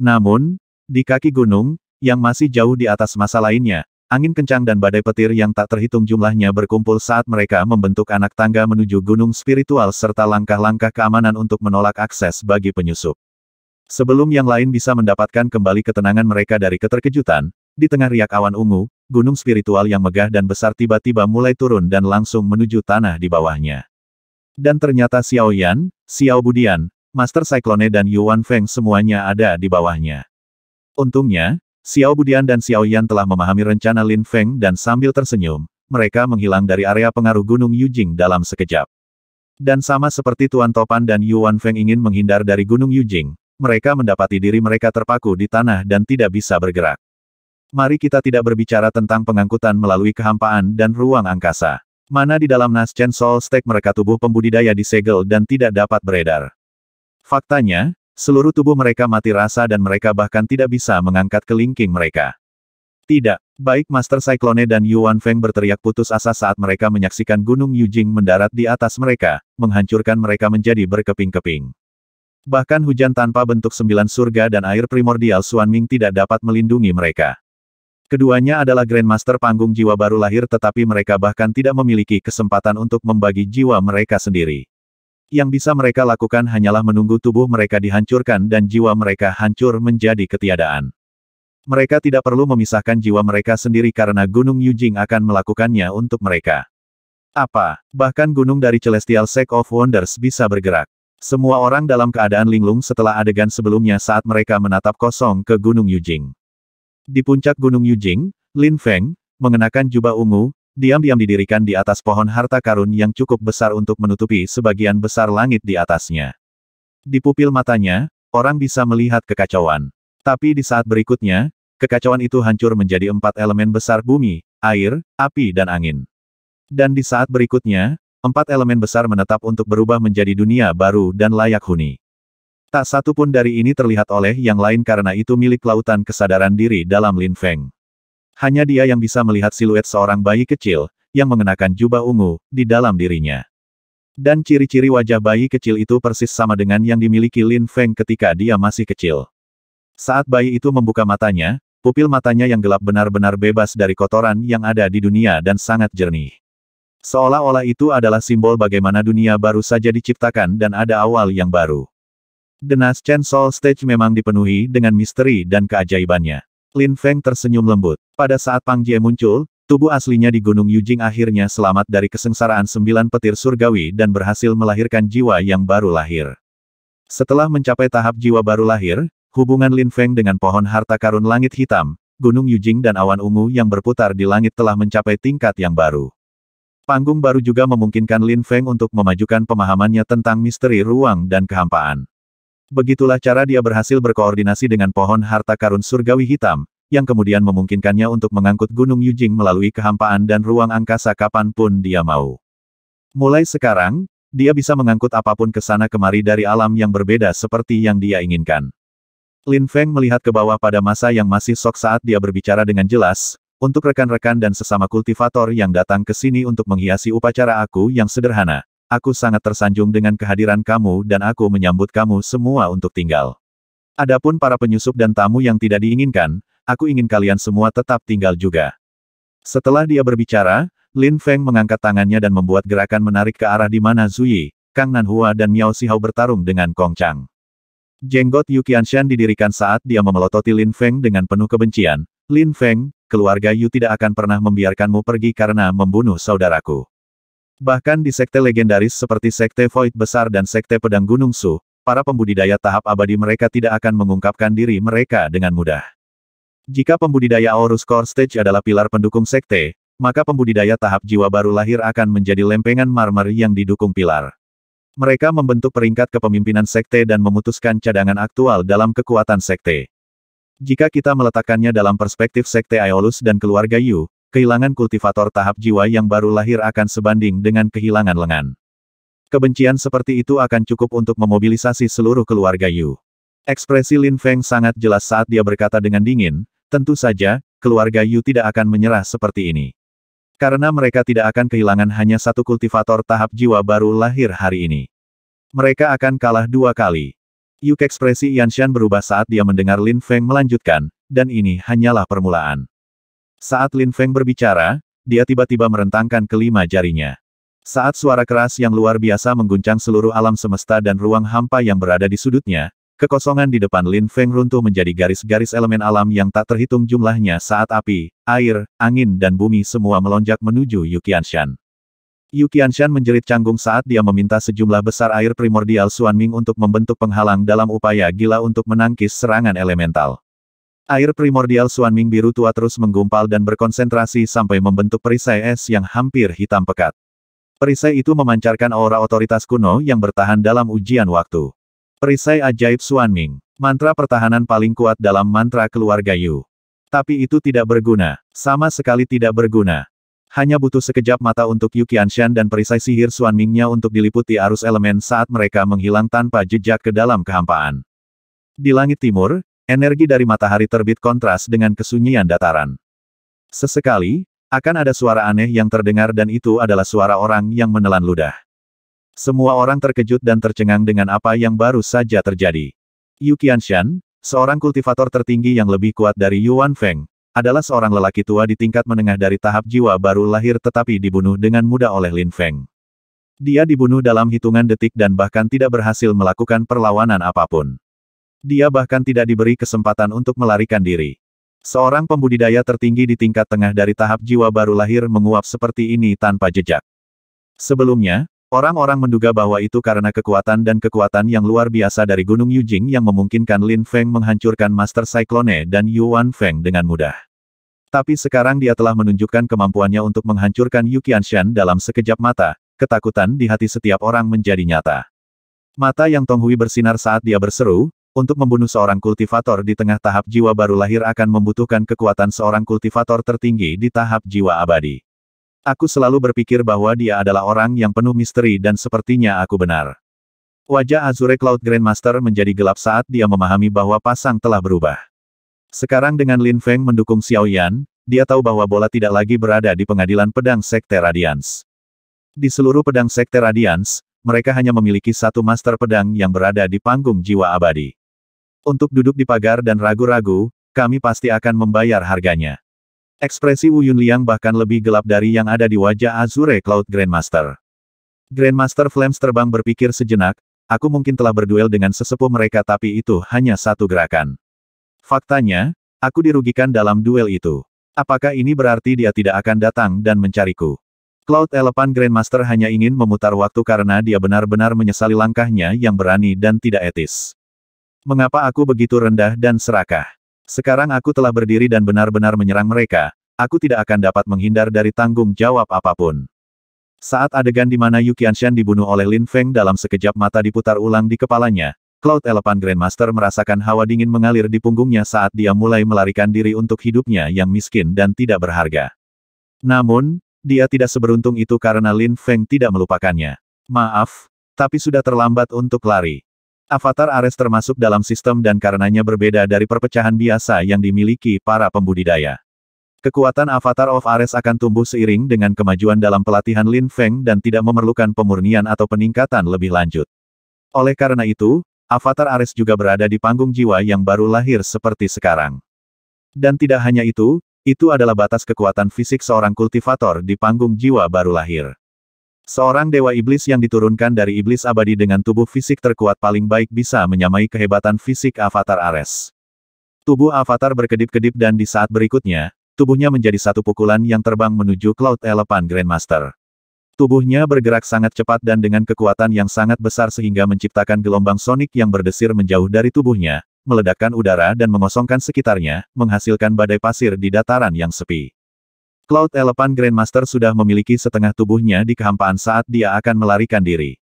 Namun, di kaki gunung, yang masih jauh di atas masa lainnya, angin kencang dan badai petir yang tak terhitung jumlahnya berkumpul saat mereka membentuk anak tangga menuju gunung spiritual serta langkah-langkah keamanan untuk menolak akses bagi penyusup. Sebelum yang lain bisa mendapatkan kembali ketenangan mereka dari keterkejutan, di tengah riak awan ungu, gunung spiritual yang megah dan besar tiba-tiba mulai turun dan langsung menuju tanah di bawahnya. Dan ternyata Xiao Yan, Xiao Budian, Master Cyclone dan Yuan Feng semuanya ada di bawahnya. Untungnya, Xiao Budian dan Xiao Yan telah memahami rencana Lin Feng dan sambil tersenyum, mereka menghilang dari area pengaruh Gunung Yujing dalam sekejap. Dan sama seperti Tuan Topan dan Yuan Feng ingin menghindar dari Gunung Yujing, mereka mendapati diri mereka terpaku di tanah dan tidak bisa bergerak. Mari kita tidak berbicara tentang pengangkutan melalui kehampaan dan ruang angkasa. Mana di dalam Naschen Soul stake mereka tubuh pembudidaya disegel dan tidak dapat beredar. Faktanya, seluruh tubuh mereka mati rasa dan mereka bahkan tidak bisa mengangkat kelingking mereka. Tidak, baik Master Cyclone dan Yuan Feng berteriak putus asa saat mereka menyaksikan Gunung Yujing mendarat di atas mereka, menghancurkan mereka menjadi berkeping-keping. Bahkan hujan tanpa bentuk sembilan surga dan air primordial Suan Ming tidak dapat melindungi mereka. Keduanya adalah Grandmaster panggung jiwa baru lahir tetapi mereka bahkan tidak memiliki kesempatan untuk membagi jiwa mereka sendiri. Yang bisa mereka lakukan hanyalah menunggu tubuh mereka dihancurkan dan jiwa mereka hancur menjadi ketiadaan. Mereka tidak perlu memisahkan jiwa mereka sendiri karena Gunung Yujing akan melakukannya untuk mereka. Apa, bahkan gunung dari Celestial Sect of Wonders bisa bergerak. Semua orang dalam keadaan linglung setelah adegan sebelumnya saat mereka menatap kosong ke Gunung Yujing. Di puncak Gunung Yujing, Lin Feng, mengenakan jubah ungu, diam-diam didirikan di atas pohon harta karun yang cukup besar untuk menutupi sebagian besar langit di atasnya. Di pupil matanya, orang bisa melihat kekacauan. Tapi di saat berikutnya, kekacauan itu hancur menjadi empat elemen besar bumi, air, api dan angin. Dan di saat berikutnya, empat elemen besar menetap untuk berubah menjadi dunia baru dan layak huni. Tak satu pun dari ini terlihat oleh yang lain karena itu milik lautan kesadaran diri dalam Lin Feng. Hanya dia yang bisa melihat siluet seorang bayi kecil, yang mengenakan jubah ungu, di dalam dirinya. Dan ciri-ciri wajah bayi kecil itu persis sama dengan yang dimiliki Lin Feng ketika dia masih kecil. Saat bayi itu membuka matanya, pupil matanya yang gelap benar-benar bebas dari kotoran yang ada di dunia dan sangat jernih. Seolah-olah itu adalah simbol bagaimana dunia baru saja diciptakan dan ada awal yang baru. Denas Chen Soul Stage memang dipenuhi dengan misteri dan keajaibannya. Lin Feng tersenyum lembut. Pada saat Pang Jie muncul, tubuh aslinya di Gunung Yujing akhirnya selamat dari kesengsaraan sembilan petir surgawi dan berhasil melahirkan jiwa yang baru lahir. Setelah mencapai tahap jiwa baru lahir, hubungan Lin Feng dengan pohon harta karun langit hitam, Gunung Yujing dan awan ungu yang berputar di langit telah mencapai tingkat yang baru. Panggung baru juga memungkinkan Lin Feng untuk memajukan pemahamannya tentang misteri ruang dan kehampaan. Begitulah cara dia berhasil berkoordinasi dengan pohon harta karun surgawi hitam, yang kemudian memungkinkannya untuk mengangkut Gunung Yujing melalui kehampaan dan ruang angkasa kapanpun dia mau. Mulai sekarang, dia bisa mengangkut apapun ke sana kemari dari alam yang berbeda seperti yang dia inginkan. Lin Feng melihat ke bawah pada masa yang masih sok saat dia berbicara dengan jelas, untuk rekan-rekan dan sesama kultivator yang datang ke sini untuk menghiasi upacara aku yang sederhana. Aku sangat tersanjung dengan kehadiran kamu dan aku menyambut kamu semua untuk tinggal. Adapun para penyusup dan tamu yang tidak diinginkan, aku ingin kalian semua tetap tinggal juga. Setelah dia berbicara, Lin Feng mengangkat tangannya dan membuat gerakan menarik ke arah di mana Zui, Kang Nanhua dan Miao Xihao bertarung dengan Kong Chang. Jenggot Yu Qianshan didirikan saat dia memelototi Lin Feng dengan penuh kebencian. Lin Feng, keluarga Yu tidak akan pernah membiarkanmu pergi karena membunuh saudaraku. Bahkan di sekte legendaris seperti sekte Void Besar dan sekte Pedang Gunung Su, para pembudidaya tahap abadi mereka tidak akan mengungkapkan diri mereka dengan mudah. Jika pembudidaya Aorus Core Stage adalah pilar pendukung sekte, maka pembudidaya tahap jiwa baru lahir akan menjadi lempengan marmer yang didukung pilar. Mereka membentuk peringkat kepemimpinan sekte dan memutuskan cadangan aktual dalam kekuatan sekte. Jika kita meletakkannya dalam perspektif sekte Aeolus dan keluarga Yu, kehilangan kultivator tahap jiwa yang baru lahir akan sebanding dengan kehilangan lengan. Kebencian seperti itu akan cukup untuk memobilisasi seluruh keluarga Yu. Ekspresi Lin Feng sangat jelas saat dia berkata dengan dingin, tentu saja, keluarga Yu tidak akan menyerah seperti ini. Karena mereka tidak akan kehilangan hanya satu kultivator tahap jiwa baru lahir hari ini. Mereka akan kalah dua kali. Yuk ekspresi Yan Shan berubah saat dia mendengar Lin Feng melanjutkan, dan ini hanyalah permulaan. Saat Lin Feng berbicara, dia tiba-tiba merentangkan kelima jarinya. Saat suara keras yang luar biasa mengguncang seluruh alam semesta dan ruang hampa yang berada di sudutnya, kekosongan di depan Lin Feng runtuh menjadi garis-garis elemen alam yang tak terhitung jumlahnya saat api, air, angin dan bumi semua melonjak menuju Yukianshan. Yukianshan menjerit canggung saat dia meminta sejumlah besar air primordial Ming untuk membentuk penghalang dalam upaya gila untuk menangkis serangan elemental. Air primordial Suan Ming biru tua terus menggumpal dan berkonsentrasi sampai membentuk perisai es yang hampir hitam pekat. Perisai itu memancarkan aura otoritas kuno yang bertahan dalam ujian waktu. Perisai ajaib Suan Ming, mantra pertahanan paling kuat dalam mantra keluarga Yu. Tapi itu tidak berguna, sama sekali tidak berguna. Hanya butuh sekejap mata untuk Yu Qianshan dan perisai sihir Suan Mingnya untuk diliputi arus elemen saat mereka menghilang tanpa jejak ke dalam kehampaan. Di langit timur, Energi dari matahari terbit kontras dengan kesunyian dataran. Sesekali, akan ada suara aneh yang terdengar dan itu adalah suara orang yang menelan ludah. Semua orang terkejut dan tercengang dengan apa yang baru saja terjadi. Yu Qianshan, seorang kultivator tertinggi yang lebih kuat dari Yuan Feng, adalah seorang lelaki tua di tingkat menengah dari tahap jiwa baru lahir tetapi dibunuh dengan mudah oleh Lin Feng. Dia dibunuh dalam hitungan detik dan bahkan tidak berhasil melakukan perlawanan apapun. Dia bahkan tidak diberi kesempatan untuk melarikan diri. Seorang pembudidaya tertinggi di tingkat tengah dari tahap jiwa baru lahir menguap seperti ini tanpa jejak. Sebelumnya, orang-orang menduga bahwa itu karena kekuatan dan kekuatan yang luar biasa dari Gunung Yujing yang memungkinkan Lin Feng menghancurkan Master Cyclone dan Yuan Feng dengan mudah. Tapi sekarang dia telah menunjukkan kemampuannya untuk menghancurkan Yu Qianshan dalam sekejap mata, ketakutan di hati setiap orang menjadi nyata. Mata yang Tong Hui bersinar saat dia berseru, untuk membunuh seorang kultivator di tengah tahap jiwa baru lahir akan membutuhkan kekuatan seorang kultivator tertinggi di tahap jiwa abadi. Aku selalu berpikir bahwa dia adalah orang yang penuh misteri dan sepertinya aku benar. Wajah Azure Cloud Grandmaster menjadi gelap saat dia memahami bahwa pasang telah berubah. Sekarang dengan Lin Feng mendukung Xiao Yan, dia tahu bahwa bola tidak lagi berada di pengadilan pedang Sekte Radiance. Di seluruh pedang Sekte Radiance, mereka hanya memiliki satu master pedang yang berada di panggung jiwa abadi. Untuk duduk di pagar dan ragu-ragu, kami pasti akan membayar harganya. Ekspresi Wu Yunliang bahkan lebih gelap dari yang ada di wajah Azure Cloud Grandmaster. Grandmaster Flames terbang berpikir sejenak, aku mungkin telah berduel dengan sesepuh mereka tapi itu hanya satu gerakan. Faktanya, aku dirugikan dalam duel itu. Apakah ini berarti dia tidak akan datang dan mencariku? Cloud Elephant Grandmaster hanya ingin memutar waktu karena dia benar-benar menyesali langkahnya yang berani dan tidak etis. Mengapa aku begitu rendah dan serakah? Sekarang aku telah berdiri dan benar-benar menyerang mereka, aku tidak akan dapat menghindar dari tanggung jawab apapun. Saat adegan di mana Yu Qianshan dibunuh oleh Lin Feng dalam sekejap mata diputar ulang di kepalanya, Cloud Elephant Grandmaster merasakan hawa dingin mengalir di punggungnya saat dia mulai melarikan diri untuk hidupnya yang miskin dan tidak berharga. Namun, dia tidak seberuntung itu karena Lin Feng tidak melupakannya. Maaf, tapi sudah terlambat untuk lari. Avatar Ares termasuk dalam sistem dan karenanya berbeda dari perpecahan biasa yang dimiliki para pembudidaya. Kekuatan Avatar of Ares akan tumbuh seiring dengan kemajuan dalam pelatihan Lin Feng dan tidak memerlukan pemurnian atau peningkatan lebih lanjut. Oleh karena itu, Avatar Ares juga berada di panggung jiwa yang baru lahir seperti sekarang. Dan tidak hanya itu, itu adalah batas kekuatan fisik seorang kultivator di panggung jiwa baru lahir. Seorang dewa iblis yang diturunkan dari iblis abadi dengan tubuh fisik terkuat paling baik bisa menyamai kehebatan fisik avatar Ares. Tubuh avatar berkedip-kedip dan di saat berikutnya, tubuhnya menjadi satu pukulan yang terbang menuju Cloud Elephant Grandmaster. Tubuhnya bergerak sangat cepat dan dengan kekuatan yang sangat besar sehingga menciptakan gelombang sonik yang berdesir menjauh dari tubuhnya, meledakkan udara dan mengosongkan sekitarnya, menghasilkan badai pasir di dataran yang sepi. Cloud Elephant Grandmaster sudah memiliki setengah tubuhnya di kehampaan saat dia akan melarikan diri.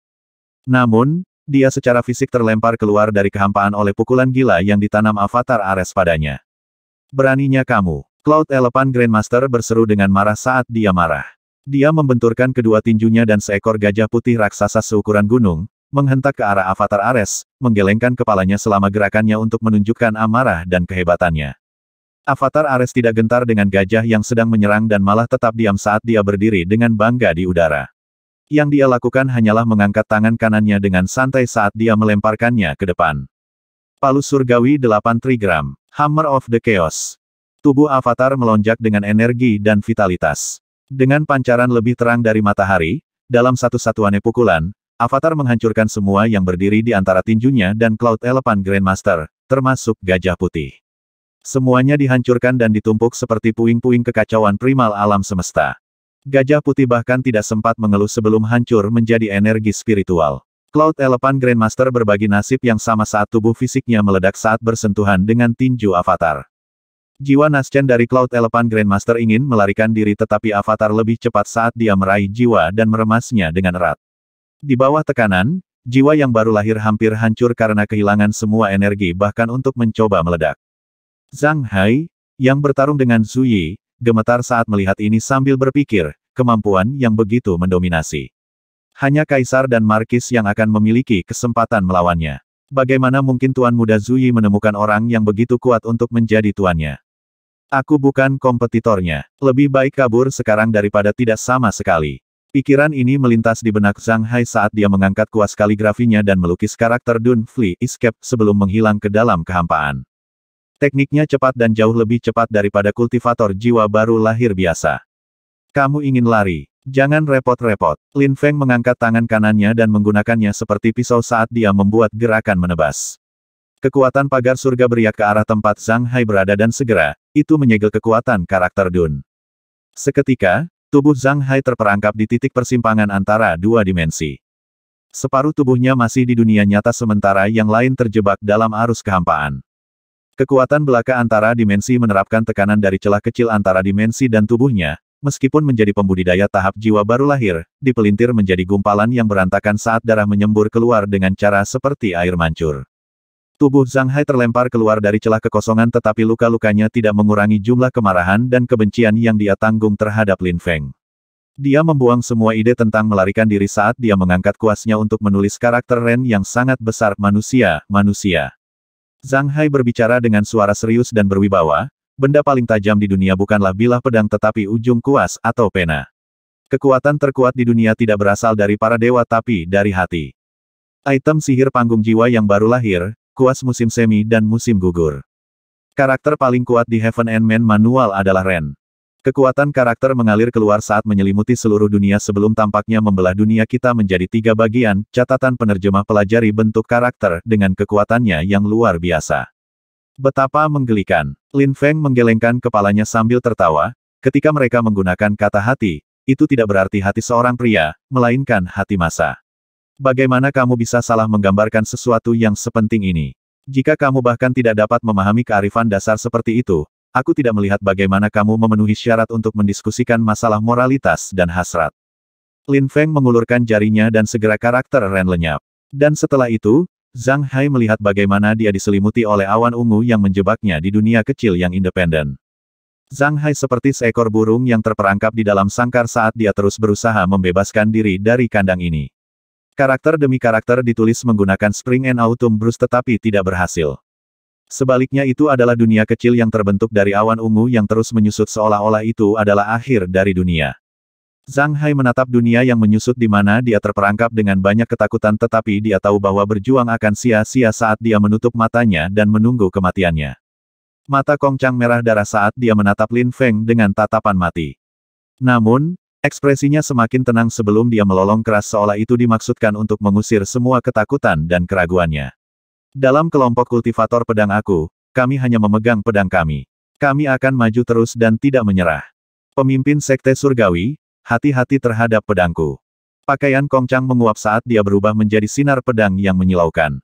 Namun, dia secara fisik terlempar keluar dari kehampaan oleh pukulan gila yang ditanam avatar Ares padanya. Beraninya kamu, Cloud Elephant Grandmaster berseru dengan marah saat dia marah. Dia membenturkan kedua tinjunya dan seekor gajah putih raksasa seukuran gunung, menghentak ke arah avatar Ares, menggelengkan kepalanya selama gerakannya untuk menunjukkan amarah dan kehebatannya. Avatar Ares tidak gentar dengan gajah yang sedang menyerang dan malah tetap diam saat dia berdiri dengan bangga di udara. Yang dia lakukan hanyalah mengangkat tangan kanannya dengan santai saat dia melemparkannya ke depan. Palu surgawi 8 trigram, Hammer of the Chaos. Tubuh Avatar melonjak dengan energi dan vitalitas. Dengan pancaran lebih terang dari matahari, dalam satu-satuannya pukulan, Avatar menghancurkan semua yang berdiri di antara tinjunya dan Cloud Elephant Grandmaster, termasuk gajah putih. Semuanya dihancurkan dan ditumpuk seperti puing-puing kekacauan primal alam semesta. Gajah putih bahkan tidak sempat mengeluh sebelum hancur menjadi energi spiritual. Cloud Elephant Grandmaster berbagi nasib yang sama saat tubuh fisiknya meledak saat bersentuhan dengan tinju avatar. Jiwa Naschen dari Cloud Elephant Grandmaster ingin melarikan diri tetapi Avatar lebih cepat saat dia meraih jiwa dan meremasnya dengan erat. Di bawah tekanan, jiwa yang baru lahir hampir hancur karena kehilangan semua energi bahkan untuk mencoba meledak. Zhang Hai, yang bertarung dengan Zhu Yi, gemetar saat melihat ini sambil berpikir, kemampuan yang begitu mendominasi. Hanya Kaisar dan Markis yang akan memiliki kesempatan melawannya. Bagaimana mungkin Tuan Muda Zhu Yi menemukan orang yang begitu kuat untuk menjadi tuannya? Aku bukan kompetitornya. Lebih baik kabur sekarang daripada tidak sama sekali. Pikiran ini melintas di benak Zhang Hai saat dia mengangkat kuas kaligrafinya dan melukis karakter Dun Fli Escape sebelum menghilang ke dalam kehampaan. Tekniknya cepat dan jauh lebih cepat daripada kultivator jiwa baru lahir biasa. Kamu ingin lari? Jangan repot-repot. Lin Feng mengangkat tangan kanannya dan menggunakannya seperti pisau saat dia membuat gerakan menebas. Kekuatan pagar surga beriak ke arah tempat Zhang Hai berada dan segera, itu menyegel kekuatan karakter Dun. Seketika, tubuh Zhang Hai terperangkap di titik persimpangan antara dua dimensi. Separuh tubuhnya masih di dunia nyata sementara yang lain terjebak dalam arus kehampaan. Kekuatan belaka antara dimensi menerapkan tekanan dari celah kecil antara dimensi dan tubuhnya, meskipun menjadi pembudidaya tahap jiwa baru lahir, dipelintir menjadi gumpalan yang berantakan saat darah menyembur keluar dengan cara seperti air mancur. Tubuh Zhang Hai terlempar keluar dari celah kekosongan tetapi luka-lukanya tidak mengurangi jumlah kemarahan dan kebencian yang dia tanggung terhadap Lin Feng. Dia membuang semua ide tentang melarikan diri saat dia mengangkat kuasnya untuk menulis karakter Ren yang sangat besar manusia, manusia. Zhang Hai berbicara dengan suara serius dan berwibawa, benda paling tajam di dunia bukanlah bilah pedang tetapi ujung kuas atau pena. Kekuatan terkuat di dunia tidak berasal dari para dewa tapi dari hati. Item sihir panggung jiwa yang baru lahir, kuas musim semi dan musim gugur. Karakter paling kuat di Heaven and Man manual adalah Ren. Kekuatan karakter mengalir keluar saat menyelimuti seluruh dunia sebelum tampaknya membelah dunia kita menjadi tiga bagian, catatan penerjemah pelajari bentuk karakter dengan kekuatannya yang luar biasa. Betapa menggelikan. Lin Feng menggelengkan kepalanya sambil tertawa, ketika mereka menggunakan kata hati, itu tidak berarti hati seorang pria, melainkan hati masa. Bagaimana kamu bisa salah menggambarkan sesuatu yang sepenting ini? Jika kamu bahkan tidak dapat memahami kearifan dasar seperti itu, aku tidak melihat bagaimana kamu memenuhi syarat untuk mendiskusikan masalah moralitas dan hasrat. Lin Feng mengulurkan jarinya dan segera karakter Ren lenyap. Dan setelah itu, Zhang Hai melihat bagaimana dia diselimuti oleh awan ungu yang menjebaknya di dunia kecil yang independen. Zhang Hai seperti seekor burung yang terperangkap di dalam sangkar saat dia terus berusaha membebaskan diri dari kandang ini. Karakter demi karakter ditulis menggunakan Spring and Autumn Bruce tetapi tidak berhasil. Sebaliknya itu adalah dunia kecil yang terbentuk dari awan ungu yang terus menyusut seolah-olah itu adalah akhir dari dunia. Zhang Hai menatap dunia yang menyusut di mana dia terperangkap dengan banyak ketakutan tetapi dia tahu bahwa berjuang akan sia-sia saat dia menutup matanya dan menunggu kematiannya. Mata Kongcang merah darah saat dia menatap Lin Feng dengan tatapan mati. Namun, ekspresinya semakin tenang sebelum dia melolong keras seolah itu dimaksudkan untuk mengusir semua ketakutan dan keraguannya. Dalam kelompok kultivator pedang aku, kami hanya memegang pedang kami. Kami akan maju terus dan tidak menyerah. Pemimpin Sekte Surgawi, hati-hati terhadap pedangku. Pakaian Kongcang menguap saat dia berubah menjadi sinar pedang yang menyilaukan.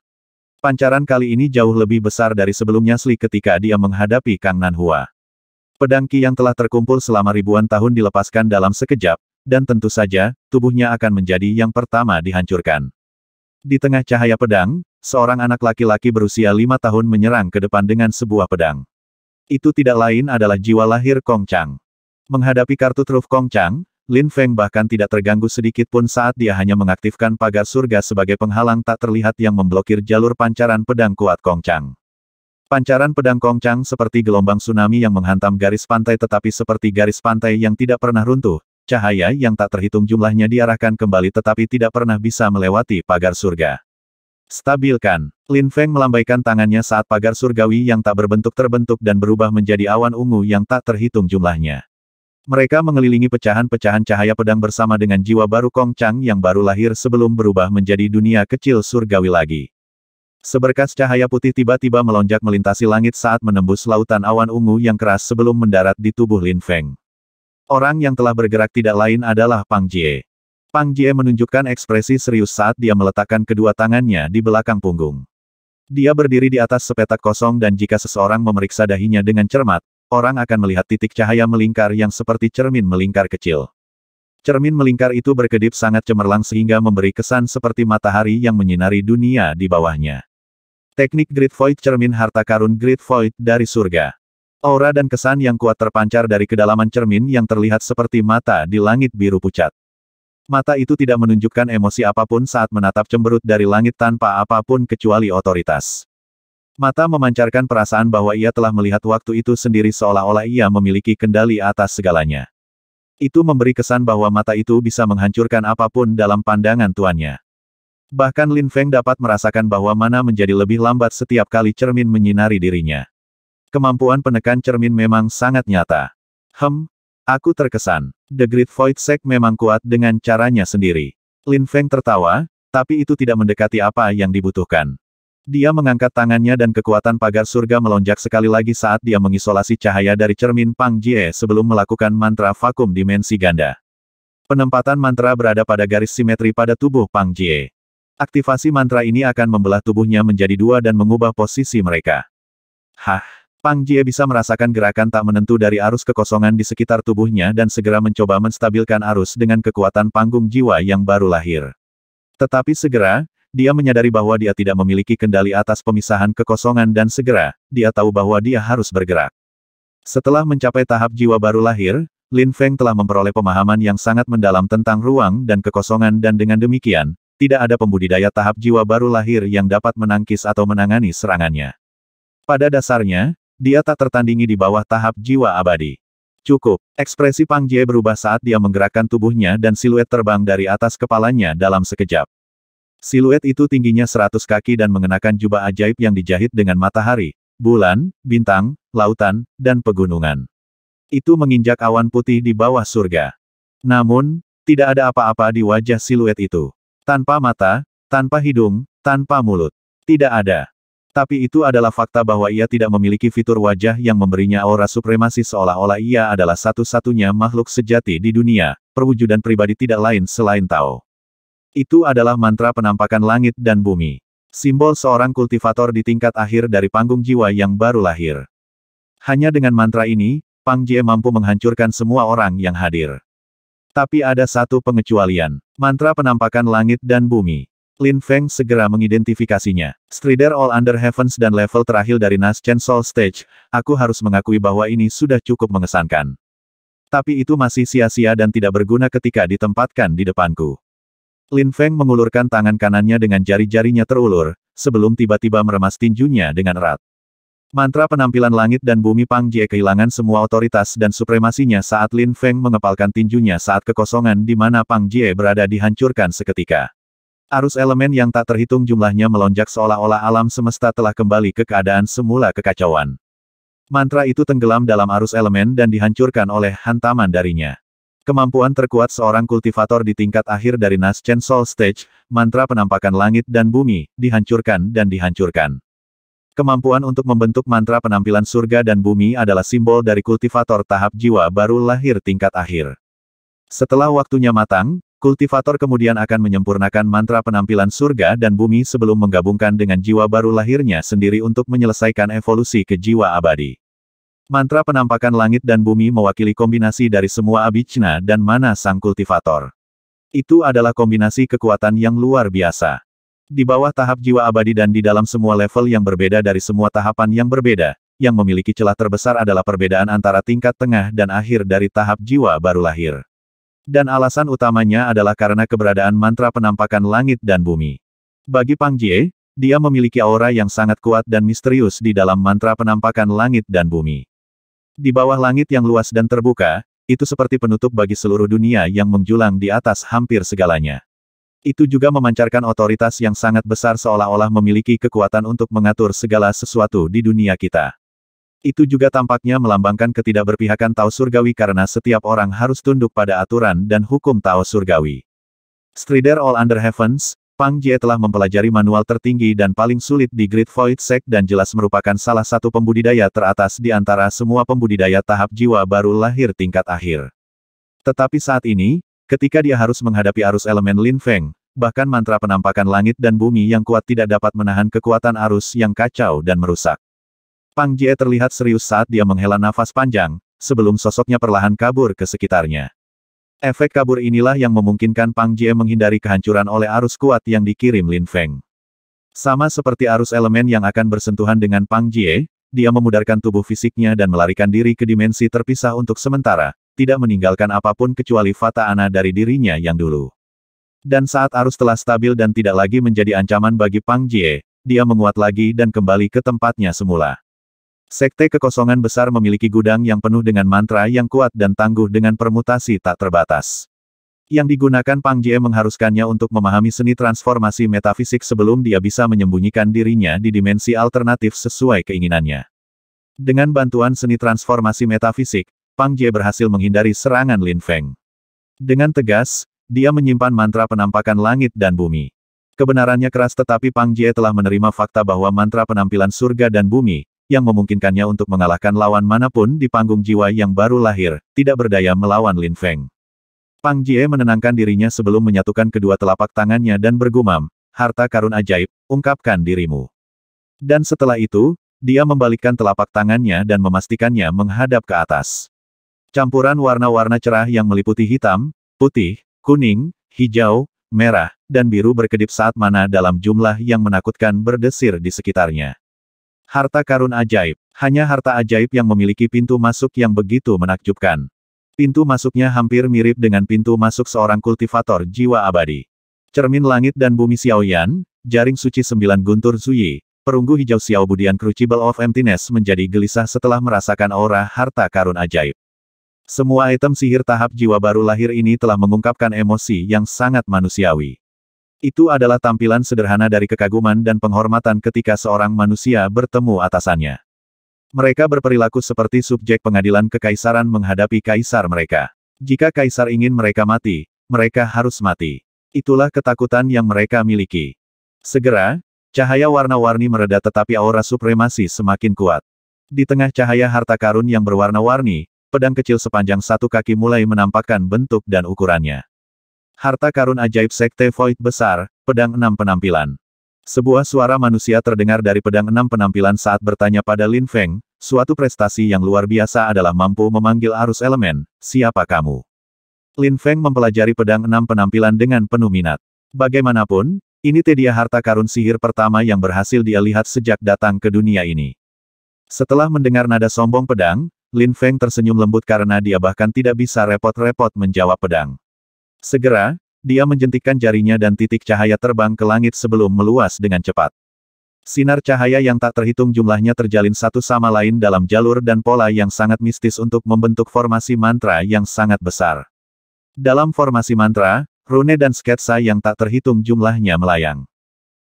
Pancaran kali ini jauh lebih besar dari sebelumnya Sli ketika dia menghadapi Kang Nanhua. Pedang Ki yang telah terkumpul selama ribuan tahun dilepaskan dalam sekejap, dan tentu saja, tubuhnya akan menjadi yang pertama dihancurkan. Di tengah cahaya pedang, Seorang anak laki-laki berusia lima tahun menyerang ke depan dengan sebuah pedang. Itu tidak lain adalah jiwa lahir Kong Chang. Menghadapi kartu truf Kong Chang, Lin Feng bahkan tidak terganggu sedikit pun saat dia hanya mengaktifkan pagar surga sebagai penghalang tak terlihat yang memblokir jalur pancaran pedang kuat Kong Chang. Pancaran pedang Kong Chang seperti gelombang tsunami yang menghantam garis pantai tetapi seperti garis pantai yang tidak pernah runtuh, cahaya yang tak terhitung jumlahnya diarahkan kembali tetapi tidak pernah bisa melewati pagar surga. Stabilkan. Lin Feng melambaikan tangannya saat pagar surgawi yang tak berbentuk terbentuk dan berubah menjadi awan ungu yang tak terhitung jumlahnya. Mereka mengelilingi pecahan-pecahan cahaya pedang bersama dengan jiwa baru Kong Chang yang baru lahir sebelum berubah menjadi dunia kecil surgawi lagi. Seberkas cahaya putih tiba-tiba melonjak melintasi langit saat menembus lautan awan ungu yang keras sebelum mendarat di tubuh Lin Feng. Orang yang telah bergerak tidak lain adalah Pang Jie. Pang Jie menunjukkan ekspresi serius saat dia meletakkan kedua tangannya di belakang punggung. Dia berdiri di atas sepetak kosong dan jika seseorang memeriksa dahinya dengan cermat, orang akan melihat titik cahaya melingkar yang seperti cermin melingkar kecil. Cermin melingkar itu berkedip sangat cemerlang sehingga memberi kesan seperti matahari yang menyinari dunia di bawahnya. Teknik Great Void cermin harta karun Great Void dari surga. Aura dan kesan yang kuat terpancar dari kedalaman cermin yang terlihat seperti mata di langit biru pucat. Mata itu tidak menunjukkan emosi apapun saat menatap cemberut dari langit tanpa apapun kecuali otoritas. Mata memancarkan perasaan bahwa ia telah melihat waktu itu sendiri seolah-olah ia memiliki kendali atas segalanya. Itu memberi kesan bahwa mata itu bisa menghancurkan apapun dalam pandangan tuannya. Bahkan Lin Feng dapat merasakan bahwa mana menjadi lebih lambat setiap kali cermin menyinari dirinya. Kemampuan penekan cermin memang sangat nyata. Hem, Aku terkesan. The Great Void Sect memang kuat dengan caranya sendiri. Lin Feng tertawa, tapi itu tidak mendekati apa yang dibutuhkan. Dia mengangkat tangannya dan kekuatan pagar surga melonjak sekali lagi saat dia mengisolasi cahaya dari cermin Pang Jie sebelum melakukan mantra vakum dimensi ganda. Penempatan mantra berada pada garis simetri pada tubuh Pang Jie. Aktivasi mantra ini akan membelah tubuhnya menjadi dua dan mengubah posisi mereka. Hah! Pang Jie bisa merasakan gerakan tak menentu dari arus kekosongan di sekitar tubuhnya dan segera mencoba menstabilkan arus dengan kekuatan panggung jiwa yang baru lahir. Tetapi segera, dia menyadari bahwa dia tidak memiliki kendali atas pemisahan kekosongan dan segera, dia tahu bahwa dia harus bergerak. Setelah mencapai tahap jiwa baru lahir, Lin Feng telah memperoleh pemahaman yang sangat mendalam tentang ruang dan kekosongan dan dengan demikian, tidak ada pembudidaya tahap jiwa baru lahir yang dapat menangkis atau menangani serangannya. Pada dasarnya, dia tak tertandingi di bawah tahap jiwa abadi. Cukup. Ekspresi Pang Jie berubah saat dia menggerakkan tubuhnya dan siluet terbang dari atas kepalanya dalam sekejap. Siluet itu tingginya 100 kaki dan mengenakan jubah ajaib yang dijahit dengan matahari, bulan, bintang, lautan, dan pegunungan. Itu menginjak awan putih di bawah surga. Namun, tidak ada apa-apa di wajah siluet itu. Tanpa mata, tanpa hidung, tanpa mulut. Tidak ada. Tapi itu adalah fakta bahwa ia tidak memiliki fitur wajah yang memberinya aura supremasi seolah-olah ia adalah satu-satunya makhluk sejati di dunia, perwujudan pribadi tidak lain selain Tao. Itu adalah mantra penampakan langit dan bumi. Simbol seorang kultivator di tingkat akhir dari panggung jiwa yang baru lahir. Hanya dengan mantra ini, Pang Jie mampu menghancurkan semua orang yang hadir. Tapi ada satu pengecualian, mantra penampakan langit dan bumi. Lin Feng segera mengidentifikasinya. Strider All Under Heavens dan level terakhir dari Nas Chen Soul Stage, aku harus mengakui bahwa ini sudah cukup mengesankan. Tapi itu masih sia-sia dan tidak berguna ketika ditempatkan di depanku. Lin Feng mengulurkan tangan kanannya dengan jari-jarinya terulur, sebelum tiba-tiba meremas tinjunya dengan erat. Mantra penampilan langit dan bumi Pang Jie kehilangan semua otoritas dan supremasinya saat Lin Feng mengepalkan tinjunya saat kekosongan di mana Pang Jie berada dihancurkan seketika. Arus elemen yang tak terhitung jumlahnya melonjak seolah-olah alam semesta telah kembali ke keadaan semula kekacauan. Mantra itu tenggelam dalam arus elemen dan dihancurkan oleh hantaman darinya. Kemampuan terkuat seorang kultivator di tingkat akhir dari Nas Chen Soul Stage, mantra penampakan langit dan bumi, dihancurkan dan dihancurkan. Kemampuan untuk membentuk mantra penampilan surga dan bumi adalah simbol dari kultivator tahap jiwa baru lahir tingkat akhir. Setelah waktunya matang, Kultivator kemudian akan menyempurnakan mantra penampilan surga dan bumi sebelum menggabungkan dengan jiwa baru lahirnya sendiri untuk menyelesaikan evolusi ke jiwa abadi. Mantra penampakan langit dan bumi mewakili kombinasi dari semua abicna dan mana sang kultivator. Itu adalah kombinasi kekuatan yang luar biasa. Di bawah tahap jiwa abadi dan di dalam semua level yang berbeda dari semua tahapan yang berbeda, yang memiliki celah terbesar adalah perbedaan antara tingkat tengah dan akhir dari tahap jiwa baru lahir. Dan alasan utamanya adalah karena keberadaan mantra penampakan langit dan bumi. Bagi Pang Jie, dia memiliki aura yang sangat kuat dan misterius di dalam mantra penampakan langit dan bumi. Di bawah langit yang luas dan terbuka, itu seperti penutup bagi seluruh dunia yang menjulang di atas hampir segalanya. Itu juga memancarkan otoritas yang sangat besar seolah-olah memiliki kekuatan untuk mengatur segala sesuatu di dunia kita. Itu juga tampaknya melambangkan ketidakberpihakan Tao Surgawi karena setiap orang harus tunduk pada aturan dan hukum Tao Surgawi. Strider All Under Heavens, Pang Jie telah mempelajari manual tertinggi dan paling sulit di Great Void Sect dan jelas merupakan salah satu pembudidaya teratas di antara semua pembudidaya tahap jiwa baru lahir tingkat akhir. Tetapi saat ini, ketika dia harus menghadapi arus elemen Lin Feng, bahkan mantra penampakan langit dan bumi yang kuat tidak dapat menahan kekuatan arus yang kacau dan merusak. Pang Jie terlihat serius saat dia menghela nafas panjang, sebelum sosoknya perlahan kabur ke sekitarnya. Efek kabur inilah yang memungkinkan Pang Jie menghindari kehancuran oleh arus kuat yang dikirim Lin Feng. Sama seperti arus elemen yang akan bersentuhan dengan Pang Jie, dia memudarkan tubuh fisiknya dan melarikan diri ke dimensi terpisah untuk sementara, tidak meninggalkan apapun kecuali Fata Ana dari dirinya yang dulu. Dan saat arus telah stabil dan tidak lagi menjadi ancaman bagi Pang Jie, dia menguat lagi dan kembali ke tempatnya semula. Sekte kekosongan besar memiliki gudang yang penuh dengan mantra yang kuat dan tangguh dengan permutasi tak terbatas. Yang digunakan Pang Jie mengharuskannya untuk memahami seni transformasi metafisik sebelum dia bisa menyembunyikan dirinya di dimensi alternatif sesuai keinginannya. Dengan bantuan seni transformasi metafisik, Pang Jie berhasil menghindari serangan Lin Feng. Dengan tegas, dia menyimpan mantra penampakan langit dan bumi. Kebenarannya keras tetapi Pang Jie telah menerima fakta bahwa mantra penampilan surga dan bumi, yang memungkinkannya untuk mengalahkan lawan manapun di panggung jiwa yang baru lahir, tidak berdaya melawan Lin Feng. Pang Jie menenangkan dirinya sebelum menyatukan kedua telapak tangannya dan bergumam, harta karun ajaib, ungkapkan dirimu. Dan setelah itu, dia membalikkan telapak tangannya dan memastikannya menghadap ke atas. Campuran warna-warna cerah yang meliputi hitam, putih, kuning, hijau, merah, dan biru berkedip saat mana dalam jumlah yang menakutkan berdesir di sekitarnya. Harta karun ajaib. Hanya harta ajaib yang memiliki pintu masuk yang begitu menakjubkan. Pintu masuknya hampir mirip dengan pintu masuk seorang kultivator jiwa abadi. Cermin langit dan bumi Xiaoyan, jaring suci sembilan guntur Zuyi, perunggu hijau Xiao Budian Crucible of Emptiness menjadi gelisah setelah merasakan aura harta karun ajaib. Semua item sihir tahap jiwa baru lahir ini telah mengungkapkan emosi yang sangat manusiawi. Itu adalah tampilan sederhana dari kekaguman dan penghormatan ketika seorang manusia bertemu atasannya. Mereka berperilaku seperti subjek pengadilan kekaisaran menghadapi kaisar mereka. Jika kaisar ingin mereka mati, mereka harus mati. Itulah ketakutan yang mereka miliki. Segera, cahaya warna-warni mereda tetapi aura supremasi semakin kuat. Di tengah cahaya harta karun yang berwarna-warni, pedang kecil sepanjang satu kaki mulai menampakkan bentuk dan ukurannya. Harta karun ajaib Sekte Void Besar, Pedang Enam Penampilan. Sebuah suara manusia terdengar dari pedang enam penampilan saat bertanya pada Lin Feng, suatu prestasi yang luar biasa adalah mampu memanggil arus elemen, siapa kamu? Lin Feng mempelajari pedang enam penampilan dengan penuh minat. Bagaimanapun, ini Tedia harta karun sihir pertama yang berhasil dia lihat sejak datang ke dunia ini. Setelah mendengar nada sombong pedang, Lin Feng tersenyum lembut karena dia bahkan tidak bisa repot-repot menjawab pedang. Segera, dia menjentikkan jarinya dan titik cahaya terbang ke langit sebelum meluas dengan cepat. Sinar cahaya yang tak terhitung jumlahnya terjalin satu sama lain dalam jalur dan pola yang sangat mistis untuk membentuk formasi mantra yang sangat besar. Dalam formasi mantra, rune dan sketsa yang tak terhitung jumlahnya melayang.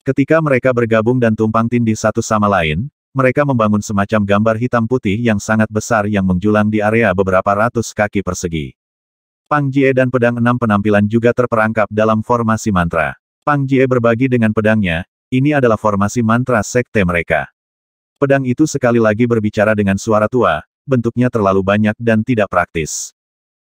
Ketika mereka bergabung dan tumpang tindih satu sama lain, mereka membangun semacam gambar hitam putih yang sangat besar yang menjulang di area beberapa ratus kaki persegi. Pang Jie dan pedang enam penampilan juga terperangkap dalam formasi mantra. Pang Jie berbagi dengan pedangnya, ini adalah formasi mantra sekte mereka. Pedang itu sekali lagi berbicara dengan suara tua, bentuknya terlalu banyak dan tidak praktis.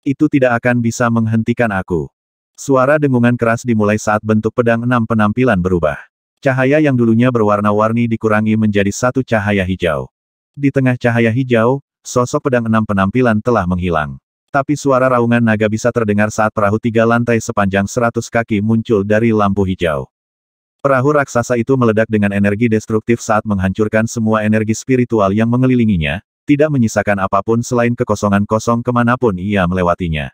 Itu tidak akan bisa menghentikan aku. Suara dengungan keras dimulai saat bentuk pedang enam penampilan berubah. Cahaya yang dulunya berwarna-warni dikurangi menjadi satu cahaya hijau. Di tengah cahaya hijau, sosok pedang enam penampilan telah menghilang tapi suara raungan naga bisa terdengar saat perahu tiga lantai sepanjang seratus kaki muncul dari lampu hijau. Perahu raksasa itu meledak dengan energi destruktif saat menghancurkan semua energi spiritual yang mengelilinginya, tidak menyisakan apapun selain kekosongan kosong kemanapun ia melewatinya.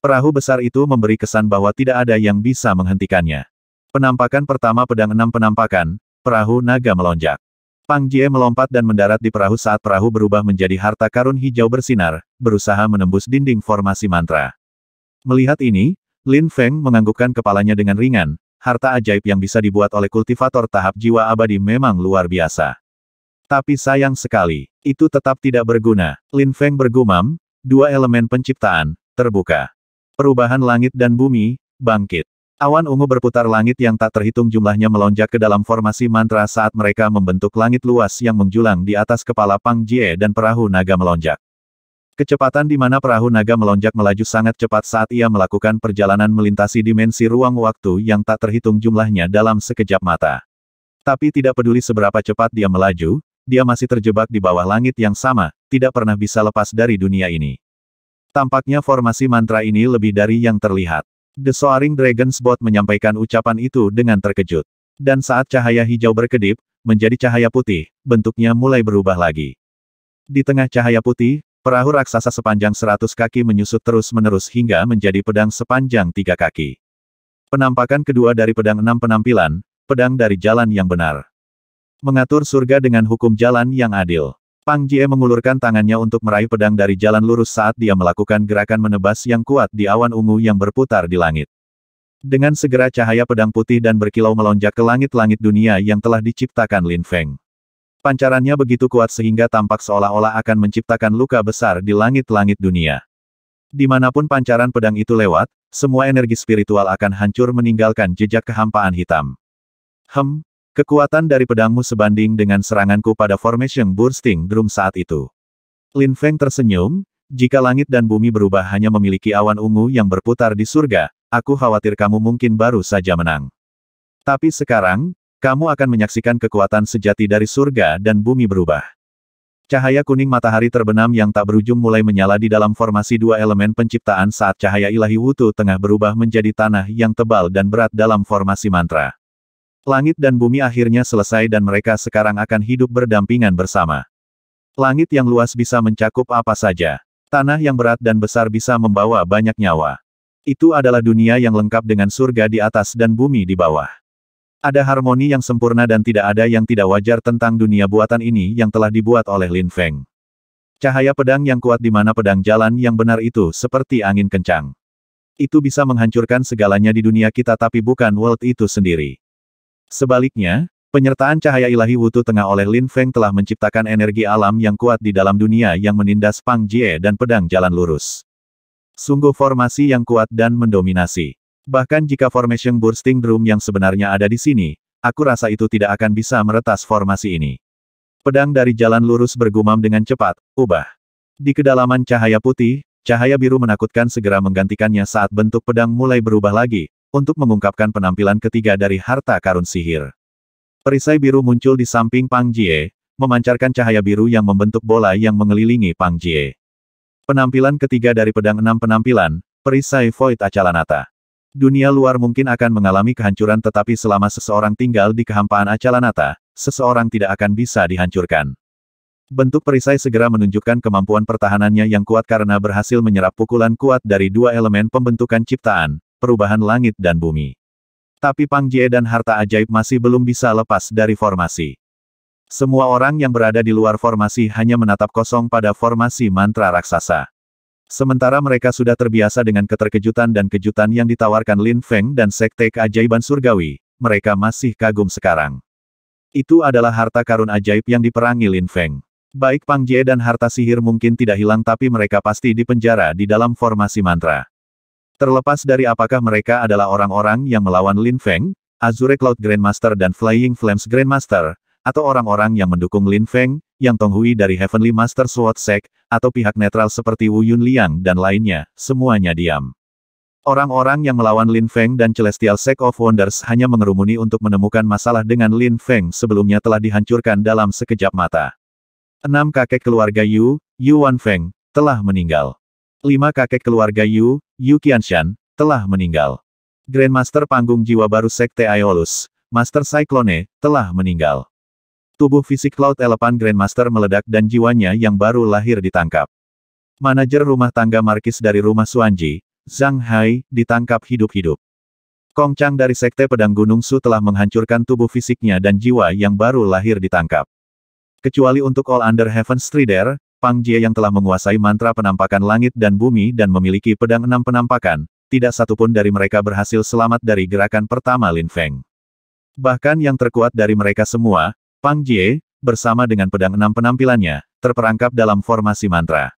Perahu besar itu memberi kesan bahwa tidak ada yang bisa menghentikannya. Penampakan pertama pedang enam penampakan, perahu naga melonjak. Pang Jie melompat dan mendarat di perahu saat perahu berubah menjadi harta karun hijau bersinar, berusaha menembus dinding formasi mantra. Melihat ini, Lin Feng menganggukkan kepalanya dengan ringan, harta ajaib yang bisa dibuat oleh kultivator tahap jiwa abadi memang luar biasa. Tapi sayang sekali, itu tetap tidak berguna. Lin Feng bergumam, dua elemen penciptaan, terbuka. Perubahan langit dan bumi, bangkit. Awan ungu berputar langit yang tak terhitung jumlahnya melonjak ke dalam formasi mantra saat mereka membentuk langit luas yang menjulang di atas kepala Pang Jie dan perahu naga melonjak. Kecepatan di mana perahu naga melonjak melaju sangat cepat saat ia melakukan perjalanan melintasi dimensi ruang waktu yang tak terhitung jumlahnya dalam sekejap mata. Tapi tidak peduli seberapa cepat dia melaju, dia masih terjebak di bawah langit yang sama, tidak pernah bisa lepas dari dunia ini. Tampaknya formasi mantra ini lebih dari yang terlihat. The Soaring Dragon's boat menyampaikan ucapan itu dengan terkejut. Dan saat cahaya hijau berkedip, menjadi cahaya putih, bentuknya mulai berubah lagi. Di tengah cahaya putih, perahu raksasa sepanjang seratus kaki menyusut terus-menerus hingga menjadi pedang sepanjang tiga kaki. Penampakan kedua dari pedang enam penampilan, pedang dari jalan yang benar. Mengatur surga dengan hukum jalan yang adil. Pang Jie mengulurkan tangannya untuk meraih pedang dari jalan lurus saat dia melakukan gerakan menebas yang kuat di awan ungu yang berputar di langit. Dengan segera cahaya pedang putih dan berkilau melonjak ke langit-langit dunia yang telah diciptakan Lin Feng. Pancarannya begitu kuat sehingga tampak seolah-olah akan menciptakan luka besar di langit-langit dunia. Dimanapun pancaran pedang itu lewat, semua energi spiritual akan hancur meninggalkan jejak kehampaan hitam. Hem, Kekuatan dari pedangmu sebanding dengan seranganku pada Formation Bursting Drum saat itu. Lin Feng tersenyum, jika langit dan bumi berubah hanya memiliki awan ungu yang berputar di surga, aku khawatir kamu mungkin baru saja menang. Tapi sekarang, kamu akan menyaksikan kekuatan sejati dari surga dan bumi berubah. Cahaya kuning matahari terbenam yang tak berujung mulai menyala di dalam formasi dua elemen penciptaan saat cahaya ilahi Wutu tengah berubah menjadi tanah yang tebal dan berat dalam formasi mantra. Langit dan bumi akhirnya selesai dan mereka sekarang akan hidup berdampingan bersama. Langit yang luas bisa mencakup apa saja. Tanah yang berat dan besar bisa membawa banyak nyawa. Itu adalah dunia yang lengkap dengan surga di atas dan bumi di bawah. Ada harmoni yang sempurna dan tidak ada yang tidak wajar tentang dunia buatan ini yang telah dibuat oleh Lin Feng. Cahaya pedang yang kuat di mana pedang jalan yang benar itu seperti angin kencang. Itu bisa menghancurkan segalanya di dunia kita tapi bukan world itu sendiri. Sebaliknya, penyertaan cahaya ilahi Wutu tengah oleh Lin Feng telah menciptakan energi alam yang kuat di dalam dunia yang menindas Pang Jie dan pedang jalan lurus. Sungguh formasi yang kuat dan mendominasi. Bahkan jika formation bursting drum yang sebenarnya ada di sini, aku rasa itu tidak akan bisa meretas formasi ini. Pedang dari jalan lurus bergumam dengan cepat, ubah. Di kedalaman cahaya putih, Cahaya biru menakutkan segera menggantikannya saat bentuk pedang mulai berubah lagi, untuk mengungkapkan penampilan ketiga dari harta karun sihir. Perisai biru muncul di samping Pang Jie, memancarkan cahaya biru yang membentuk bola yang mengelilingi Pang Jie. Penampilan ketiga dari pedang enam penampilan, perisai Void Acalanata. Dunia luar mungkin akan mengalami kehancuran tetapi selama seseorang tinggal di kehampaan Acalanata, seseorang tidak akan bisa dihancurkan. Bentuk perisai segera menunjukkan kemampuan pertahanannya yang kuat karena berhasil menyerap pukulan kuat dari dua elemen pembentukan ciptaan, perubahan langit dan bumi. Tapi Pang Jie dan harta ajaib masih belum bisa lepas dari formasi. Semua orang yang berada di luar formasi hanya menatap kosong pada formasi mantra raksasa. Sementara mereka sudah terbiasa dengan keterkejutan dan kejutan yang ditawarkan Lin Feng dan Sekte Keajaiban Surgawi, mereka masih kagum sekarang. Itu adalah harta karun ajaib yang diperangi Lin Feng. Baik Pang Jie dan harta sihir mungkin tidak hilang tapi mereka pasti dipenjara di dalam formasi mantra. Terlepas dari apakah mereka adalah orang-orang yang melawan Lin Feng, Azure Cloud Grandmaster dan Flying Flames Grandmaster, atau orang-orang yang mendukung Lin Feng, yang Tonghui dari Heavenly Master Sword Sect, atau pihak netral seperti Wu Yun Liang dan lainnya, semuanya diam. Orang-orang yang melawan Lin Feng dan Celestial Sect of Wonders hanya mengerumuni untuk menemukan masalah dengan Lin Feng sebelumnya telah dihancurkan dalam sekejap mata. Enam kakek keluarga Yu, Yu Wan Feng, telah meninggal. Lima kakek keluarga Yu, Yu Qianshan, telah meninggal. Grandmaster Panggung Jiwa Baru Sekte Aeolus, Master Cyclone, telah meninggal. Tubuh fisik Cloud Elephant Grandmaster meledak dan jiwanya yang baru lahir ditangkap. Manajer rumah tangga Markis dari rumah Suanji, Zhang Hai, ditangkap hidup-hidup. Kong Chang dari Sekte Pedang Gunung Su telah menghancurkan tubuh fisiknya dan jiwa yang baru lahir ditangkap. Kecuali untuk All Under Heaven Strider, Pang Jie yang telah menguasai mantra penampakan langit dan bumi dan memiliki pedang enam penampakan, tidak satupun dari mereka berhasil selamat dari gerakan pertama Lin Feng. Bahkan yang terkuat dari mereka semua, Pang Jie, bersama dengan pedang enam penampilannya, terperangkap dalam formasi mantra.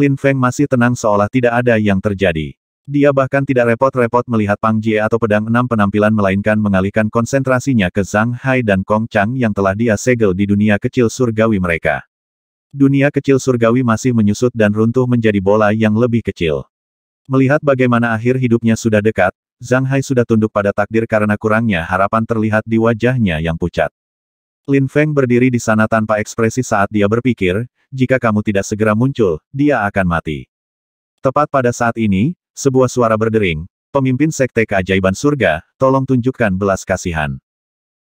Lin Feng masih tenang seolah tidak ada yang terjadi. Dia bahkan tidak repot-repot melihat Pang Jie atau pedang enam penampilan melainkan mengalihkan konsentrasinya ke Zhang Hai dan Kong Chang yang telah dia segel di dunia kecil surgawi mereka. Dunia kecil surgawi masih menyusut dan runtuh menjadi bola yang lebih kecil. Melihat bagaimana akhir hidupnya sudah dekat, Zhang Hai sudah tunduk pada takdir karena kurangnya harapan terlihat di wajahnya yang pucat. Lin Feng berdiri di sana tanpa ekspresi saat dia berpikir, jika kamu tidak segera muncul, dia akan mati. Tepat pada saat ini, sebuah suara berdering, pemimpin Sekte Keajaiban Surga, tolong tunjukkan belas kasihan.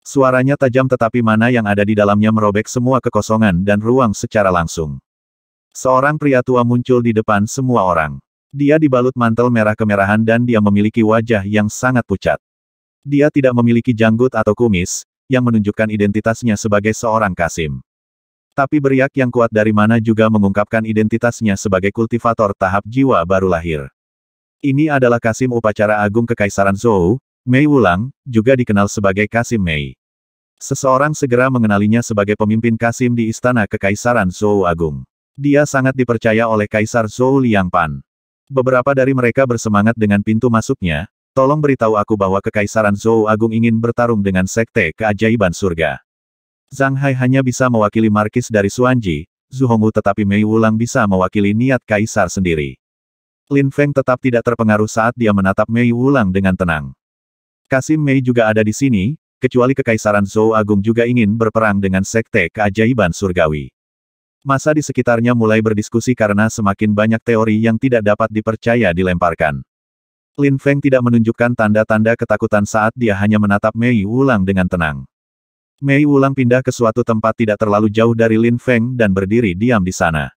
Suaranya tajam tetapi mana yang ada di dalamnya merobek semua kekosongan dan ruang secara langsung. Seorang pria tua muncul di depan semua orang. Dia dibalut mantel merah kemerahan dan dia memiliki wajah yang sangat pucat. Dia tidak memiliki janggut atau kumis, yang menunjukkan identitasnya sebagai seorang kasim. Tapi beriak yang kuat dari mana juga mengungkapkan identitasnya sebagai kultivator tahap jiwa baru lahir. Ini adalah kasim upacara agung Kekaisaran Zhou, Mei Wulang, juga dikenal sebagai Kasim Mei. Seseorang segera mengenalinya sebagai pemimpin Kasim di Istana Kekaisaran Zhou Agung. Dia sangat dipercaya oleh Kaisar Zhou Liangpan. Beberapa dari mereka bersemangat dengan pintu masuknya, tolong beritahu aku bahwa Kekaisaran Zhou Agung ingin bertarung dengan Sekte Keajaiban Surga. Zhang Hai hanya bisa mewakili Markis dari Suanji, Hongwu, tetapi Mei Wulang bisa mewakili niat Kaisar sendiri. Lin Feng tetap tidak terpengaruh saat dia menatap Mei Wulang dengan tenang. Kasim Mei juga ada di sini, kecuali Kekaisaran Zhou Agung juga ingin berperang dengan Sekte Keajaiban Surgawi. Masa di sekitarnya mulai berdiskusi karena semakin banyak teori yang tidak dapat dipercaya dilemparkan. Lin Feng tidak menunjukkan tanda-tanda ketakutan saat dia hanya menatap Mei Wulang dengan tenang. Mei Wulang pindah ke suatu tempat tidak terlalu jauh dari Lin Feng dan berdiri diam di sana.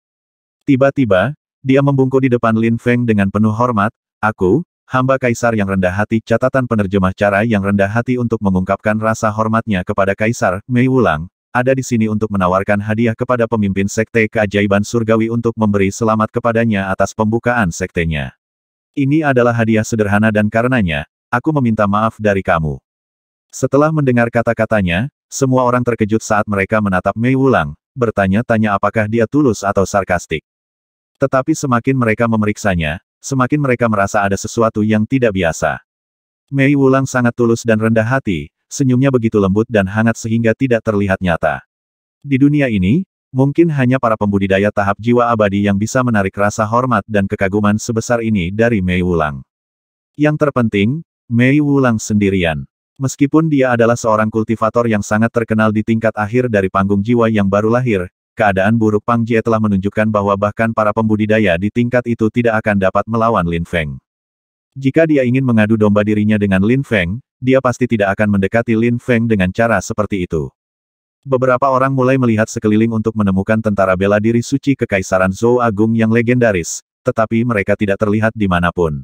Tiba-tiba, dia membungkuk di depan Lin Feng dengan penuh hormat, Aku, hamba kaisar yang rendah hati catatan penerjemah cara yang rendah hati untuk mengungkapkan rasa hormatnya kepada kaisar, Mei Wulang, ada di sini untuk menawarkan hadiah kepada pemimpin sekte keajaiban surgawi untuk memberi selamat kepadanya atas pembukaan sektenya. Ini adalah hadiah sederhana dan karenanya, aku meminta maaf dari kamu. Setelah mendengar kata-katanya, semua orang terkejut saat mereka menatap Mei Wulang, bertanya-tanya apakah dia tulus atau sarkastik. Tetapi semakin mereka memeriksanya, semakin mereka merasa ada sesuatu yang tidak biasa. Mei Wulang sangat tulus dan rendah hati, senyumnya begitu lembut dan hangat sehingga tidak terlihat nyata. Di dunia ini, mungkin hanya para pembudidaya tahap jiwa abadi yang bisa menarik rasa hormat dan kekaguman sebesar ini dari Mei Wulang. Yang terpenting, Mei Wulang sendirian. Meskipun dia adalah seorang kultivator yang sangat terkenal di tingkat akhir dari panggung jiwa yang baru lahir, Keadaan buruk Pang Jie telah menunjukkan bahwa bahkan para pembudidaya di tingkat itu tidak akan dapat melawan Lin Feng. Jika dia ingin mengadu domba dirinya dengan Lin Feng, dia pasti tidak akan mendekati Lin Feng dengan cara seperti itu. Beberapa orang mulai melihat sekeliling untuk menemukan tentara bela diri suci Kekaisaran Zhou Agung yang legendaris, tetapi mereka tidak terlihat dimanapun.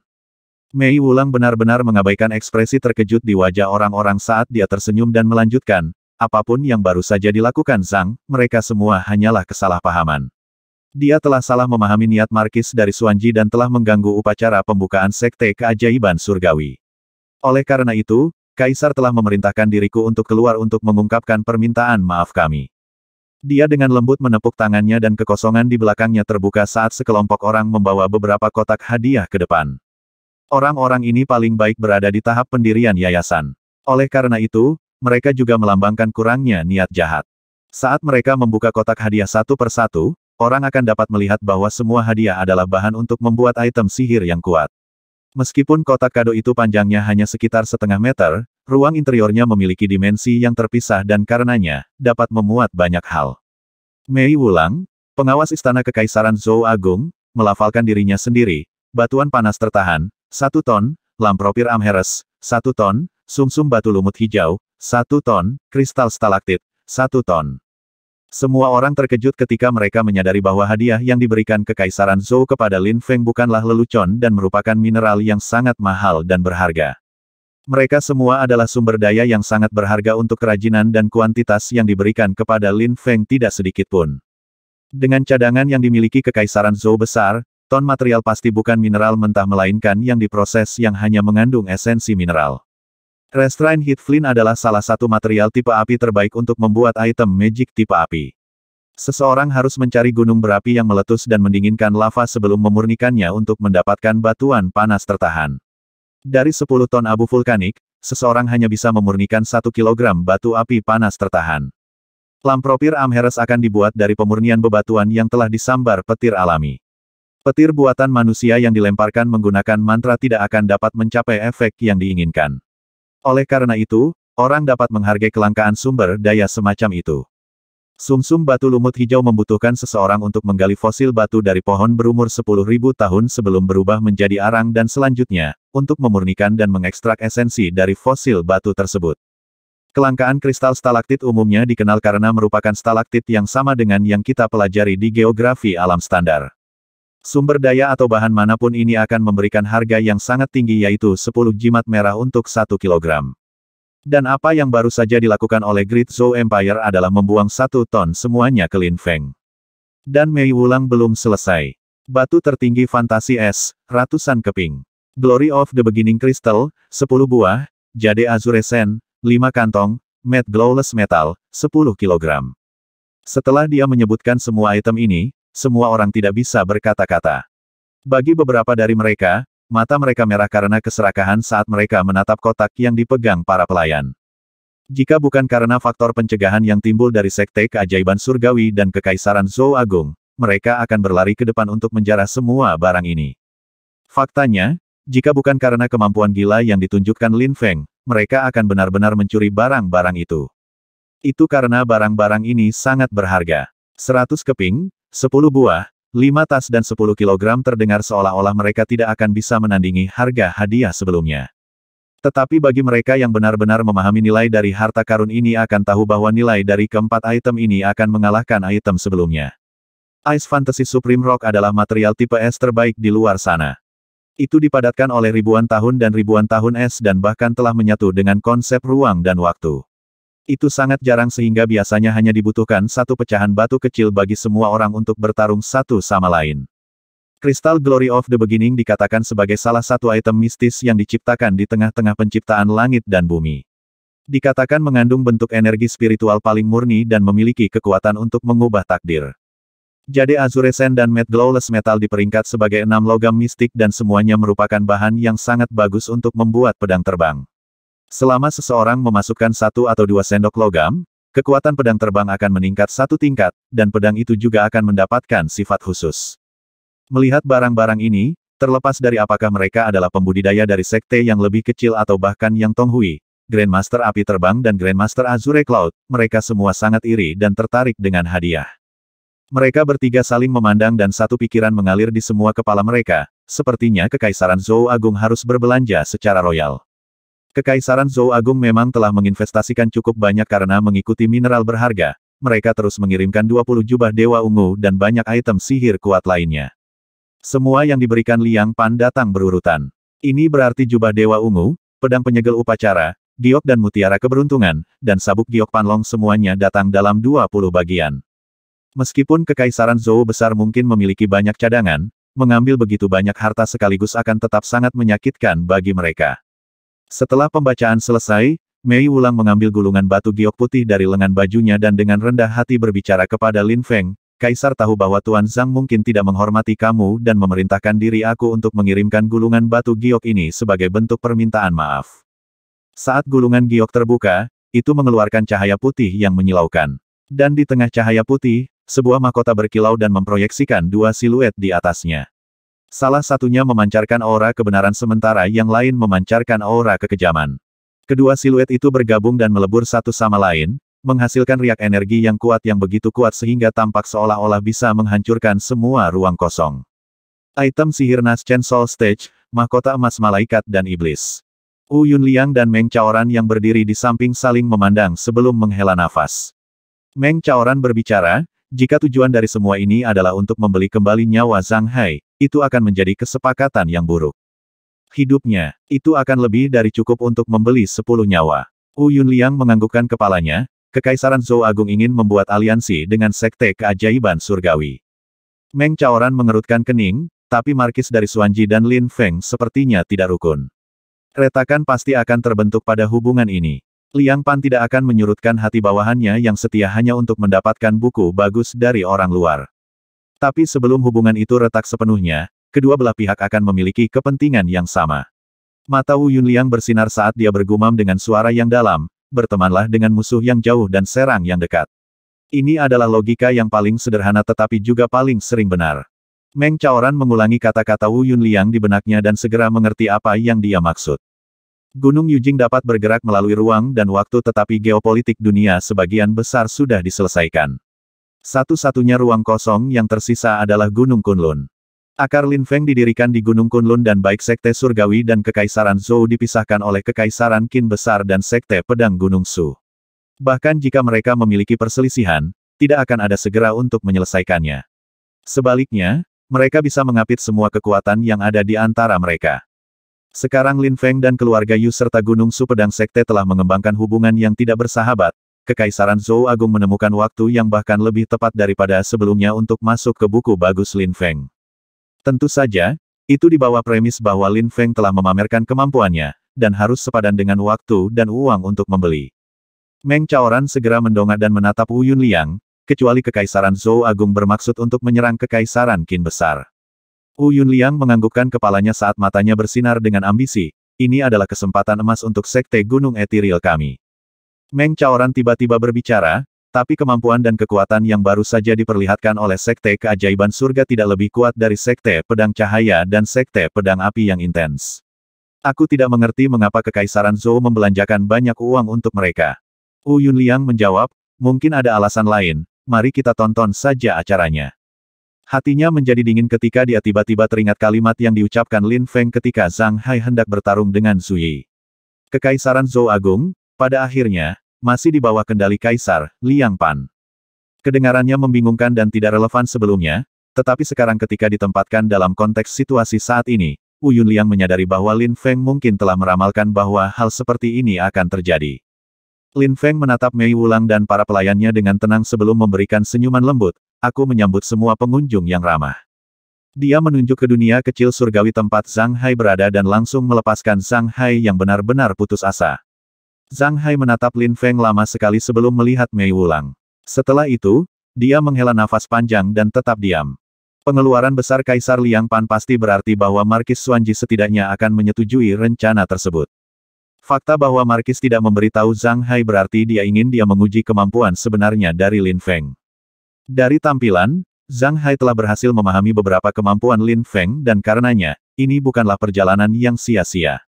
Mei Wulang benar-benar mengabaikan ekspresi terkejut di wajah orang-orang saat dia tersenyum dan melanjutkan, apapun yang baru saja dilakukan Zhang, mereka semua hanyalah kesalahpahaman. Dia telah salah memahami niat Markis dari Suanji dan telah mengganggu upacara pembukaan Sekte Keajaiban Surgawi. Oleh karena itu, Kaisar telah memerintahkan diriku untuk keluar untuk mengungkapkan permintaan maaf kami. Dia dengan lembut menepuk tangannya dan kekosongan di belakangnya terbuka saat sekelompok orang membawa beberapa kotak hadiah ke depan. Orang-orang ini paling baik berada di tahap pendirian yayasan. Oleh karena itu, mereka juga melambangkan kurangnya niat jahat. Saat mereka membuka kotak hadiah satu persatu, orang akan dapat melihat bahwa semua hadiah adalah bahan untuk membuat item sihir yang kuat. Meskipun kotak kado itu panjangnya hanya sekitar setengah meter, ruang interiornya memiliki dimensi yang terpisah dan karenanya, dapat memuat banyak hal. Mei Wulang, pengawas istana kekaisaran Zhou Agung, melafalkan dirinya sendiri, batuan panas tertahan, satu ton, lampropir amheres, satu ton, sumsum -sum batu lumut hijau, satu ton, kristal stalaktit, satu ton. Semua orang terkejut ketika mereka menyadari bahwa hadiah yang diberikan Kekaisaran Zhou kepada Lin Feng bukanlah lelucon dan merupakan mineral yang sangat mahal dan berharga. Mereka semua adalah sumber daya yang sangat berharga untuk kerajinan dan kuantitas yang diberikan kepada Lin Feng tidak sedikit pun. Dengan cadangan yang dimiliki Kekaisaran Zhou besar, ton material pasti bukan mineral mentah melainkan yang diproses yang hanya mengandung esensi mineral. Restrain Heat Flint adalah salah satu material tipe api terbaik untuk membuat item magic tipe api. Seseorang harus mencari gunung berapi yang meletus dan mendinginkan lava sebelum memurnikannya untuk mendapatkan batuan panas tertahan. Dari 10 ton abu vulkanik, seseorang hanya bisa memurnikan 1 kg batu api panas tertahan. Lampropir Amheres akan dibuat dari pemurnian bebatuan yang telah disambar petir alami. Petir buatan manusia yang dilemparkan menggunakan mantra tidak akan dapat mencapai efek yang diinginkan. Oleh karena itu, orang dapat menghargai kelangkaan sumber daya semacam itu. Sumsum -sum batu lumut hijau membutuhkan seseorang untuk menggali fosil batu dari pohon berumur 10.000 tahun sebelum berubah menjadi arang dan selanjutnya, untuk memurnikan dan mengekstrak esensi dari fosil batu tersebut. Kelangkaan kristal stalaktit umumnya dikenal karena merupakan stalaktit yang sama dengan yang kita pelajari di geografi alam standar. Sumber daya atau bahan manapun ini akan memberikan harga yang sangat tinggi yaitu 10 jimat merah untuk 1 kilogram. Dan apa yang baru saja dilakukan oleh Great Zoo Empire adalah membuang satu ton semuanya ke Lin Feng. Dan Mei Wulang belum selesai. Batu tertinggi fantasi es, ratusan keping. Glory of the Beginning Crystal, 10 buah, Jade Azure Sen, 5 kantong, Matte Glowless Metal, 10 kilogram. Setelah dia menyebutkan semua item ini, semua orang tidak bisa berkata-kata. Bagi beberapa dari mereka, mata mereka merah karena keserakahan saat mereka menatap kotak yang dipegang para pelayan. Jika bukan karena faktor pencegahan yang timbul dari sekte keajaiban surgawi dan kekaisaran Zhou Agung, mereka akan berlari ke depan untuk menjarah semua barang ini. Faktanya, jika bukan karena kemampuan gila yang ditunjukkan Lin Feng, mereka akan benar-benar mencuri barang-barang itu. Itu karena barang-barang ini sangat berharga. 100 keping, Sepuluh buah, lima tas dan sepuluh kilogram terdengar seolah-olah mereka tidak akan bisa menandingi harga hadiah sebelumnya. Tetapi bagi mereka yang benar-benar memahami nilai dari harta karun ini akan tahu bahwa nilai dari keempat item ini akan mengalahkan item sebelumnya. Ice Fantasy Supreme Rock adalah material tipe es terbaik di luar sana. Itu dipadatkan oleh ribuan tahun dan ribuan tahun es dan bahkan telah menyatu dengan konsep ruang dan waktu. Itu sangat jarang sehingga biasanya hanya dibutuhkan satu pecahan batu kecil bagi semua orang untuk bertarung satu sama lain. Kristal Glory of the Beginning dikatakan sebagai salah satu item mistis yang diciptakan di tengah-tengah penciptaan langit dan bumi. Dikatakan mengandung bentuk energi spiritual paling murni dan memiliki kekuatan untuk mengubah takdir. Jade Sen dan Matte Glowless Metal diperingkat sebagai enam logam mistik dan semuanya merupakan bahan yang sangat bagus untuk membuat pedang terbang. Selama seseorang memasukkan satu atau dua sendok logam, kekuatan pedang terbang akan meningkat satu tingkat, dan pedang itu juga akan mendapatkan sifat khusus. Melihat barang-barang ini, terlepas dari apakah mereka adalah pembudidaya dari sekte yang lebih kecil atau bahkan yang Tonghui, Grandmaster Api Terbang dan Grandmaster Azure Cloud, mereka semua sangat iri dan tertarik dengan hadiah. Mereka bertiga saling memandang dan satu pikiran mengalir di semua kepala mereka, sepertinya Kekaisaran Zhou Agung harus berbelanja secara royal. Kekaisaran Zhou Agung memang telah menginvestasikan cukup banyak karena mengikuti mineral berharga, mereka terus mengirimkan 20 jubah Dewa Ungu dan banyak item sihir kuat lainnya. Semua yang diberikan Liang Pan datang berurutan. Ini berarti jubah Dewa Ungu, pedang penyegel upacara, giok dan mutiara keberuntungan, dan sabuk giok panlong semuanya datang dalam 20 bagian. Meskipun Kekaisaran Zhou besar mungkin memiliki banyak cadangan, mengambil begitu banyak harta sekaligus akan tetap sangat menyakitkan bagi mereka. Setelah pembacaan selesai, Mei Wulang mengambil gulungan batu giok putih dari lengan bajunya dan dengan rendah hati berbicara kepada Lin Feng, Kaisar tahu bahwa Tuan Zhang mungkin tidak menghormati kamu dan memerintahkan diri aku untuk mengirimkan gulungan batu giok ini sebagai bentuk permintaan maaf. Saat gulungan giok terbuka, itu mengeluarkan cahaya putih yang menyilaukan. Dan di tengah cahaya putih, sebuah mahkota berkilau dan memproyeksikan dua siluet di atasnya. Salah satunya memancarkan aura kebenaran sementara yang lain memancarkan aura kekejaman. Kedua siluet itu bergabung dan melebur satu sama lain, menghasilkan riak energi yang kuat yang begitu kuat sehingga tampak seolah-olah bisa menghancurkan semua ruang kosong. Item sihir Naschen Soul Stage, Mahkota Emas Malaikat dan Iblis. Wu Yun Liang dan Meng Chaoran yang berdiri di samping saling memandang sebelum menghela nafas. Meng Chaoran berbicara, jika tujuan dari semua ini adalah untuk membeli kembali nyawa Zhang Hai, itu akan menjadi kesepakatan yang buruk. Hidupnya, itu akan lebih dari cukup untuk membeli sepuluh nyawa. Wu Yun Liang menganggukkan kepalanya, Kekaisaran Zhou Agung ingin membuat aliansi dengan Sekte Keajaiban Surgawi. Meng Chaoran mengerutkan kening, tapi markis dari Suanji dan Lin Feng sepertinya tidak rukun. Retakan pasti akan terbentuk pada hubungan ini. Liang Pan tidak akan menyurutkan hati bawahannya yang setia hanya untuk mendapatkan buku bagus dari orang luar. Tapi sebelum hubungan itu retak sepenuhnya, kedua belah pihak akan memiliki kepentingan yang sama. Mata Wu Yunliang bersinar saat dia bergumam dengan suara yang dalam, bertemanlah dengan musuh yang jauh dan serang yang dekat. Ini adalah logika yang paling sederhana tetapi juga paling sering benar. Meng Chaoran mengulangi kata-kata Wu Yunliang di benaknya dan segera mengerti apa yang dia maksud. Gunung Yujing dapat bergerak melalui ruang dan waktu tetapi geopolitik dunia sebagian besar sudah diselesaikan. Satu-satunya ruang kosong yang tersisa adalah Gunung Kunlun. Akar Lin Feng didirikan di Gunung Kunlun dan baik Sekte Surgawi dan Kekaisaran Zhou dipisahkan oleh Kekaisaran Qin Besar dan Sekte Pedang Gunung Su. Bahkan jika mereka memiliki perselisihan, tidak akan ada segera untuk menyelesaikannya. Sebaliknya, mereka bisa mengapit semua kekuatan yang ada di antara mereka. Sekarang Lin Feng dan keluarga Yu serta Gunung Su Pedang Sekte telah mengembangkan hubungan yang tidak bersahabat, Kekaisaran Zhou Agung menemukan waktu yang bahkan lebih tepat daripada sebelumnya untuk masuk ke buku bagus Lin Feng. Tentu saja, itu di bawah premis bahwa Lin Feng telah memamerkan kemampuannya, dan harus sepadan dengan waktu dan uang untuk membeli. Meng Chaoran segera mendongak dan menatap Wu Yun Liang, kecuali Kekaisaran Zhou Agung bermaksud untuk menyerang Kekaisaran Qin Besar. Wu Yun Liang menganggukkan kepalanya saat matanya bersinar dengan ambisi, ini adalah kesempatan emas untuk Sekte Gunung Ethereal kami. Meng Chaoran tiba-tiba berbicara, tapi kemampuan dan kekuatan yang baru saja diperlihatkan oleh Sekte Keajaiban Surga tidak lebih kuat dari Sekte Pedang Cahaya dan Sekte Pedang Api yang intens. Aku tidak mengerti mengapa Kekaisaran Zhou membelanjakan banyak uang untuk mereka. Wu Yunliang menjawab, mungkin ada alasan lain, mari kita tonton saja acaranya. Hatinya menjadi dingin ketika dia tiba-tiba teringat kalimat yang diucapkan Lin Feng ketika Zhang Hai hendak bertarung dengan Zhu Yi. Kekaisaran Zhou Agung, pada akhirnya, masih di bawah kendali Kaisar, Liang Pan. Kedengarannya membingungkan dan tidak relevan sebelumnya, tetapi sekarang ketika ditempatkan dalam konteks situasi saat ini, Uyun Liang menyadari bahwa Lin Feng mungkin telah meramalkan bahwa hal seperti ini akan terjadi. Lin Feng menatap Mei Wulang dan para pelayannya dengan tenang sebelum memberikan senyuman lembut, aku menyambut semua pengunjung yang ramah. Dia menunjuk ke dunia kecil surgawi tempat Zhang Hai berada dan langsung melepaskan Zhang Hai yang benar-benar putus asa. Zhang Hai menatap Lin Feng lama sekali sebelum melihat Mei Wulang. Setelah itu, dia menghela nafas panjang dan tetap diam. Pengeluaran besar Kaisar Liang Pan pasti berarti bahwa Markis Suanji setidaknya akan menyetujui rencana tersebut. Fakta bahwa Markis tidak memberitahu Zhang Hai berarti dia ingin dia menguji kemampuan sebenarnya dari Lin Feng. Dari tampilan, Zhang Hai telah berhasil memahami beberapa kemampuan Lin Feng dan karenanya, ini bukanlah perjalanan yang sia-sia.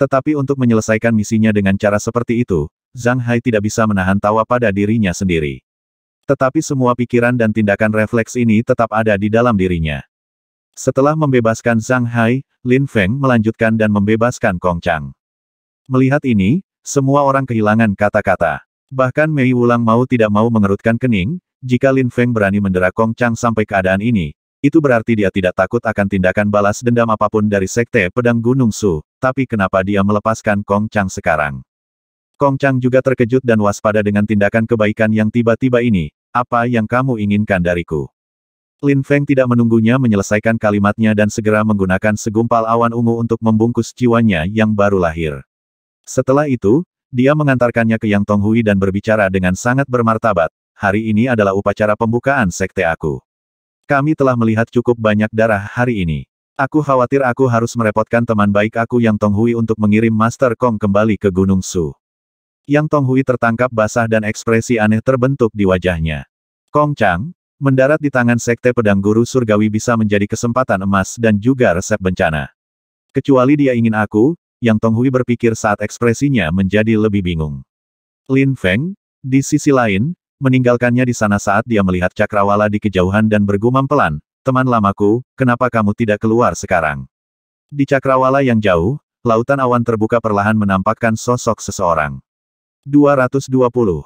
Tetapi untuk menyelesaikan misinya dengan cara seperti itu, Zhang Hai tidak bisa menahan tawa pada dirinya sendiri. Tetapi semua pikiran dan tindakan refleks ini tetap ada di dalam dirinya. Setelah membebaskan Zhang Hai, Lin Feng melanjutkan dan membebaskan Kong Chang. Melihat ini, semua orang kehilangan kata-kata. Bahkan Mei Wulang mau tidak mau mengerutkan kening, jika Lin Feng berani mendera Kong Chang sampai keadaan ini, itu berarti dia tidak takut akan tindakan balas dendam apapun dari Sekte Pedang Gunung Su, tapi kenapa dia melepaskan Kong Chang sekarang? Kong Chang juga terkejut dan waspada dengan tindakan kebaikan yang tiba-tiba ini, apa yang kamu inginkan dariku? Lin Feng tidak menunggunya menyelesaikan kalimatnya dan segera menggunakan segumpal awan ungu untuk membungkus jiwanya yang baru lahir. Setelah itu, dia mengantarkannya ke Yang Tong Hui dan berbicara dengan sangat bermartabat, hari ini adalah upacara pembukaan sekte aku. Kami telah melihat cukup banyak darah hari ini. Aku khawatir aku harus merepotkan teman baik aku yang Tong Hui untuk mengirim Master Kong kembali ke Gunung Su. Yang Tong Hui tertangkap basah dan ekspresi aneh terbentuk di wajahnya. Kong Chang, mendarat di tangan Sekte Pedang Guru Surgawi bisa menjadi kesempatan emas dan juga resep bencana. Kecuali dia ingin aku, Yang Tong Hui berpikir saat ekspresinya menjadi lebih bingung. Lin Feng, di sisi lain, meninggalkannya di sana saat dia melihat cakrawala di kejauhan dan bergumam pelan, Teman lamaku, kenapa kamu tidak keluar sekarang? Di cakrawala yang jauh, lautan awan terbuka perlahan menampakkan sosok seseorang. 220.